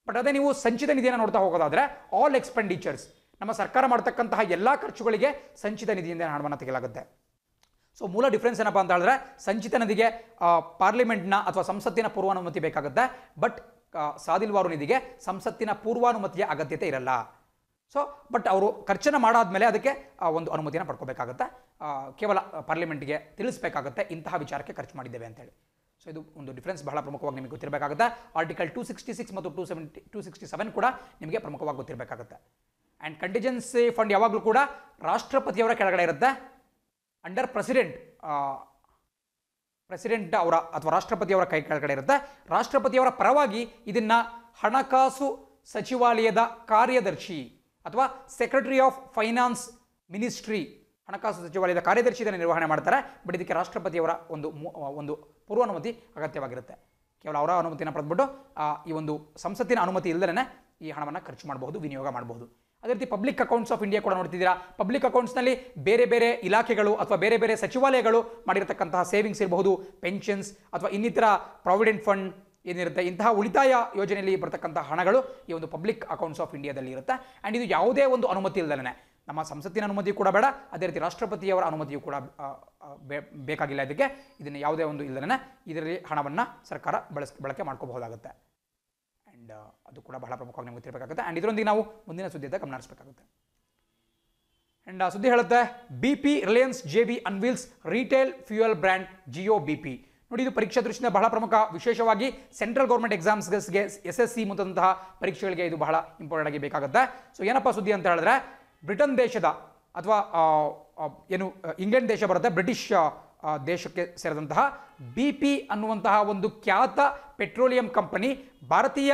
A: ಬಟ್ ಅದೇ ನೀವು ಸಂಚಿತ ನಿಧಿಯನ್ನು ನೋಡ್ತಾ ಹೋಗೋದಾದರೆ ಆಲ್ ಎಕ್ಸ್ಪೆಂಡಿಚರ್ಸ್ ನಮ್ಮ ಸರ್ಕಾರ ಮಾಡ್ತಕ್ಕಂತಹ ಎಲ್ಲ ಖರ್ಚುಗಳಿಗೆ ಸಂಚಿತ ನಿಧಿಯಿಂದ ಹಣವನ್ನು ತೆಗೆಯಲಾಗುತ್ತೆ ಸೊ ಮೂಲ ಡಿಫ್ರೆನ್ಸ್ ಏನಪ್ಪ ಅಂತ ಹೇಳಿದ್ರೆ ಸಂಚಿತ ನಿಧಿಗೆ ಪಾರ್ಲಿಮೆಂಟ್ನ ಅಥವಾ ಸಂಸತ್ತಿನ ಪೂರ್ವಾನುಮತಿ ಬೇಕಾಗುತ್ತೆ ಬಟ್ ಸಾದಿಲ್ವಾರು ನಿಧಿಗೆ ಸಂಸತ್ತಿನ ಪೂರ್ವಾನುಮತಿಯ ಅಗತ್ಯತೆ ಇರಲ್ಲ ಸೊ ಬಟ್ ಅವರು ಖರ್ಚನ್ನು ಮಾಡಾದ್ಮೇಲೆ ಅದಕ್ಕೆ ಒಂದು ಅನುಮತಿಯನ್ನು ಪಡ್ಕೋಬೇಕಾಗತ್ತೆ ಕೇವಲ ಪಾರ್ಲಿಮೆಂಟ್ಗೆ ತಿಳಿಸಬೇಕಾಗತ್ತೆ ಇಂತಹ ವಿಚಾರಕ್ಕೆ ಖರ್ಚು ಮಾಡಿದ್ದೇವೆ ಅಂತೇಳಿ ಸೊ ಇದು ಒಂದು ಡಿಫ್ರೆನ್ಸ್ ಬಹಳ ಪ್ರಮುಖವಾಗಿ ನಿಮಗೆ ಗೊತ್ತಿರಬೇಕಾಗುತ್ತೆ ಆರ್ಟಿಕಲ್ ಟೂ ಸಿಕ್ಸ್ಟಿ ಸಿಕ್ಸ್ ಮತ್ತು two seventy two sixty seven ಕೂಡ ನಿಮಗೆ ಪ್ರಮುಖವಾಗಿ ಗೊತ್ತಿರಬೇಕಾಗುತ್ತೆ ಆ್ಯಂಡ್ ಕಂಟಿಜೆನ್ಸಿ ಫಂಡ್ ಯಾವಾಗಲೂ ಕೂಡ ರಾಷ್ಟ್ರಪತಿಯವರ ಕೆಳಗಡೆ ಇರುತ್ತೆ ಅಂಡರ್ ಪ್ರೆಸಿಡೆಂಟ್ ಪ್ರೆಸಿಡೆಂಟ್ ಅವರ ಅಥವಾ ರಾಷ್ಟ್ರಪತಿಯವರ ಕೈ ಕೆಳಗಡೆ ಇರುತ್ತೆ ರಾಷ್ಟ್ರಪತಿಯವರ ಪರವಾಗಿ ಇದನ್ನು ಹಣಕಾಸು ಸಚಿವಾಲಯದ ಕಾರ್ಯದರ್ಶಿ ಅಥವಾ ಸೆಕ್ರೆಟರಿ ಆಫ್ ಫೈನಾನ್ಸ್ ಮಿನಿಸ್ಟ್ರಿ ಹಣಕಾಸು ಸಚಿವಾಲಯದ ಕಾರ್ಯದರ್ಶಿ ಇದನ್ನು ನಿರ್ವಹಣೆ ಮಾಡ್ತಾರೆ ಬಟ್ ಇದಕ್ಕೆ ರಾಷ್ಟ್ರಪತಿಯವರ ಒಂದು ಒಂದು ಪೂರ್ವಾನುಮತಿ ಅಗತ್ಯವಾಗಿರುತ್ತೆ ಕೇವಲ ಅವರ ಅನುಮತಿಯನ್ನು ಪಡೆದ್ಬಿಟ್ಟು ಈ ಒಂದು ಸಂಸತ್ತಿನ ಅನುಮತಿ ಇಲ್ಲದೇ ಈ ಹಣವನ್ನು ಖರ್ಚು ಮಾಡಬಹುದು ವಿನಿಯೋಗ ಮಾಡಬಹುದು ಅದೇ ರೀತಿ ಪಬ್ಲಿಕ್ ಅಕೌಂಟ್ಸ್ ಆಫ್ ಇಂಡಿಯಾ ಕೂಡ ನೋಡ್ತಿದ್ದೀರಾ ಪಬ್ಲಿಕ್ ಅಕೌಂಟ್ಸ್ನಲ್ಲಿ ಬೇರೆ ಬೇರೆ ಇಲಾಖೆಗಳು ಅಥವಾ ಬೇರೆ ಬೇರೆ ಸಚಿವಾಲಯಗಳು ಮಾಡಿರತಕ್ಕಂತಹ ಸೇವಿಂಗ್ಸ್ ಇರಬಹುದು ಪೆನ್ಷನ್ಸ್ ಅಥವಾ ಇನ್ನಿತರ ಪ್ರಾವಿಡೆಂಟ್ ಫಂಡ್ ಏನಿರುತ್ತೆ ಇಂತಹ ಉಳಿತಾಯ ಯೋಜನೆಯಲ್ಲಿ ಬರತಕ್ಕಂತಹ ಹಣಗಳು ಈ ಒಂದು ಪಬ್ಲಿಕ್ ಅಕೌಂಟ್ಸ್ ಆಫ್ ಇಂಡಿಯಾದಲ್ಲಿ ಇರುತ್ತೆ ಆ್ಯಂಡ್ ಇದು ಯಾವುದೇ ಒಂದು ಅನುಮತಿ ಇಲ್ಲದೇ ನಮ್ಮ ಸಂಸತ್ತಿನ ಅನುಮತಿ ಕೂಡ ಬೇಡ ಅದೇ ರೀತಿ ರಾಷ್ಟ್ರಪತಿಯವರ ಅನುಮತಿಯು ಕೂಡ ಬೇಕಾಗಿಲ್ಲ ಇದಕ್ಕೆ ಇದನ್ನು ಯಾವುದೇ ಒಂದು ಇಲ್ಲದೇ ಇದರಲ್ಲಿ ಹಣವನ್ನು ಸರ್ಕಾರ ಬಳಸ್ ಬಳಕೆ ಮಾಡ್ಕೋಬಹುದಾಗುತ್ತೆ ಆ್ಯಂಡ್ uh, ಅದು ಕೂಡ ಬಹಳ ಪ್ರಮುಖವಾಗಿ ನಮಗೆ ಗೊತ್ತಿರಬೇಕಾಗುತ್ತೆ ಆ್ಯಂಡ್ ಇದರೊಂದಿಗೆ ನಾವು ಮುಂದಿನ ಸುದ್ದಿ ಅಂತ ಗಮನ ಹರಿಸಬೇಕಾಗುತ್ತೆ ಆ್ಯಂಡ್ ಸುದ್ದಿ ಹೇಳುತ್ತೆ B P Reliance J B unveils retail fuel brand Jio B P ನೋಡಿ ಇದು ಪರೀಕ್ಷಾ ದೃಷ್ಟಿಯಿಂದ ಬಹಳ ಪ್ರಮುಖ ವಿಶೇಷವಾಗಿ ಸೆಂಟ್ರಲ್ ಗೌರ್ಮೆಂಟ್ ಎಕ್ಸಾಮ್ಸ್ಗೆ ಎಸ್ ಎಸ್ ಸಿ ಮುಂತಾದಂತಹ ಪರೀಕ್ಷೆಗಳಿಗೆ ಇದು ಬಹಳ ಇಂಪಾರ್ಟೆಂಟ್ ಆಗಿ ಬೇಕಾಗುತ್ತೆ ಸೊ ಏನಪ್ಪ ಸುದ್ದಿ ಅಂತ ಹೇಳಿದ್ರೆ ಬ್ರಿಟನ್ ದೇಶದ ಅಥವಾ ಏನು ಇಂಗ್ಲೆಂಡ್ ದೇಶ ಬರುತ್ತೆ ಬ್ರಿಟಿಷ್ ದೇಶಕ್ಕೆ ಸೇರಿದಂತಹ ಬಿ ಪಿ ಅನ್ನುವಂತಹ ಒಂದು ಖ್ಯಾತ ಪೆಟ್ರೋಲಿಯಂ ಕಂಪನಿ ಭಾರತೀಯ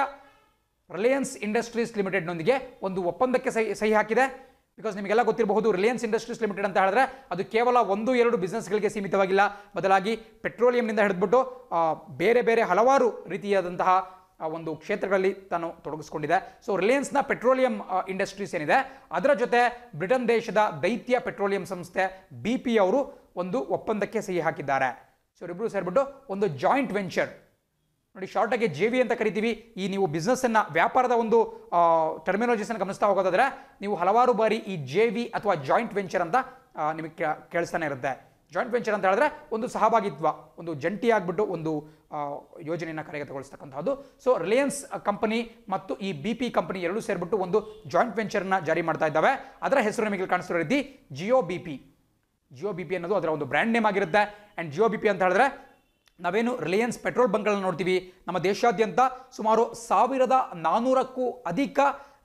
A: ರಿಲಯನ್ಸ್ ಇಂಡಸ್ಟ್ರೀಸ್ ಲಿಮಿಟೆಡ್ನೊಂದಿಗೆ ಒಂದು ಒಪ್ಪಂದಕ್ಕೆ ಸಹಿ ಸಹಿ ಹಾಕಿದೆ ಬಿಕಾಸ್ ನಿಮಗೆಲ್ಲ ಗೊತ್ತಿರಬಹುದು ರಿಲಯನ್ಸ್ ಇಂಡಸ್ಟ್ರೀಸ್ ಲಿಮಿಟೆಡ್ ಅಂತ ಹೇಳಿದ್ರೆ ಅದು ಕೇವಲ ಒಂದು ಎರಡು ಬಿಸ್ನೆಸ್ಗಳಿಗೆ ಸೀಮಿತವಾಗಿಲ್ಲ ಬದಲಾಗಿ ಪೆಟ್ರೋಲಿಯಂನಿಂದ ಹಿಡಿದ್ಬಿಟ್ಟು ಬೇರೆ ಬೇರೆ ಹಲವಾರು ರೀತಿಯಾದಂತಹ ಒಂದು ಕ್ಷೇತ್ರಗಳಲ್ಲಿ ತಾನು ತೊಡಗಿಸ್ಕೊಂಡಿದೆ ಸೊ ರಿಲಯನ್ಸ್ನ ಪೆಟ್ರೋಲಿಯಂ ಇಂಡಸ್ಟ್ರೀಸ್ ಏನಿದೆ ಅದರ ಜೊತೆ ಬ್ರಿಟನ್ ದೇಶದ ದೈತ್ಯ ಪೆಟ್ರೋಲಿಯಂ ಸಂಸ್ಥೆ ಬಿ ಪಿ ಅವರು ಒಂದು ಒಪ್ಪಂದಕ್ಕೆ ಸಹಿ ಹಾಕಿದ್ದಾರೆ ಸೊ ಇಬ್ಬರು ಸೇರಿಬಿಟ್ಟು ಒಂದು ಜಾಯಿಂಟ್ ವೆಂಚರ್ ನೋಡಿ ಶಾರ್ಟಾಗಿ ಜೆ ವಿ ಅಂತ ಕರಿತೀವಿ ಈ ನೀವು ಬಿಸ್ನೆಸ್ಸನ್ನು ವ್ಯಾಪಾರದ ಒಂದು ಟರ್ಮಿನಾಲಜಿಸನ್ನು ಗಮನಿಸ್ತಾ ಹೋಗೋದಾದರೆ ನೀವು ಹಲವಾರು ಬಾರಿ ಈ ಜೆ ವಿ ಅಥವಾ ಜಾಯಿಂಟ್ ವೆಂಚರ್ ಅಂತ ನಿಮಗೆ ಕೇಳಿಸ್ತಾನೆ ಇರುತ್ತೆ ಜಾಯಿಂಟ್ ವೆಂಚರ್ ಅಂತ ಹೇಳಿದ್ರೆ ಒಂದು ಸಹಭಾಗಿತ್ವ ಒಂದು ಜಂಟಿ ಆಗಿಬಿಟ್ಟು ಒಂದು ಯೋಜನೆಯನ್ನು ಕಾರ್ಯಗತಗೊಳಿಸ್ತಕ್ಕಂಥದ್ದು ಸೊ ರಿಲಯನ್ಸ್ ಕಂಪನಿ ಮತ್ತು ಈ ಬಿ ಪಿ ಕಂಪನಿ ಎರಡೂ ಸೇರಿಬಿಟ್ಟು ಒಂದು ಜಾಯಿಂಟ್ ವೆಂಚರ್ನ ಜಾರಿ ಮಾಡ್ತಾ ಇದ್ದಾವೆ ಅದರ ಹೆಸರು ನಿಮಗೆ ಕಾಣಿಸ್ತಾ ರೀತಿ Jio B P Jio B P ಅನ್ನೋದು ಅದರ ಒಂದು ಬ್ರ್ಯಾಂಡ್ ನೇಮ್ ಆಗಿರುತ್ತೆ ಆ್ಯಂಡ್ ಜಿಯೋ ಬಿ ಪಿ ಅಂತ ಹೇಳಿದ್ರೆ ನಾವೇನು ರಿಲಯನ್ಸ್ ಪೆಟ್ರೋಲ್ ಬಂಕ್ಗಳನ್ನು ನೋಡ್ತೀವಿ ನಮ್ಮ ದೇಶಾದ್ಯಂತ ಸುಮಾರು ಸಾವಿರದ ನಾನ್ನೂರಕ್ಕೂ ಅಧಿಕ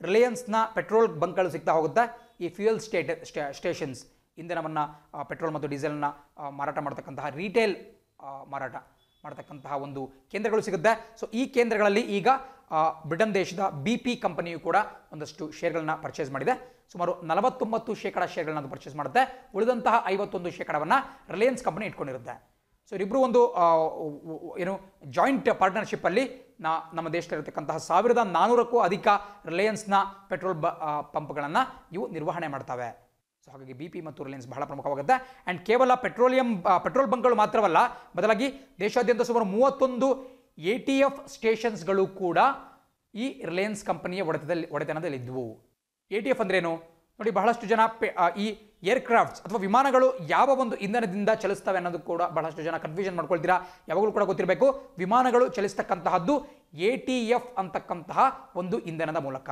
A: ರಿಲಯನ್ಸ್ನ ಪೆಟ್ರೋಲ್ ಬಂಕ್ಗಳು ಸಿಗ್ತಾ ಹೋಗುತ್ತೆ ಈ ಫ್ಯೂಯಲ್ ಸ್ಟೇಟ್ ಸ್ಟೇಷನ್ಸ್ ಇಂಧನವನ್ನು ಪೆಟ್ರೋಲ್ ಮತ್ತು ಡೀಸೆಲ್ನ ಮಾರಾಟ ಮಾಡ್ತಕ್ಕಂತಹ ರೀಟೇಲ್ ಮಾರಾಟ ಮಾಡ್ತಕ್ಕಂತಹ ಒಂದು ಕೇಂದ್ರಗಳು ಸಿಗುತ್ತೆ ಸೊ ಈ ಕೇಂದ್ರಗಳಲ್ಲಿ ಈಗ ಬ್ರಿಟನ್ ದೇಶದ ಬಿ ಪಿ ಕಂಪನಿಯು ಕೂಡ ಒಂದಷ್ಟು ಶೇರ್ಗಳನ್ನ ಪರ್ಚೇಸ್ ಮಾಡಿದೆ ಸುಮಾರು ನಲವತ್ತೊಂಬತ್ತು ಶೇಕಡ ಶೇರ್ಗಳನ್ನ ಪರ್ಚೇಸ್ ಮಾಡುತ್ತೆ ಉಳಿದಂತಹ ಐವತ್ತೊಂದು ಶೇಕಡವನ್ನು ರಿಲಯನ್ಸ್ ಕಂಪನಿ ಇಟ್ಕೊಂಡಿರುತ್ತೆ ಸೊ ಇಬ್ಬರು ಒಂದು ಏನು ಜಾಯಿಂಟ್ ಪಾರ್ಟ್ನರ್ಶಿಪ್ಪಲ್ಲಿ ನಾ ನಮ್ಮ ದೇಶದಲ್ಲಿರತಕ್ಕಂತಹ ಸಾವಿರದ ನಾನ್ನೂರಕ್ಕೂ ಅಧಿಕ ರಿಲಯನ್ಸ್ನ ಪೆಟ್ರೋಲ್ ಬ ಪಂಪ್ಗಳನ್ನು ಇವು ನಿರ್ವಹಣೆ ಮಾಡ್ತವೆ ಸೊ ಹಾಗಾಗಿ ಬಿ ಪಿ ಮತ್ತು ರಿಲಯನ್ಸ್ ಬಹಳ ಪ್ರಮುಖವಾಗುತ್ತೆ ಆ್ಯಂಡ್ ಕೇವಲ ಪೆಟ್ರೋಲಿಯಂ ಪೆಟ್ರೋಲ್ ಬಂಕ್ಗಳು ಮಾತ್ರವಲ್ಲ ಬದಲಾಗಿ ದೇಶಾದ್ಯಂತ ಸುಮಾರು ಮೂವತ್ತೊಂದು ಎ ಟಿ ಎಫ್ ಸ್ಟೇಷನ್ಸ್ಗಳು ಕೂಡ ಈ ರಿಲಯನ್ಸ್ ಕಂಪನಿಯ ಒಡೆತದಲ್ಲಿ ಒಡೆತನದಲ್ಲಿದ್ದವು ಎ ಟಿ ಎಫ್ ಅಂದ್ರೇನು ನೋಡಿ ಬಹಳಷ್ಟು ಜನ ಪೆ ಈ ಏರ್ಕ್ರಾಫ್ಟ್ಸ್ ಅಥವಾ ವಿಮಾನಗಳು ಯಾವ ಒಂದು ಇಂಧನದಿಂದ ಚಲಿಸ್ತವೆ ಅನ್ನೋದು ಕೂಡ ಬಹಳಷ್ಟು ಜನ ಕನ್ಫ್ಯೂಷನ್ ಮಾಡ್ಕೊಳ್ತೀರಾ ಯಾವಾಗಲೂ ಕೂಡ ಗೊತ್ತಿರಬೇಕು ವಿಮಾನಗಳು ಚಲಿಸ್ತಕ್ಕಂತಹದ್ದು ಎ ಟಿ ಎಫ್ ಅಂತಕ್ಕಂತಹ ಒಂದು ಇಂಧನದ ಮೂಲಕ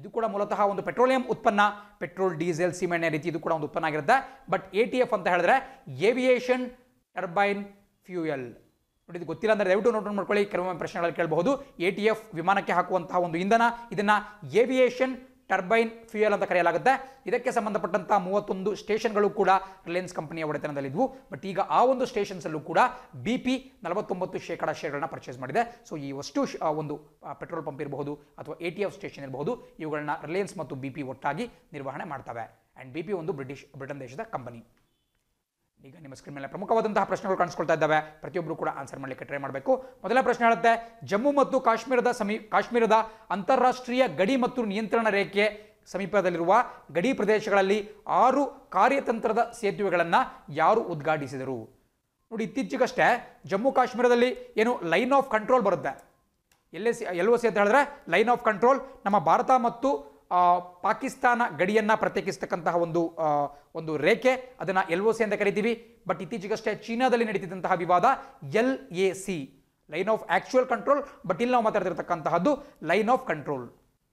A: ಇದು ಕೂಡ ಮೂಲತಃ ಒಂದು ಪೆಟ್ರೋಲಿಯಂ ಉತ್ಪನ್ನ ಪೆಟ್ರೋಲ್ ಡೀಸೆಲ್ ಸಿಮೆಂಟ್ ರೀತಿ ಇದು ಕೂಡ ಒಂದು ಉತ್ಪನ್ನ ಆಗಿರುತ್ತೆ ಬಟ್ ಎ ಟಿ ಎಫ್ ಅಂತ ಹೇಳಿದ್ರೆ ಏವಿಯೇಷನ್ ಟರ್ಬೈನ್ ಫ್ಯೂಯಲ್ ನೋಡಿ ಇದು ಗೊತ್ತಿಲ್ಲ ಅಂದರೆ ದಯವಿಟ್ಟು ನೋಟ್ ಮಾಡ್ಕೊಳ್ಳಿ ಕೆಲವೊಮ್ಮೆ ಪ್ರಶ್ನೆಗಳಲ್ಲಿ ಕೇಳಬಹುದು ಎ ಟಿ ಎಫ್ ವಿಮಾನಕ್ಕೆ ಹಾಕುವಂತಹ ಒಂದು ಇಂಧನ ಇದನ್ನು ಏವಿಯೇಷನ್ ಟರ್ಬೈನ್ ಫ್ಯೂಯಲ್ ಅಂತ ಕರೆಯಲಾಗುತ್ತೆ ಇದಕ್ಕೆ ಸಂಬಂಧಪಟ್ಟಂತಹ ಮೂವತ್ತೊಂದು ಸ್ಟೇಷನ್ಗಳು ಕೂಡ ರಿಲಯನ್ಸ್ ಕಂಪನಿಯ ಒಡೆತನದಲ್ಲಿದ್ವು ಬಟ್ ಈಗ ಆ ಒಂದು ಸ್ಟೇಷನ್ಸಲ್ಲೂ ಕೂಡ ಬಿ ಪಿ ನಲವತ್ತೊಂಬತ್ತು ಶೇಕಡ ಶೇರ್ಗಳನ್ನ ಪರ್ಚೇಸ್ ಮಾಡಿದೆ ಸೊ ಈ ವಸ್ತು ಒಂದು ಪೆಟ್ರೋಲ್ ಪಂಪ್ ಇರಬಹುದು ಅಥವಾ ಎ ಟಿ ಎಫ್ ಸ್ಟೇಷನ್ ಇರಬಹುದು ಇವುಗಳನ್ನ ರಿಲಯನ್ಸ್ ಮತ್ತು ಬಿ ಪಿ ಒಟ್ಟಾಗಿ ನಿರ್ವಹಣೆ ಮಾಡ್ತವೆ ಆ್ಯಂಡ್ ಬಿ ಪಿ ಒಂದು ಬ್ರಿಟಿಷ್ ಬ್ರಿಟನ್ ದೇಶದ ಕಂಪನಿ ಈಗ ನಿಮ್ಮ ಸ್ಕ್ರೀನ್ ಮೇಲೆ ಪ್ರಮುಖವಾದಂತಹ ಪ್ರಶ್ನೆಗಳು ಕಾಣಿಸ್ಕೊಳ್ತಾ ಇದ್ದಾವೆ ಪ್ರತಿಯೊಬ್ಬರು ಕೂಡ ಆನ್ಸರ್ ಮಾಡಲಿಕ್ಕೆ ಟ್ರೈ ಮಾಡಬೇಕು ಮೊದಲ ಪ್ರಶ್ನೆ ಹೇಳುತ್ತೆ ಜಮ್ಮು ಮತ್ತು ಕಾಶ್ಮೀರದ ಸಮೀ ಕಾಶ್ಮೀರದ ಅಂತಾರಾಷ್ಟ್ರೀಯ ಗಡಿ ಮತ್ತು ನಿಯಂತ್ರಣ ರೇಖೆ ಸಮೀಪದಲ್ಲಿರುವ ಗಡಿ ಪ್ರದೇಶಗಳಲ್ಲಿ ಆರು ಕಾರ್ಯತಂತ್ರದ ಸೇತುವೆಗಳನ್ನು ಯಾರು ಉದ್ಘಾಟಿಸಿದರು ನೋಡಿ ಇತ್ತೀಚೆಗಷ್ಟೇ ಜಮ್ಮು ಕಾಶ್ಮೀರದಲ್ಲಿ ಏನು ಲೈನ್ ಆಫ್ ಕಂಟ್ರೋಲ್ ಬರುತ್ತೆ ಎಲ್ಲೇ ಸಿ ಸಿ ಅಂತ ಹೇಳಿದ್ರೆ ಲೈನ್ ಆಫ್ ಕಂಟ್ರೋಲ್ ನಮ್ಮ ಭಾರತ ಮತ್ತು ಪಾಕಿಸ್ತಾನ ಗಡಿಯನ್ನು ಪ್ರತ್ಯೇಕಿಸ್ತಕ್ಕಂತಹ ಒಂದು ಒಂದು ರೇಖೆ ಅದನ್ನು ಎಲ್ ಒ ಸಿ ಅಂತ ಕರಿತೀವಿ ಬಟ್ ಇತ್ತೀಚೆಗಷ್ಟೇ ಚೀನಾದಲ್ಲಿ ನಡೀತಿದ್ದಂತಹ ವಿವಾದ L A C line of actual control but ಇಲ್ಲಿ ನಾವು ಮಾತಾಡ್ತಿರ್ತಕ್ಕಂತಹದ್ದು ಲೈನ್ ಆಫ್ ಕಂಟ್ರೋಲ್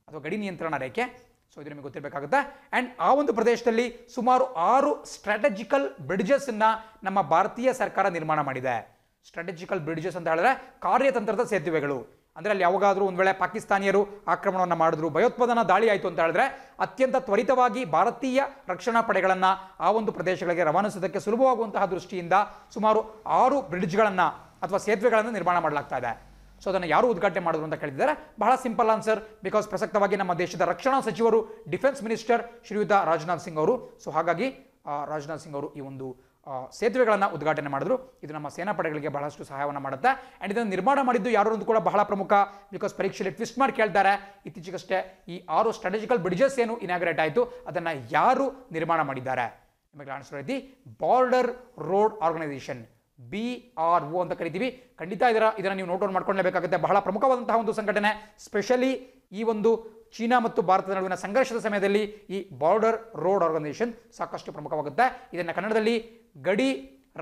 A: ಅಥವಾ ಗಡಿ ನಿಯಂತ್ರಣ ರೇಖೆ ಸೊ ಇದು ನಿಮಗೆ ಗೊತ್ತಿರಬೇಕಾಗುತ್ತೆ ಆ್ಯಂಡ್ ಆ ಒಂದು ಪ್ರದೇಶದಲ್ಲಿ ಸುಮಾರು ಆರು ಸ್ಟ್ರಾಟಜಿಕಲ್ ಬ್ರಿಡ್ಜಸ್ನ ನಮ್ಮ ಭಾರತೀಯ ಸರ್ಕಾರ ನಿರ್ಮಾಣ ಮಾಡಿದೆ ಸ್ಟ್ರಾಟಜಿಕಲ್ ಬ್ರಿಡ್ಜಸ್ ಅಂತ ಹೇಳಿದ್ರೆ ಕಾರ್ಯತಂತ್ರದ ಸೇತುವೆಗಳು ಅಂದರೆ ಅಲ್ಲಿ ಯಾವಾಗಾದರೂ ಒಂದು ವೇಳೆ ಪಾಕಿಸ್ತಾನಿಯರು ಆಕ್ರಮಣವನ್ನು ಮಾಡಿದ್ರು ಭಯೋತ್ಪಾದನಾ ದಾಳಿ ಆಯಿತು ಅಂತ ಹೇಳಿದ್ರೆ ಅತ್ಯಂತ ತ್ವರಿತವಾಗಿ ಭಾರತೀಯ ರಕ್ಷಣಾ ಪಡೆಗಳನ್ನು ಆ ಒಂದು ಪ್ರದೇಶಗಳಿಗೆ ರವಾನಿಸೋದಕ್ಕೆ ಸುಲಭವಾಗುವಂತಹ ದೃಷ್ಟಿಯಿಂದ ಸುಮಾರು ಆರು ಬ್ರಿಡ್ಜ್ಗಳನ್ನು ಅಥವಾ ಸೇತುವೆಗಳನ್ನು ನಿರ್ಮಾಣ ಮಾಡಲಾಗ್ತಾ ಇದೆ ಸೊ ಅದನ್ನು ಯಾರು ಉದ್ಘಾಟನೆ ಮಾಡಿದ್ರು ಅಂತ ಕೇಳಿದ್ದಾರೆ ಬಹಳ ಸಿಂಪಲ್ ಆನ್ಸರ್ ಬಿಕಾಸ್ ಪ್ರಸಕ್ತವಾಗಿ ನಮ್ಮ ದೇಶದ ರಕ್ಷಣಾ ಸಚಿವರು ಡಿಫೆನ್ಸ್ ಮಿನಿಸ್ಟರ್ ಶ್ರೀಯುತ ರಾಜನಾಥ್ ಸಿಂಗ್ ಅವರು ಸೊ ಹಾಗಾಗಿ ರಾಜನಾಥ್ ಸಿಂಗ್ ಅವರು ಈ ಒಂದು ಸೇತುವೆಗಳನ್ನು ಉದ್ಘಾಟನೆ ಮಾಡಿದ್ರು ಇದು ನಮ್ಮ ಸೇನಾಪಡೆಗಳಿಗೆ ಬಹಳಷ್ಟು ಸಹಾಯವನ್ನು ಮಾಡುತ್ತೆ ಆ್ಯಂಡ್ ಇದನ್ನು ನಿರ್ಮಾಣ ಮಾಡಿದ್ದು ಯಾರು ಅಂತ ಕೂಡ ಬಹಳ ಪ್ರಮುಖ ಬಿಕಾಸ್ ಪರೀಕ್ಷೆಯಲ್ಲಿ ಟ್ವಿಸ್ಟ್ ಮಾಡಿ ಕೇಳ್ತಾರೆ ಇತ್ತೀಚೆಗಷ್ಟೇ ಈ ಆರು ಸ್ಟ್ರಾಟಜಿಕಲ್ ಬ್ರಿಡ್ಜಸ್ ಏನು ಇನಾಗ್ರೇಟ್ ಆಯಿತು ಅದನ್ನು ಯಾರು ನಿರ್ಮಾಣ ಮಾಡಿದ್ದಾರೆ ನಿಮಗೆ ಆನ್ಸರ್ ಐತಿ border road organisation B R O ಅಂತ ಕರಿತೀವಿ ಖಂಡಿತ ಇದರ ಇದನ್ನು ನೀವು ನೋಟ್ ಔನ್ ಮಾಡ್ಕೊಳ್ಳೇಬೇಕಾಗುತ್ತೆ ಬಹಳ ಪ್ರಮುಖವಾದಂತಹ ಒಂದು ಸಂಘಟನೆ ಸ್ಪೆಷಲಿ ಈ ಒಂದು ಚೀನಾ ಮತ್ತು ಭಾರತದ ನಡುವಿನ ಸಂಘರ್ಷದ ಸಮಯದಲ್ಲಿ ಈ ಬಾರ್ಡರ್ ರೋಡ್ ಆರ್ಗನೈಸೇಷನ್ ಸಾಕಷ್ಟು ಪ್ರಮುಖವಾಗುತ್ತೆ ಇದನ್ನು ಕನ್ನಡದಲ್ಲಿ ಗಡಿ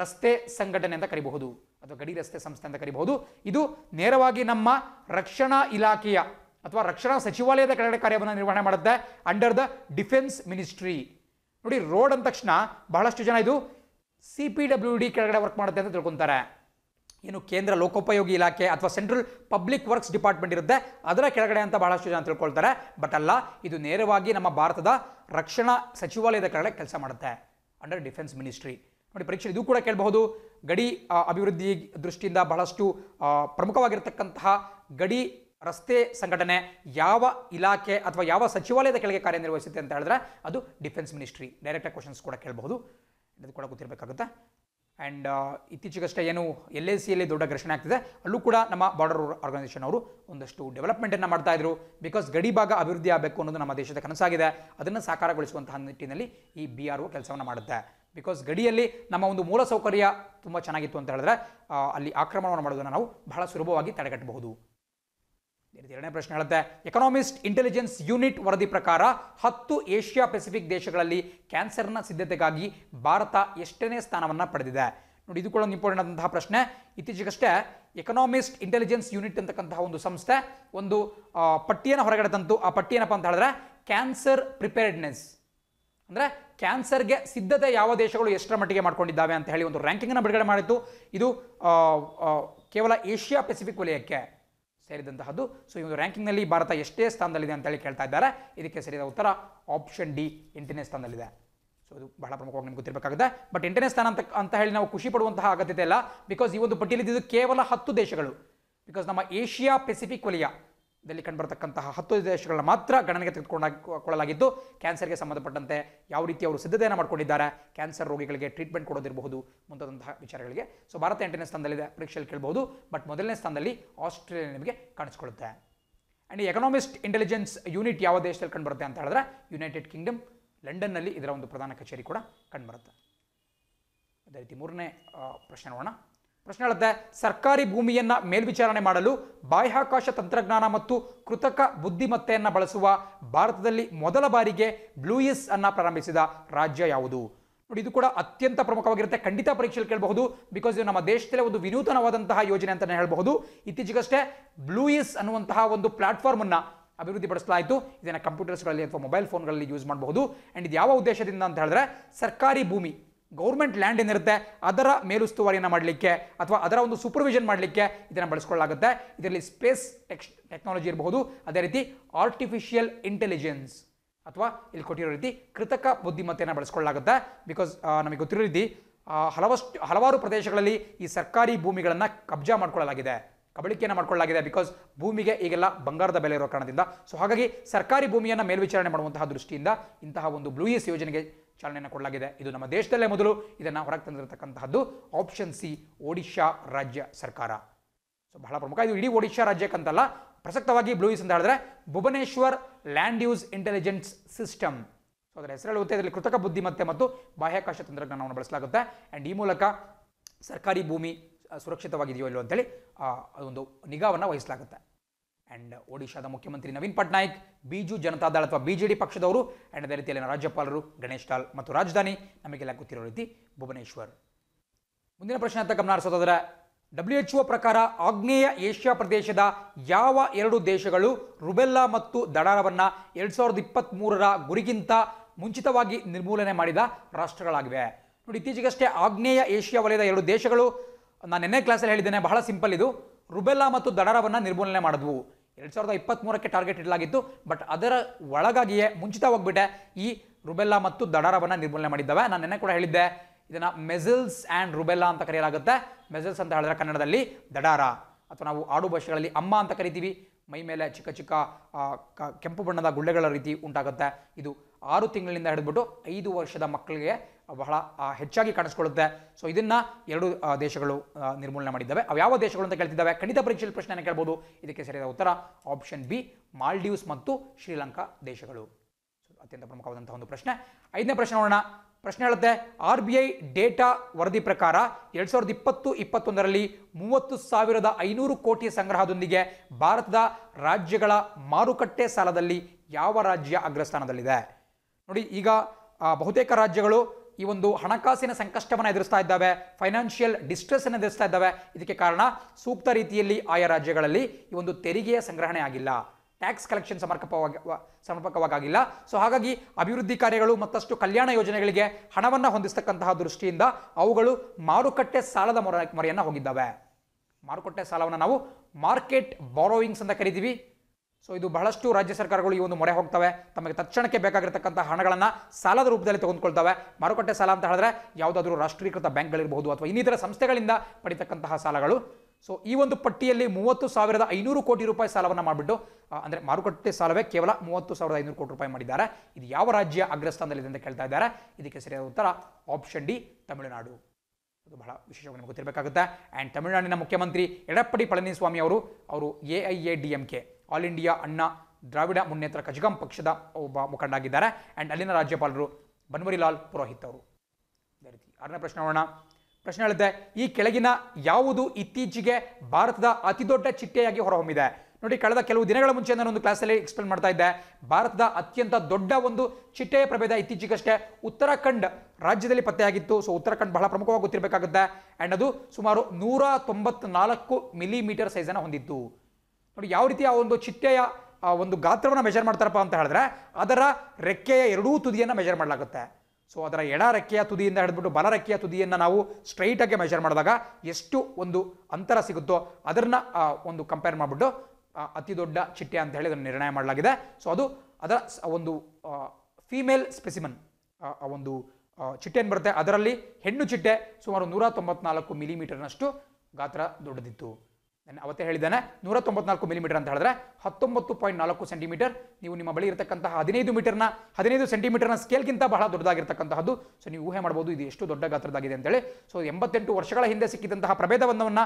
A: ರಸ್ತೆ ಸಂಘಟನೆ ಅಂತ ಕರಿಬಹುದು ಅಥವಾ ಗಡಿ ರಸ್ತೆ ಸಂಸ್ಥೆ ಅಂತ ಕರಿಬಹುದು ಇದು ನೇರವಾಗಿ ನಮ್ಮ ರಕ್ಷಣಾ ಇಲಾಖೆಯ ಅಥವಾ ರಕ್ಷಣಾ ಸಚಿವಾಲಯದ ಕೆಳಗಡೆ ಕಾರ್ಯವನ್ನು ನಿರ್ವಹಣೆ ಮಾಡುತ್ತೆ ಅಂಡರ್ ದ ಡಿಫೆನ್ಸ್ ಮಿನಿಸ್ಟ್ರಿ ನೋಡಿ ರೋಡ್ ಅಂದ ತಕ್ಷಣ ಬಹಳಷ್ಟು ಜನ ಇದು ಸಿ ಪಿ ಡಬ್ಲ್ಯೂ ಡಿ ಕೆಳಗಡೆ ವರ್ಕ್ ಮಾಡುತ್ತೆ ಅಂತ ತಿಳ್ಕೊತಾರೆ ಏನು ಕೇಂದ್ರ ಲೋಕೋಪಯೋಗಿ ಇಲಾಖೆ ಅಥವಾ ಸೆಂಟ್ರಲ್ ಪಬ್ಲಿಕ್ ವರ್ಕ್ಸ್ ಡಿಪಾರ್ಟ್ಮೆಂಟ್ ಇರುತ್ತೆ ಅದರ ಕೆಳಗಡೆ ಅಂತ ಬಹಳಷ್ಟು ಜನ ತಿಳ್ಕೊಳ್ತಾರೆ ಬಟ್ ಅಲ್ಲ ಇದು ನೇರವಾಗಿ ನಮ್ಮ ಭಾರತದ ರಕ್ಷಣಾ ಸಚಿವಾಲಯದ ಕೆಳಗಡೆ ಕೆಲಸ ಮಾಡುತ್ತೆ ಅಂಡರ್ ಡಿಫೆನ್ಸ್ ಮಿನಿಸ್ಟ್ರಿ ನೋಡಿ ಪರೀಕ್ಷೆ ಇದು ಕೂಡ ಕೇಳಬಹುದು ಗಡಿ ಅಭಿವೃದ್ಧಿ ದೃಷ್ಟಿಯಿಂದ ಬಹಳಷ್ಟು ಪ್ರಮುಖವಾಗಿರತಕ್ಕಂತಹ ಗಡಿ ರಸ್ತೆ ಸಂಘಟನೆ ಯಾವ ಇಲಾಖೆ ಅಥವಾ ಯಾವ ಸಚಿವಾಲಯದ ಕೆಳಗೆ ಕಾರ್ಯನಿರ್ವಹಿಸುತ್ತೆ ಅಂತ ಹೇಳಿದ್ರೆ ಅದು ಡಿಫೆನ್ಸ್ ಮಿನಿಸ್ಟ್ರಿ ಡೈರೆಕ್ಟಾಗಿ ಕ್ವಶನ್ಸ್ ಕೂಡ ಕೇಳಬಹುದು ಇದು ಕೂಡ ಗೊತ್ತಿರಬೇಕಾಗುತ್ತೆ ಆ್ಯಂಡ್ ಇತ್ತೀಚೆಗಷ್ಟೇ ಏನು ಎಲ್ ಎ ಸಿಯಲ್ಲಿ ದೊಡ್ಡ ಘರ್ಷಣೆ ಆಗ್ತಿದೆ ಅಲ್ಲೂ ಕೂಡ ನಮ್ಮ ಬಾರ್ಡರ್ ಆರ್ಗನೈಸೇಷನ್ ಅವರು ಒಂದಷ್ಟು ಡೆವಲಪ್ಮೆಂಟನ್ನು ಮಾಡ್ತಾ ಇದ್ರು ಬಿಕಾಸ್ ಗಡಿ ಭಾಗ ಅಭಿವೃದ್ಧಿ ಆಗಬೇಕು ಅನ್ನೋದು ನಮ್ಮ ದೇಶದ ಕನಸಾಗಿದೆ ಅದನ್ನು ಸಾಕಾರಗೊಳಿಸುವಂತಹ ನಿಟ್ಟಿನಲ್ಲಿ ಈ ಬಿ ಆರ್ ಒ ಕೆಲಸವನ್ನು ಮಾಡುತ್ತೆ ಬಿಕಾಸ್ ಗಡಿಯಲ್ಲಿ ನಮ್ಮ ಒಂದು ಮೂಲಸೌಕರ್ಯ ತುಂಬ ಚೆನ್ನಾಗಿತ್ತು ಅಂತ ಹೇಳಿದ್ರೆ ಅಲ್ಲಿ ಆಕ್ರಮಣವನ್ನು ಮಾಡೋದನ್ನು ನಾವು ಬಹಳ ಸುಲಭವಾಗಿ ತಡೆಗಟ್ಟಬಹುದು ಎರಡನೇ ಪ್ರಶ್ನೆ ಹೇಳುತ್ತೆ ಎಕನಾಮಿಸ್ಟ್ ಇಂಟೆಲಿಜೆನ್ಸ್ ಯೂನಿಟ್ ವರದಿ ಪ್ರಕಾರ ಹತ್ತು ಏಷ್ಯಾ ಪೆಸಿಫಿಕ್ ದೇಶಗಳಲ್ಲಿ ಕ್ಯಾನ್ಸರ್ನ ಸಿದ್ಧತೆಗಾಗಿ ಭಾರತ ಎಷ್ಟನೇ ಸ್ಥಾನವನ್ನು ಪಡೆದಿದೆ ನೋಡಿ ಇದು ಕೂಡ ಒಂದು ಇಂಪಾರ್ಟೆಂಟ್ ಆದಂತಹ ಪ್ರಶ್ನೆ ಇತ್ತೀಚೆಗಷ್ಟೇ ಎಕನಾಮಿಸ್ಟ್ ಇಂಟೆಲಿಜೆನ್ಸ್ ಯೂನಿಟ್ ಅಂತಕ್ಕಂತಹ ಒಂದು ಸಂಸ್ಥೆ ಒಂದು ಪಟ್ಟಿಯನ್ನು ಹೊರಗಡೆ ತಂತು ಆ ಪಟ್ಟಿ ಏನಪ್ಪ ಅಂತ ಹೇಳಿದ್ರೆ ಕ್ಯಾನ್ಸರ್ ಪ್ರಿಪೇರ್ಡ್ನೆಸ್ ಅಂದರೆ ಕ್ಯಾನ್ಸರ್ಗೆ ಸಿದ್ಧತೆ ಯಾವ ದೇಶಗಳು ಎಷ್ಟರ ಮಟ್ಟಿಗೆ ಮಾಡ್ಕೊಂಡಿದ್ದಾವೆ ಅಂತ ಹೇಳಿ ಒಂದು ರ್ಯಾಂಕಿಂಗನ್ನು ಬಿಡುಗಡೆ ಮಾಡಿತ್ತು ಇದು ಕೇವಲ ಏಷ್ಯಾ ಪೆಸಿಫಿಕ್ ವಲಯಕ್ಕೆ ಸೇರಿದಂತಹದ್ದು ಸೊ ಈ ಒಂದು ರ್ಯಾಂಕಿಂಗ್ನಲ್ಲಿ ಭಾರತ ಎಷ್ಟೇ ಸ್ಥಾನದಲ್ಲಿದೆ ಅಂತೇಳಿ ಕೇಳ್ತಾ ಇದ್ದಾರೆ ಇದಕ್ಕೆ ಸರಿಯಾದ ಉತ್ತರ ಆಪ್ಷನ್ ಡಿ ಎಂಟನೇ ಸ್ಥಾನದಲ್ಲಿದೆ ಸೊ ಇದು ಬಹಳ ಪ್ರಮುಖವಾಗಿ ನಿಮ್ಗೆ ಗೊತ್ತಿರಬೇಕಾಗುತ್ತೆ ಬಟ್ ಎಂಟನೇ ಸ್ಥಾನ ಅಂತ ಅಂತ ಹೇಳಿ ನಾವು ಖುಷಿ ಪಡುವಂತಹ ಅಗತ್ಯತೆ ಇಲ್ಲ ಬಿಕಾಸ್ ಈ ಒಂದು ಪಟ್ಟಿಯಲ್ಲಿ ಕೇವಲ ಹತ್ತು ದೇಶಗಳು ಬಿಕಾಸ್ ನಮ್ಮ ಏಷ್ಯಾ ಪೆಸಿಫಿಕ್ ವಲಯ ದಲ್ಲಿ ಕಂಡುಬರ್ತಕ್ಕಂತಹ ಹತ್ತು ದೇಶಗಳನ್ನ ಮಾತ್ರ ಗಣನೆಗೆ ತೆಗೆದುಕೊಂಡಾಗಿಕೊಳ್ಳಲಾಗಿದ್ದು ಕ್ಯಾನ್ಸರ್ಗೆ ಸಂಬಂಧಪಟ್ಟಂತೆ ಯಾವ ರೀತಿ ಅವರು ಸಿದ್ಧತೆಯನ್ನು ಮಾಡಿಕೊಂಡಿದ್ದಾರೆ ಕ್ಯಾನ್ಸರ್ ರೋಗಿಗಳಿಗೆ ಟ್ರೀಟ್ಮೆಂಟ್ ಕೊಡೋದಿರಬಹುದು ಮುಂತಾದಂತಹ ವಿಚಾರಗಳಿಗೆ ಸೊ ಭಾರತ ಎಂಟನೇ ಸ್ಥಾನದಲ್ಲಿದೆ ಪರೀಕ್ಷೆಯಲ್ಲಿ ಕೇಳಬಹುದು ಬಟ್ ಮೊದಲನೇ ಸ್ಥಾನದಲ್ಲಿ ಆಸ್ಟ್ರೇಲಿಯಾ ನಿಮಗೆ ಕಾಣಿಸ್ಕೊಳ್ಳುತ್ತೆ ಆ್ಯಂಡ್ ಎಕನಾಮಿಸ್ಟ್ ಇಂಟೆಲಿಜೆನ್ಸ್ ಯೂನಿಟ್ ಯಾವ ದೇಶದಲ್ಲಿ ಕಂಡುಬರುತ್ತೆ ಅಂತ ಹೇಳಿದ್ರೆ ಯುನೈಟೆಡ್ ಕಿಂಗ್ಡಮ್ ಲಂಡನ್ನಲ್ಲಿ ಇದರ ಒಂದು ಪ್ರಧಾನ ಕಚೇರಿ ಕೂಡ ಕಂಡುಬರುತ್ತೆ ಅದೇ ರೀತಿ ಮೂರನೇ ಪ್ರಶ್ನೆ ನೋಡೋಣ ಪ್ರಶ್ನೆ ಹೇಳುತ್ತೆ ಸರ್ಕಾರಿ ಭೂಮಿಯನ್ನು ಮೇಲ್ವಿಚಾರಣೆ ಮಾಡಲು ಬಾಹ್ಯಾಕಾಶ ತಂತ್ರಜ್ಞಾನ ಮತ್ತು ಕೃತಕ ಬುದ್ಧಿಮತ್ತೆಯನ್ನು ಬಳಸುವ ಭಾರತದಲ್ಲಿ ಮೊದಲ ಬಾರಿಗೆ ಬ್ಲೂಯಿಸ್ ಅನ್ನು ಪ್ರಾರಂಭಿಸಿದ ರಾಜ್ಯ ಯಾವುದು ನೋಡಿ ಇದು ಕೂಡ ಅತ್ಯಂತ ಪ್ರಮುಖವಾಗಿರುತ್ತೆ ಖಂಡಿತ ಪರೀಕ್ಷೆಯಲ್ಲಿ ಕೇಳಬಹುದು ಬಿಕಾಸ್ ಇದು ನಮ್ಮ ದೇಶದಲ್ಲೇ ಒಂದು ವಿನೂತನವಾದಂತಹ ಯೋಜನೆ ಅಂತಲೇ ಹೇಳಬಹುದು ಇತ್ತೀಚೆಗಷ್ಟೇ ಬ್ಲೂಯಿಸ್ ಅನ್ನುವಂತಹ ಒಂದು ಪ್ಲಾಟ್ಫಾರ್ಮ್ ಅನ್ನು ಅಭಿವೃದ್ಧಿಪಡಿಸಲಾಯಿತು ಇದನ್ನು ಕಂಪ್ಯೂಟರ್ಸ್ಗಳಲ್ಲಿ ಅಥವಾ ಮೊಬೈಲ್ ಫೋನ್ಗಳಲ್ಲಿ ಯೂಸ್ ಮಾಡಬಹುದು ಅಂಡ್ ಇದು ಯಾವ ಉದ್ದೇಶದಿಂದ ಅಂತ ಹೇಳಿದ್ರೆ ಸರ್ಕಾರಿ ಭೂಮಿ ಗೌರ್ಮೆಂಟ್ ಲ್ಯಾಂಡ್ ಏನಿರುತ್ತೆ ಅದರ ಮೇಲುಸ್ತುವಾರಿಯನ್ನು ಮಾಡಲಿಕ್ಕೆ ಅಥವಾ ಅದರ ಒಂದು ಸೂಪರ್ವಿಷನ್ ಮಾಡಲಿಕ್ಕೆ ಇದನ್ನು ಬಳಸ್ಕೊಳ್ಳಲಾಗುತ್ತೆ ಇದರಲ್ಲಿ ಸ್ಪೇಸ್ ಟೆಕ್ಸ್ ಟೆಕ್ನಾಲಜಿ ಇರಬಹುದು ಅದೇ ರೀತಿ ಆರ್ಟಿಫಿಷಿಯಲ್ ಇಂಟೆಲಿಜೆನ್ಸ್ ಅಥವಾ ಇಲ್ಲಿ ಕೊಟ್ಟಿರೋ ರೀತಿ ಕೃತಕ ಬುದ್ಧಿಮತ್ತೆಯನ್ನು ಬಳಸ್ಕೊಳ್ಳಲಾಗುತ್ತೆ ಬಿಕಾಸ್ ನಮಗೆ ಗೊತ್ತಿರೋ ರೀತಿ ಹಲವಷ್ಟು ಹಲವಾರು ಪ್ರದೇಶಗಳಲ್ಲಿ ಈ ಸರ್ಕಾರಿ ಭೂಮಿಗಳನ್ನು ಕಬ್ಜಾ ಮಾಡಿಕೊಳ್ಳಲಾಗಿದೆ ಕಬಳಿಕೆಯನ್ನು ಮಾಡ್ಕೊಳ್ಳಲಾಗಿದೆ ಬಿಕಾಸ್ ಭೂಮಿಗೆ ಈಗೆಲ್ಲ ಬಂಗಾರದ ಬೆಲೆ ಇರೋ ಕಾರಣದಿಂದ ಸೊ ಹಾಗಾಗಿ ಸರ್ಕಾರಿ ಭೂಮಿಯನ್ನು ಮೇಲ್ವಿಚಾರಣೆ ಮಾಡುವಂತಹ ದೃಷ್ಟಿಯಿಂದ ಇಂತಹ ಒಂದು ಬ್ಲೂಯಿಸ್ ಯೋಜನೆಗೆ ಚಾಲನೆಯನ್ನು ಕೊಡಲಾಗಿದೆ ಇದು ನಮ್ಮ ದೇಶದಲ್ಲೇ ಮೊದಲು ಇದನ್ನು ಹೊರಗೆ ತಂದಿರತಕ್ಕಂತಹದ್ದು ಆಪ್ಷನ್ ಸಿ ಒಡಿಶಾ ರಾಜ್ಯ ಸರ್ಕಾರ ಸೊ ಬಹಳ ಪ್ರಮುಖ ಇದು ಇಡೀ ಒಡಿಶಾ ರಾಜ್ಯಕ್ಕಂತಲ್ಲ ಪ್ರಸಕ್ತವಾಗಿ ಬ್ಲೂಯಿಸ್ ಅಂತ ಹೇಳಿದ್ರೆ Bhubaneswar land use intelligence system so ಅದರ ಹೆಸರು ಇದರಲ್ಲಿ ಕೃತಕ ಬುದ್ಧಿಮತ್ತೆ ಮತ್ತು ಬಾಹ್ಯಾಕಾಶ ತಂತ್ರಜ್ಞಾನವನ್ನು ಬಳಸಲಾಗುತ್ತೆ ಆ್ಯಂಡ್ ಈ ಮೂಲಕ ಸರ್ಕಾರಿ ಭೂಮಿ ಸುರಕ್ಷಿತವಾಗಿದೆಯೋ ಇಲ್ಲೋ ಅಂತೇಳಿ ಒಂದು ನಿಗಾವನ್ನು ವಹಿಸಲಾಗುತ್ತೆ ಆ್ಯಂಡ್ ಒಡಿಶಾದ ಮುಖ್ಯಮಂತ್ರಿ ನವೀನ್ ಪಟ್ನಾಯಕ್ ಬಿಜು ದಳ ಅಥವಾ ಬಿ ಜೆ ಡಿ ಪಕ್ಷದವರು ಆ್ಯಂಡ್ ಅದೇ ರೀತಿಯಲ್ಲಿ ರಾಜ್ಯಪಾಲರು ಗಣೇಶ್ ಲಾಲ್ ಮತ್ತು ರಾಜಧಾನಿ ನಮಗೆಲ್ಲ ಗೊತ್ತಿರೋ ರೀತಿ ಭುವನೇಶ್ವರ್ ಮುಂದಿನ ಪ್ರಶ್ನೆ ಅಂತ ಗಮನ ಹರಿಸೋದಾದ್ರೆ ಡಬ್ಲ್ಯೂ ಎಚ್ ಒ ಪ್ರಕಾರ ಆಗ್ನೇಯ ಏಷ್ಯಾ ಪ್ರದೇಶದ ಯಾವ ಎರಡು ದೇಶಗಳು ರುಬೆಲ್ಲಾ ಮತ್ತು ದಡಾರವನ್ನು ಎರಡು ಸಾವಿರದ ಇಪ್ಪತ್ತ್ಮೂರರ ಗುರಿಗಿಂತ ಮುಂಚಿತವಾಗಿ ನಿರ್ಮೂಲನೆ ಮಾಡಿದ ರಾಷ್ಟ್ರಗಳಾಗಿವೆ ನೋಡಿ ಇತ್ತೀಚೆಗಷ್ಟೇ ಆಗ್ನೇಯ ಏಷ್ಯಾ ವಲಯದ ಎರಡು ದೇಶಗಳು ನಾನು ನೆನ್ನೆ ಕ್ಲಾಸಲ್ಲಿ ಹೇಳಿದ್ದೇನೆ ಬಹಳ ಸಿಂಪಲ್ ಇದು ರುಬೆಲ್ಲಾ ಮತ್ತು ದಡಾರವನ್ನು ನಿರ್ಮೂಲನೆ ಮಾಡಿದ್ವು ಎರಡ್ ಸಾವಿರದ ಇಪ್ಪತ್ತ್ಮೂರಕ್ಕೆ ಟಾರ್ಗೆಟ್ ಇಡಲಾಗಿತ್ತು ಬಟ್ ಅದರ ಒಳಗಾಗಿಯೇ ಹೋಗ್ಬಿಟ್ಟೆ ಈ ರುಬೆಲ್ಲಾ ಮತ್ತು ದಡಾರವನ್ನು ನಿರ್ಮೂಲನೆ ಮಾಡಿದ್ದಾವೆ ನಾನು ನೆನ್ನೆ ಕೂಡ ಹೇಳಿದ್ದೆ ಇದನ್ನು ಮೆಸಲ್ಸ್ ಆ್ಯಂಡ್ ರುಬೆಲ್ಲಾ ಅಂತ ಕರೆಯಲಾಗುತ್ತೆ ಮೆಸಲ್ಸ್ ಅಂತ ಹೇಳಿದ್ರೆ ಕನ್ನಡದಲ್ಲಿ ದಡಾರ ಅಥವಾ ನಾವು ಆಡು ಭಾಷೆಗಳಲ್ಲಿ ಅಮ್ಮ ಅಂತ ಕರಿತೀವಿ ಮೈ ಮೇಲೆ ಚಿಕ್ಕ ಚಿಕ್ಕ ಕೆಂಪು ಬಣ್ಣದ ಗುಳ್ಳೆಗಳ ರೀತಿ ಉಂಟಾಗುತ್ತೆ ಇದು ಆರು ತಿಂಗಳಿಂದ ಹಿಡಿದ್ಬಿಟ್ಟು ಐದು ವರ್ಷದ ಮಕ್ಕಳಿಗೆ ಬಹಳ ಹೆಚ್ಚಾಗಿ ಕಾಣಿಸ್ಕೊಳ್ಳುತ್ತೆ ಸೊ ಇದನ್ನು ಎರಡು ದೇಶಗಳು ನಿರ್ಮೂಲನೆ ಮಾಡಿದ್ದಾವೆ ಅವು ಯಾವ ದೇಶಗಳು ಅಂತ ಕೇಳ್ತಿದ್ದಾವೆ ಖಂಡಿತ ಪರೀಕ್ಷೆಯಲ್ಲಿ ಪ್ರಶ್ನೆ ಕೇಳ್ಬೋದು ಇದಕ್ಕೆ ಸರಿಯಾದ ಉತ್ತರ ಆಪ್ಷನ್ ಬಿ ಮಾಲ್ಡೀವ್ಸ್ ಮತ್ತು ಶ್ರೀಲಂಕಾ ದೇಶಗಳು ಅತ್ಯಂತ ಪ್ರಮುಖವಾದಂತಹ ಒಂದು ಪ್ರಶ್ನೆ ಐದನೇ ಪ್ರಶ್ನೆ ನೋಡೋಣ ಪ್ರಶ್ನೆ ಹೇಳುತ್ತೆ ಆರ್ ಬಿ ಐ ಡೇಟಾ ವರದಿ ಪ್ರಕಾರ ಎರಡ್ ಸಾವಿರದ ಇಪ್ಪತ್ತು ಇಪ್ಪತ್ತೊಂದರಲ್ಲಿ ಮೂವತ್ತು ಸಾವಿರದ ಐನೂರು ಕೋಟಿ ಸಂಗ್ರಹದೊಂದಿಗೆ ಭಾರತದ ರಾಜ್ಯಗಳ ಮಾರುಕಟ್ಟೆ ಸಾಲದಲ್ಲಿ ಯಾವ ರಾಜ್ಯ ಅಗ್ರಸ್ಥಾನದಲ್ಲಿದೆ ನೋಡಿ ಈಗ ಬಹುತೇಕ ರಾಜ್ಯಗಳು ಈ ಒಂದು ಹಣಕಾಸಿನ ಸಂಕಷ್ಟವನ್ನು ಎದುರಿಸ್ತಾ ಇದ್ದಾವೆ ಫೈನಾನ್ಷಿಯಲ್ ಡಿಸ್ಟ್ರೆಸ್ ಅನ್ನು ಎದುರಿಸ್ತಾ ಇದ್ದಾವೆ ಇದಕ್ಕೆ ಕಾರಣ ಸೂಕ್ತ ರೀತಿಯಲ್ಲಿ ಆಯಾ ರಾಜ್ಯಗಳಲ್ಲಿ ಈ ಒಂದು ತೆರಿಗೆಯ ಸಂಗ್ರಹಣೆ ಆಗಿಲ್ಲ ಟ್ಯಾಕ್ಸ್ ಕಲೆಕ್ಷನ್ ಸಮರ್ಪಕವಾಗಿ ಸಮರ್ಪಕವಾಗಿಲ್ಲ ಸೊ ಹಾಗಾಗಿ ಅಭಿವೃದ್ಧಿ ಕಾರ್ಯಗಳು ಮತ್ತಷ್ಟು ಕಲ್ಯಾಣ ಯೋಜನೆಗಳಿಗೆ ಹಣವನ್ನು ಹೊಂದಿಸತಕ್ಕಂತಹ ದೃಷ್ಟಿಯಿಂದ ಅವುಗಳು ಮಾರುಕಟ್ಟೆ ಸಾಲದ ಮೊರೆ ಮೊರೆಯನ್ನು ಹೋಗಿದ್ದಾವೆ ಮಾರುಕಟ್ಟೆ ಸಾಲವನ್ನು ನಾವು ಮಾರ್ಕೆಟ್ ಬಾರೋವಿಂಗ್ಸ್ ಅಂತ ಕರಿತೀವಿ ಸೊ ಇದು ಬಹಳಷ್ಟು ರಾಜ್ಯ ಸರ್ಕಾರಗಳು ಈ ಒಂದು ಮೊರೆ ಹೋಗ್ತವೆ ತಮಗೆ ತಕ್ಷಣಕ್ಕೆ ಬೇಕಾಗಿರ್ತಕ್ಕಂಥ ಹಣಗಳನ್ನು ಸಾಲದ ರೂಪದಲ್ಲಿ ತೆಗೆದುಕೊಳ್ತವೆ ಮಾರುಕಟ್ಟೆ ಸಾಲ ಅಂತ ಹೇಳಿದ್ರೆ ಯಾವುದಾದ್ರೂ ರಾಷ್ಟ್ರೀಕೃತ ಬ್ಯಾಂಕ್ಗಳಿರಬಹುದು ಅಥವಾ ಇನ್ನಿತರ ಸಂಸ್ಥೆಗಳಿಂದ ಪಡಿತಕ್ಕಂತಹ ಸಾಲಗಳು ಸೊ ಈ ಒಂದು ಪಟ್ಟಿಯಲ್ಲಿ ಮೂವತ್ತು ಸಾವಿರದ ಐನೂರು ಕೋಟಿ ರೂಪಾಯಿ ಸಾಲವನ್ನು ಮಾಡಿಬಿಟ್ಟು ಅಂದರೆ ಮಾರುಕಟ್ಟೆ ಸಾಲವೇ ಕೇವಲ ಮೂವತ್ತು ಸಾವಿರದ ಐನೂರು ಕೋಟಿ ರೂಪಾಯಿ ಮಾಡಿದ್ದಾರೆ ಇದು ಯಾವ ರಾಜ್ಯ ಅಗ್ರಸ್ಥಾನದಲ್ಲಿದೆ ಅಂತ ಕೇಳ್ತಾ ಇದ್ದಾರೆ ಇದಕ್ಕೆ ಸರಿಯಾದ ಉತ್ತರ ಆಪ್ಷನ್ ಡಿ ತಮಿಳುನಾಡು ಅದು ಬಹಳ ವಿಶೇಷವಾಗಿ ನಮಗೆ ಗೊತ್ತಿರಬೇಕಾಗುತ್ತೆ ಆ್ಯಂಡ್ ತಮಿಳುನಾಡಿನ ಮುಖ್ಯಮಂತ್ರಿ ಎಡಪ್ಪಡಿ ಪಳನಿಸ್ವಾಮಿ ಅವರು ಅವರು A I A D M K all India Anna Dravida Munnetra ಕಜಗಂ ಪಕ್ಷದ ಒಬ್ಬ ಆಗಿದ್ದಾರೆ ಆ್ಯಂಡ್ ಅಲ್ಲಿನ ರಾಜ್ಯಪಾಲರು ಬನ್ವರಿಲಾಲ್ ಪುರೋಹಿತ್ ಅವರು ಆರನೇ ಪ್ರಶ್ನೆ ನೋಡೋಣ ಪ್ರಶ್ನೆ ಹೇಳುತ್ತೆ ಈ ಕೆಳಗಿನ ಯಾವುದು ಇತ್ತೀಚೆಗೆ ಭಾರತದ ಅತಿದೊಡ್ಡ ಚಿಟ್ಟೆಯಾಗಿ ಹೊರಹೊಮ್ಮಿದೆ ನೋಡಿ ಕಳೆದ ಕೆಲವು ದಿನಗಳ ಮುಂಚೆ ನಾನು ಒಂದು ಕ್ಲಾಸಲ್ಲಿ ಎಕ್ಸ್ಪ್ಲೇನ್ ಮಾಡ್ತಾ ಇದ್ದೆ ಭಾರತದ ಅತ್ಯಂತ ದೊಡ್ಡ ಒಂದು ಚಿಟ್ಟೆಯ ಪ್ರಭೇದ ಇತ್ತೀಚೆಗಷ್ಟೇ ಉತ್ತರಾಖಂಡ್ ರಾಜ್ಯದಲ್ಲಿ ಪತ್ತೆಯಾಗಿತ್ತು ಸೊ ಉತ್ತರಾಖಂಡ್ ಬಹಳ ಪ್ರಮುಖವಾಗಿ ಗೊತ್ತಿರಬೇಕಾಗುತ್ತೆ ಆ್ಯಂಡ್ ಅದು ಸುಮಾರು ನೂರ ತೊಂಬತ್ನಾಲ್ಕು ಮಿಲಿಮೀಟರ್ ಸೈಜನ್ನು ಹೊಂದಿತ್ತು ನೋಡಿ ಯಾವ ರೀತಿ ಆ ಒಂದು ಚಿಟ್ಟೆಯ ಒಂದು ಗಾತ್ರವನ್ನು ಮೆಜರ್ ಮಾಡ್ತಾರಪ್ಪ ಅಂತ ಹೇಳಿದ್ರೆ ಅದರ ರೆಕ್ಕೆಯ ಎರಡೂ ತುದಿಯನ್ನು ಮೆಜರ್ ಮಾಡಲಾಗುತ್ತೆ ಸೊ ಅದರ ಎಡ ರೆಕ್ಕೆಯ ತುದಿಯಿಂದ ಹಿಡಿದ್ಬಿಟ್ಟು ಬಲ ರೆಕ್ಕೆಯ ತುದಿಯನ್ನು ನಾವು ಸ್ಟ್ರೈಟಾಗಿ ಮೆಜರ್ ಮಾಡಿದಾಗ ಎಷ್ಟು ಒಂದು ಅಂತರ ಸಿಗುತ್ತೋ ಅದನ್ನು ಒಂದು ಕಂಪೇರ್ ಮಾಡಿಬಿಟ್ಟು ಅತಿ ದೊಡ್ಡ ಚಿಟ್ಟೆ ಅಂತ ಹೇಳಿ ಅದನ್ನು ನಿರ್ಣಯ ಮಾಡಲಾಗಿದೆ ಸೊ ಅದು ಅದರ ಒಂದು ಫೀಮೇಲ್ ಸ್ಪೆಸಿಮನ್ ಆ ಒಂದು ಏನು ಬರುತ್ತೆ ಅದರಲ್ಲಿ ಹೆಣ್ಣು ಚಿಟ್ಟೆ ಸುಮಾರು ನೂರ ತೊಂಬತ್ನಾಲ್ಕು ಮಿಲಿಮೀಟರ್ನಷ್ಟು ಗಾತ್ರ ದೊಡ್ಡದಿತ್ತು ನಾನು ಅವತ್ತೇ ಹೇಳಿದ್ದಾನೆ ನೂರ ತೊಂಬತ್ನಾಲ್ಕು ಮಿಲಿಮೀಟರ್ ಅಂತ ಹೇಳಿದ್ರೆ ಹತ್ತೊಂಬತ್ತು ಪಾಯಿಂಟ್ ನಾಲ್ಕು ಸೆಂಟಿಮೀಟರ್ ನೀವು ನಿಮ್ಮ ಬಳಿ ಇರತಕ್ಕಂತಹ ಹದಿನೈದು ಮೀಟರ್ನ ಹದಿನೈದು ಸೆಂಟಿಮೀಟರ್ನ ಸ್ಕೇಲ್ಗಿಂತ ಬಹಳ ದೊಡ್ಡದಾಗಿರ್ತಕ್ಕಂತಹದ್ದು ಸೊ ನೀವು ಊಹೆ ಮಾಡ್ಬೋದು ಇದು ಎಷ್ಟು ದೊಡ್ಡ ಗಾತ್ರದಾಗಿದೆ ಅಂತೇಳಿ ಸೊ ಎಂಬತ್ತೆಂಟು ವರ್ಷಗಳ ಹಿಂದೆ ಸಿಕ್ಕಿದಂತಹ ಪ್ರಭೇದವನ್ನವನ್ನು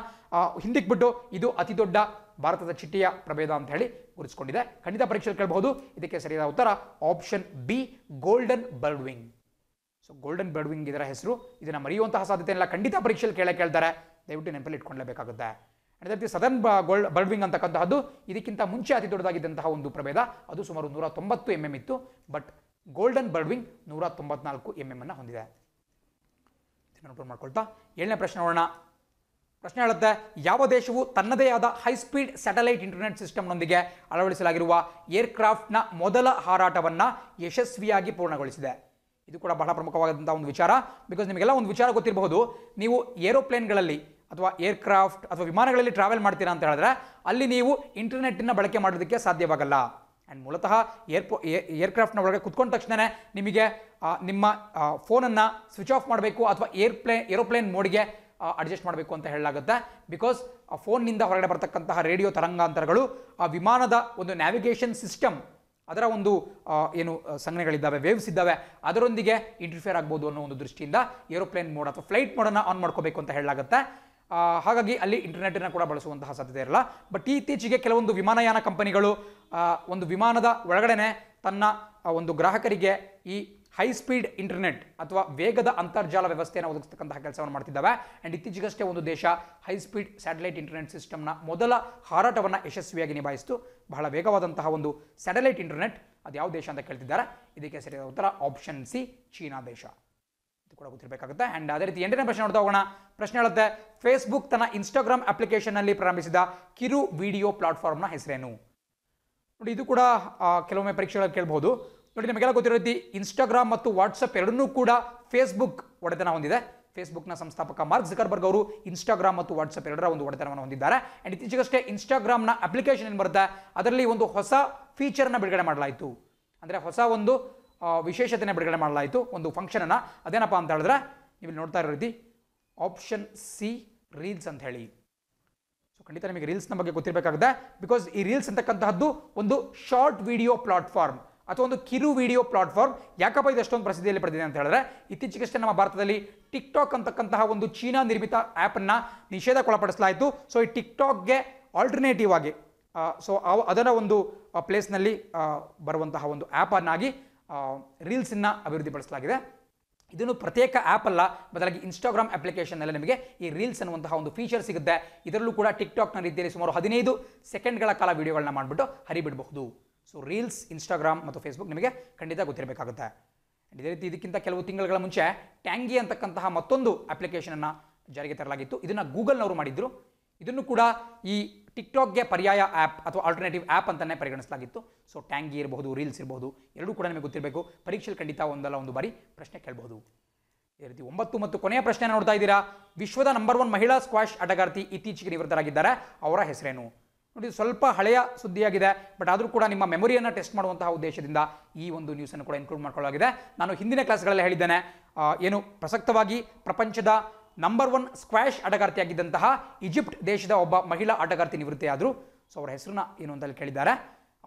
A: ಹಿಂದಿಕ್ ಬಿಟ್ಟು ಇದು ಅತಿ ದೊಡ್ಡ ಭಾರತದ ಚಿಟ್ಟಿಯ ಪ್ರಭೇದ ಅಂತ ಹೇಳಿ ಗುರುತಿಸಿಕೊಂಡಿದೆ ಖಂಡಿತ ಪರೀಕ್ಷೆಯಲ್ಲಿ ಕೇಳಬಹುದು ಇದಕ್ಕೆ ಸರಿಯಾದ ಉತ್ತರ option B golden bird wing so golden bird wing ಇದರ ಹೆಸರು ಇದನ್ನು ಮರೆಯುವಂತಹ ಸಾಧ್ಯತೆ ಇಲ್ಲ ಖಂಡಿತ ಪರೀಕ್ಷೆಯಲ್ಲಿ ಕೇಳೇ ಕೇಳ್ತಾರೆ ದಯವಿಟ್ಟು ನೆನಪಲ್ಲಿ ಇಟ್ಕೊಳ್ಳಬೇಕಾಗುತ್ತೆ and that the southern gold birdwing ಅಂತಕ್ಕಂತಹದ್ದು ಇದಕ್ಕಿಂತ ಮುಂಚೆ ಅತಿ ದೊಡ್ಡದಾಗಿದ್ದಂತಹ ಒಂದು ಪ್ರಭೇದ ಅದು ಸುಮಾರು ನೂರ ತೊಂಬತ್ತು ಎಂ ಎಂ ಇತ್ತು ಬಟ್ ಗೋಲ್ಡನ್ ಬರ್ಡ್ವಿಂಗ್ ನೂರ ತೊಂಬತ್ನಾಲ್ಕು ಎಂ ಎಂ ಅನ್ನು ಹೊಂದಿದೆ ಮಾಡ್ಕೊಳ್ತಾ ಏಳನೇ ಪ್ರಶ್ನೆ ನೋಡೋಣ ಪ್ರಶ್ನೆ ಹೇಳುತ್ತೆ ಯಾವ ದೇಶವು ತನ್ನದೇ ಆದ ಹೈ ಸ್ಪೀಡ್ ಸ್ಯಾಟಲೈಟ್ ಇಂಟರ್ನೆಟ್ ಸಿಸ್ಟಮ್ನೊಂದಿಗೆ ಅಳವಡಿಸಲಾಗಿರುವ ಏರ್ಕ್ರಾಫ್ಟ್ನ ಮೊದಲ ಹಾರಾಟವನ್ನು ಯಶಸ್ವಿಯಾಗಿ ಪೂರ್ಣಗೊಳಿಸಿದೆ ಇದು ಕೂಡ ಬಹಳ ಪ್ರಮುಖವಾದಂಥ ಒಂದು ವಿಚಾರ ಬಿಕಾಸ್ ನಿಮಗೆಲ್ಲ ಒಂದು ವಿಚಾರ ಗೊತ್ತಿರಬಹುದು ನೀವು ಏರೋಪ್ಲೇನ್ಗಳಲ್ಲಿ ಅಥವಾ ಏರ್ಕ್ರಾಫ್ಟ್ ಅಥವಾ ವಿಮಾನಗಳಲ್ಲಿ ಟ್ರಾವೆಲ್ ಮಾಡ್ತೀರಾ ಅಂತ ಹೇಳಿದ್ರೆ ಅಲ್ಲಿ ನೀವು ಇಂಟರ್ನೆಟ್ಟನ್ನು ಬಳಕೆ ಮಾಡೋದಕ್ಕೆ ಸಾಧ್ಯವಾಗಲ್ಲ ಆ್ಯಂಡ್ ಮೂಲತಃ ಏರ್ಪೋ ಏರ್ಕ್ರಾಫ್ಟ್ನ ಒಳಗೆ ಕುತ್ಕೊಂಡ ತಕ್ಷಣವೇ ನಿಮಗೆ ನಿಮ್ಮ ಫೋನನ್ನು ಸ್ವಿಚ್ ಆಫ್ ಮಾಡಬೇಕು ಅಥವಾ ಏರ್ಪ್ಲೇನ್ ಏರೋಪ್ಲೇನ್ ಮೋಡ್ಗೆ ಅಡ್ಜಸ್ಟ್ ಮಾಡಬೇಕು ಅಂತ ಹೇಳಲಾಗುತ್ತೆ ಬಿಕಾಸ್ ಆ ಫೋನ್ನಿಂದ ಹೊರಗಡೆ ಬರ್ತಕ್ಕಂತಹ ರೇಡಿಯೋ ತರಂಗಾಂತರಗಳು ಆ ವಿಮಾನದ ಒಂದು ನ್ಯಾವಿಗೇಷನ್ ಸಿಸ್ಟಮ್ ಅದರ ಒಂದು ಏನು ಸಂಘನೆಗಳಿದ್ದಾವೆ ವೇವ್ಸ್ ಇದ್ದಾವೆ ಅದರೊಂದಿಗೆ ಇಂಟರ್ಫಿಯರ್ ಆಗ್ಬೋದು ಅನ್ನೋ ಒಂದು ದೃಷ್ಟಿಯಿಂದ ಏರೋಪ್ಲೇನ್ ಮೋಡ್ ಅಥವಾ ಫ್ಲೈಟ್ ಮೋಡನ್ನು ಆನ್ ಮಾಡ್ಕೋಬೇಕು ಅಂತ ಹೇಳಲಾಗುತ್ತೆ ಹಾಗಾಗಿ ಅಲ್ಲಿ ಇಂಟರ್ನೆಟ್ನ ಕೂಡ ಬಳಸುವಂತಹ ಸಾಧ್ಯತೆ ಇರಲ್ಲ ಬಟ್ ಇತ್ತೀಚೆಗೆ ಕೆಲವೊಂದು ವಿಮಾನಯಾನ ಕಂಪನಿಗಳು ಒಂದು ವಿಮಾನದ ಒಳಗಡೆನೆ ತನ್ನ ಒಂದು ಗ್ರಾಹಕರಿಗೆ ಈ ಹೈ ಸ್ಪೀಡ್ ಇಂಟರ್ನೆಟ್ ಅಥವಾ ವೇಗದ ಅಂತರ್ಜಾಲ ವ್ಯವಸ್ಥೆಯನ್ನು ಒದಗಿಸ್ತಕ್ಕಂತಹ ಕೆಲಸವನ್ನು ಮಾಡ್ತಿದ್ದಾವೆ ಆ್ಯಂಡ್ ಇತ್ತೀಚೆಗಷ್ಟೇ ಒಂದು ದೇಶ ಹೈ ಸ್ಪೀಡ್ ಸ್ಯಾಟಲೈಟ್ ಇಂಟರ್ನೆಟ್ ಸಿಸ್ಟಮ್ನ ಮೊದಲ ಹಾರಾಟವನ್ನು ಯಶಸ್ವಿಯಾಗಿ ನಿಭಾಯಿಸಿತು ಬಹಳ ವೇಗವಾದಂತಹ ಒಂದು ಸ್ಯಾಟಲೈಟ್ ಇಂಟರ್ನೆಟ್ ಅದು ಯಾವ ದೇಶ ಅಂತ ಕೇಳ್ತಿದ್ದಾರೆ ಇದಕ್ಕೆ ಸರಿಯಾದ ಉತ್ತರ ಆಪ್ಷನ್ ಸಿ ಚೀನಾ ದೇಶ ಇದು ಕೂಡ ಗೊತ್ತಿರಬೇಕಾಗುತ್ತೆ ಆ್ಯಂಡ್ ಅದೇ ರೀತಿ ಎಂಟನೇ ಪ್ರಶ್ನೆ ನೋಡ್ತಾ ಹೋಗೋಣ ಪ್ರಶ್ನೆ ಹೇಳುತ್ತೆ ಫೇಸ್ಬುಕ್ ತನ್ನ ಇನ್ಸ್ಟಾಗ್ರಾಮ್ ಅಪ್ಲಿಕೇಶನ್ನಲ್ಲಿ ಪ್ರಾರಂಭಿಸಿದ ಕಿರು ವಿಡಿಯೋ ಪ್ಲಾಟ್ಫಾರ್ಮ್ನ ಹೆಸರೇನು ನೋಡಿ ಇದು ಕೂಡ ಕೆಲವೊಮ್ಮೆ ಪರೀಕ್ಷೆಗಳಲ್ಲಿ ಕೇಳಬಹುದು ನೋಡಿ ನಿಮಗೆಲ್ಲ ಗೊತ್ತಿರೋ ಇನ್ಸ್ಟಾಗ್ರಾಮ್ ಮತ್ತು ವಾಟ್ಸಪ್ ಎರಡನ್ನೂ ಕೂಡ ಫೇಸ್ಬುಕ್ ಒಡೆತನ ಹೊಂದಿದೆ ಫೇಸ್ಬುಕ್ನ ಸಂಸ್ಥಾಪಕ ಮಾರ್ಕ್ ಜಕರ್ಬರ್ಗ್ ಅವರು ಇನ್ಸ್ಟಾಗ್ರಾಮ್ ಮತ್ತು ವಾಟ್ಸಪ್ ಎರಡರ ಒಂದು ಒಡೆತನವನ್ನು ಹೊಂದಿದ್ದಾರೆ ಆ್ಯಂಡ್ ಇತ್ತೀಚೆಗಷ್ಟೇ ಇನ್ಸ್ಟಾಗ್ರಾಮ್ನ ಅಪ್ಲಿಕೇಶನ್ ಏನು ಬರುತ್ತೆ ಅದರಲ್ಲಿ ಒಂದು ಹೊಸ ಫೀಚರ್ನ ಬಿಡುಗಡೆ ಮಾಡಲಾಯಿತು ಅಂದರೆ ಹೊಸ ಒಂದು ವಿಶೇಷತೆನ ಬಿಡುಗಡೆ ಮಾಡಲಾಯಿತು ಒಂದು ಫಂಕ್ಷನನ್ನು ಅದೇನಪ್ಪ ಅಂತ ಹೇಳಿದ್ರೆ ನೀವು ನೋಡ್ತಾ ಇರೋ ಆಪ್ಷನ್ ಸಿ ರೀಲ್ಸ್ ಅಂತ ಹೇಳಿ ಸೊ ಖಂಡಿತ ನಿಮಗೆ ರೀಲ್ಸ್ನ ಬಗ್ಗೆ ಗೊತ್ತಿರಬೇಕಾಗುತ್ತೆ ಬಿಕಾಸ್ ಈ ರೀಲ್ಸ್ ಅಂತಕ್ಕಂತಹದ್ದು ಒಂದು ಶಾರ್ಟ್ ವಿಡಿಯೋ ಪ್ಲಾಟ್ಫಾರ್ಮ್ ಅಥವಾ ಒಂದು ಕಿರು ವಿಡಿಯೋ ಪ್ಲಾಟ್ಫಾರ್ಮ್ ಯಾಕಪ್ಪ ಇದು ಅಷ್ಟೊಂದು ಪ್ರಸಿದ್ಧಿಯಲ್ಲಿ ಪಡೆದಿದೆ ಅಂತ ಹೇಳಿದ್ರೆ ಇತ್ತೀಚೆಗಷ್ಟೇ ನಮ್ಮ ಭಾರತದಲ್ಲಿ ಟಿಕ್ ಟಾಕ್ ಅಂತಕ್ಕಂತಹ ಒಂದು ಚೀನಾ ನಿರ್ಮಿತ ಆ್ಯಪನ್ನು ನಿಷೇಧಕ್ಕೊಳಪಡಿಸಲಾಯಿತು ಸೊ ಈ ಟಿಕ್ ಟಾಕ್ಗೆ ಆಲ್ಟರ್ನೇಟಿವ್ ಆಗಿ ಸೊ ಅದರ ಒಂದು ಪ್ಲೇಸ್ನಲ್ಲಿ ಬರುವಂತಹ ಒಂದು ಆ್ಯಪನ್ನಾಗಿ ರೀಲ್ಸನ್ನು ಅಭಿವೃದ್ಧಿಪಡಿಸಲಾಗಿದೆ ಇದನ್ನು ಪ್ರತ್ಯೇಕ ಆ್ಯಪ್ ಅಲ್ಲ ಬದಲಾಗಿ ಇನ್ಸ್ಟಾಗ್ರಾಮ್ ಅಪ್ಲಿಕೇಶನ್ನಲ್ಲಿ ನಿಮಗೆ ಈ ರೀಲ್ಸ್ ಅನ್ನುವಂತಹ ಒಂದು ಫೀಚರ್ ಸಿಗುತ್ತೆ ಇದರಲ್ಲೂ ಕೂಡ ಟಿಕ್ ಟಾಕ್ನ ರೀತಿಯಲ್ಲಿ ಸುಮಾರು ಹದಿನೈದು ಸೆಕೆಂಡ್ಗಳ ಕಾಲ ವೀಡಿಯೋಗಳನ್ನ ಮಾಡಿಬಿಟ್ಟು ಹರಿಬಿಡಬಹುದು ಸೊ ರೀಲ್ಸ್ ಇನ್ಸ್ಟಾಗ್ರಾಮ್ ಮತ್ತು ಫೇಸ್ಬುಕ್ ನಿಮಗೆ ಖಂಡಿತ ಗೊತ್ತಿರಬೇಕಾಗುತ್ತೆ ಇದೇ ರೀತಿ ಇದಕ್ಕಿಂತ ಕೆಲವು ತಿಂಗಳುಗಳ ಮುಂಚೆ ಟ್ಯಾಂಗಿ ಅಂತಕ್ಕಂತಹ ಮತ್ತೊಂದು ಅಪ್ಲಿಕೇಶನನ್ನು ಜಾರಿಗೆ ತರಲಾಗಿತ್ತು ಇದನ್ನು ಗೂಗಲ್ನವರು ಮಾಡಿದ್ರು ಇದನ್ನು ಕೂಡ ಈ ಟಿಕ್ಟಾಕ್ಗೆ ಪರ್ಯಾಯ ಆ್ಯಪ್ ಅಥವಾ ಆಲ್ಟರ್ನೇಟಿವ್ ಆ್ಯಪ್ ಅಂತಲೇ ಪರಿಗಣಿಸಲಾಗಿತ್ತು ಸೊ ಟ್ಯಾಂಗಿ ಇರಬಹುದು ರೀಲ್ಸ್ ಇರಬಹುದು ಎರಡೂ ಕೂಡ ನಿಮಗೆ ಗೊತ್ತಿರಬೇಕು ಪರೀಕ್ಷೆಯಲ್ಲಿ ಖಂಡಿತ ಒಂದಲ್ಲ ಒಂದು ಬಾರಿ ಪ್ರಶ್ನೆ ಕೇಳಬಹುದು ಈ ರೀತಿ ಒಂಬತ್ತು ಮತ್ತು ಕೊನೆಯ ಪ್ರಶ್ನೆ ನೋಡ್ತಾ ಇದ್ದೀರಾ ವಿಶ್ವದ ನಂಬರ್ ಒನ್ ಮಹಿಳಾ ಸ್ಕ್ವಾಶ್ ಆಟಗಾರ್ತಿ ಇತ್ತೀಚೆಗೆ ನಿವೃತ್ತರಾಗಿದ್ದಾರೆ ಅವರ ಹೆಸರೇನು ನೋಡಿ ಸ್ವಲ್ಪ ಹಳೆಯ ಸುದ್ದಿಯಾಗಿದೆ ಬಟ್ ಆದರೂ ಕೂಡ ನಿಮ್ಮ ಮೆಮೊರಿಯನ್ನು ಟೆಸ್ಟ್ ಮಾಡುವಂತಹ ಉದ್ದೇಶದಿಂದ ಈ ಒಂದು ನ್ಯೂಸನ್ನು ಕೂಡ ಇನ್ಕ್ಲೂಡ್ ಮಾಡ್ಕೊಳ್ಳಲಾಗಿದೆ ನಾನು ಹಿಂದಿನ ಕ್ಲಾಸ್ಗಳಲ್ಲಿ ಹೇಳಿದ್ದೇನೆ ಏನು ಪ್ರಸಕ್ತವಾಗಿ ಪ್ರಪಂಚದ ನಂಬರ್ ಒನ್ ಸ್ಕ್ವಾಷ್ ಆಟಗಾರ್ತಿಯಾಗಿದ್ದಂತಹ ಈಜಿಪ್ಟ್ ದೇಶದ ಒಬ್ಬ ಮಹಿಳಾ ಆಟಗಾರ್ತಿ ನಿವೃತ್ತಿಯಾದರು ಸೊ ಅವರ ಹೆಸರನ್ನ ಏನು ಅಂತಲ್ಲಿ ಕೇಳಿದ್ದಾರೆ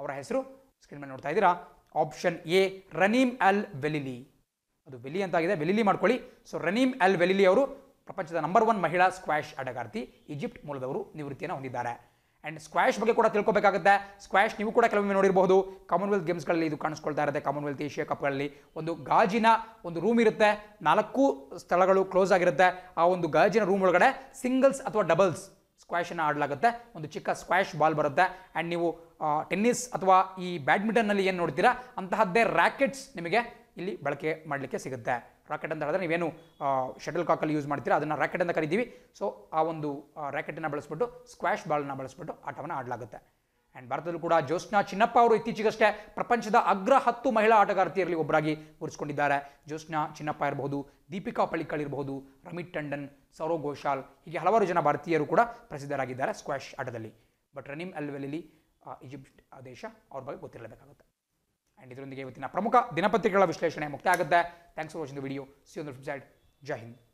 A: ಅವರ ಹೆಸರು ಸ್ಕ್ರೀನ್ ಮೇಲೆ ನೋಡ್ತಾ ಇದ್ದೀರಾ ಆಪ್ಷನ್ ಎ ರನೀಮ್ ಅಲ್ ವೆಲಿಲಿ ಅದು ವೆಲಿ ಅಂತಾಗಿದೆ ವೆಲಿಲಿ ಮಾಡ್ಕೊಳ್ಳಿ ಸೊ ರನೀಮ್ ಅಲ್ ವೆಲಿಲಿ ಅವರು ಪ್ರಪಂಚದ ನಂಬರ್ ಒನ್ ಮಹಿಳಾ ಸ್ಕ್ವಾಷ್ ಆಟಗಾರ್ತಿ ಈಜಿಪ್ಟ್ ಮೂಲದವರು ನಿವೃತ್ತಿಯನ್ನು ಹೊಂದಿದ್ದಾರೆ ಆ್ಯಂಡ್ ಸ್ಕ್ವಾಷ್ ಬಗ್ಗೆ ಕೂಡ ತಿಳ್ಕೊಬೇಕಾಗುತ್ತೆ ಸ್ಕ್ವಾಷ್ ನೀವು ಕೂಡ ಕೆಲವೊಮ್ಮೆ ನೋಡಿರಬಹುದು ಕಾಮನ್ವೆಲ್ತ್ ಗೇಮ್ಸ್ಗಳಲ್ಲಿ ಇದು ಕಾಣಿಸ್ಕೊಳ್ತಾ ಇರುತ್ತೆ ಕಾಮನ್ವೆಲ್ತ್ ಏಷ್ಯಾ ಕಪ್ಗಳಲ್ಲಿ ಒಂದು ಗಾಜಿನ ಒಂದು ರೂಮ್ ಇರುತ್ತೆ ನಾಲ್ಕು ಸ್ಥಳಗಳು ಕ್ಲೋಸ್ ಆಗಿರುತ್ತೆ ಆ ಒಂದು ಗಾಜಿನ ರೂಮ್ ಒಳಗಡೆ ಸಿಂಗಲ್ಸ್ ಅಥವಾ ಡಬಲ್ಸ್ ಸ್ಕ್ವಾಶನ್ನು ಆಡಲಾಗುತ್ತೆ ಒಂದು ಚಿಕ್ಕ ಸ್ಕ್ವಾಷ್ ಬಾಲ್ ಬರುತ್ತೆ ಆ್ಯಂಡ್ ನೀವು ಟೆನ್ನಿಸ್ ಅಥವಾ ಈ ಬ್ಯಾಡ್ಮಿಂಟನ್ನಲ್ಲಿ ಏನು ನೋಡ್ತೀರಾ ಅಂತಹದ್ದೇ ರ್ಯಾಕೆಟ್ಸ್ ನಿಮಗೆ ಇಲ್ಲಿ ಬಳಕೆ ಮಾಡಲಿಕ್ಕೆ ಸಿಗುತ್ತೆ ರಾಕೆಟ್ ಅಂತ ಹೇಳಿದ್ರೆ ನೀವೇನು ಶಟಲ್ ಕಾಕಲ್ಲಿ ಯೂಸ್ ಮಾಡ್ತೀರಾ ಅದನ್ನು ರಾಕೆಟ್ ಅಂತ ಕರೀತೀವಿ ಸೊ ಆ ಒಂದು ರಾಕೆಟನ್ನು ಬಳಸ್ಬಿಟ್ಟು ಸ್ಕ್ವಾಶ್ ಬಾಲ್ನ ಬಳಸ್ಬಿಟ್ಟು ಆಟವನ್ನು ಆಡಲಾಗುತ್ತೆ ಆ್ಯಂಡ್ ಭಾರತದಲ್ಲೂ ಕೂಡ ಜ್ಯೋತ್ಸ್ನಾ ಚಿನ್ನಪ್ಪ ಅವರು ಇತ್ತೀಚೆಗಷ್ಟೇ ಪ್ರಪಂಚದ ಅಗ್ರ ಹತ್ತು ಮಹಿಳಾ ಆಟಗಾರ್ತಿಯರಲ್ಲಿ ಒಬ್ಬರಾಗಿ ಗುರುಸ್ಕೊಂಡಿದ್ದಾರೆ ಜ್ಯೋತ್ಸ್ನಾ ಚಿನ್ನಪ್ಪ ಇರಬಹುದು ದೀಪಿಕಾ ಪಳಿಕಳ್ ಇರಬಹುದು ರಮಿತ್ ಟಂಡನ್ ಸೌರವ್ ಘೋಷಾಲ್ ಹೀಗೆ ಹಲವಾರು ಜನ ಭಾರತೀಯರು ಕೂಡ ಪ್ರಸಿದ್ಧರಾಗಿದ್ದಾರೆ ಸ್ಕ್ವಾಶ್ ಆಟದಲ್ಲಿ ಬಟ್ ರನಿಮ್ ಅಲ್ವೆಲಲ್ಲಿ ಈಜಿಪ್ಟ್ ದೇಶ ಅವ್ರ ಬಗ್ಗೆ ಗೊತ್ತಿರಲೇಬೇಕಾಗುತ್ತೆ ಆ್ಯಂಡ್ ಇದರೊಂದಿಗೆ ಇವತ್ತಿನ ಪ್ರಮುಖ ದಿನಪತ್ರಿಕೆಗಳ ವಿಶ್ಲೇಷಣೆ ಮುಕ್ತ ಆಗುತ್ತೆ thanks for watching the video ಸಿ ಒಂದು ವೆಬ್ಸೈಟ್ ಜೈ ಹಿಂದ್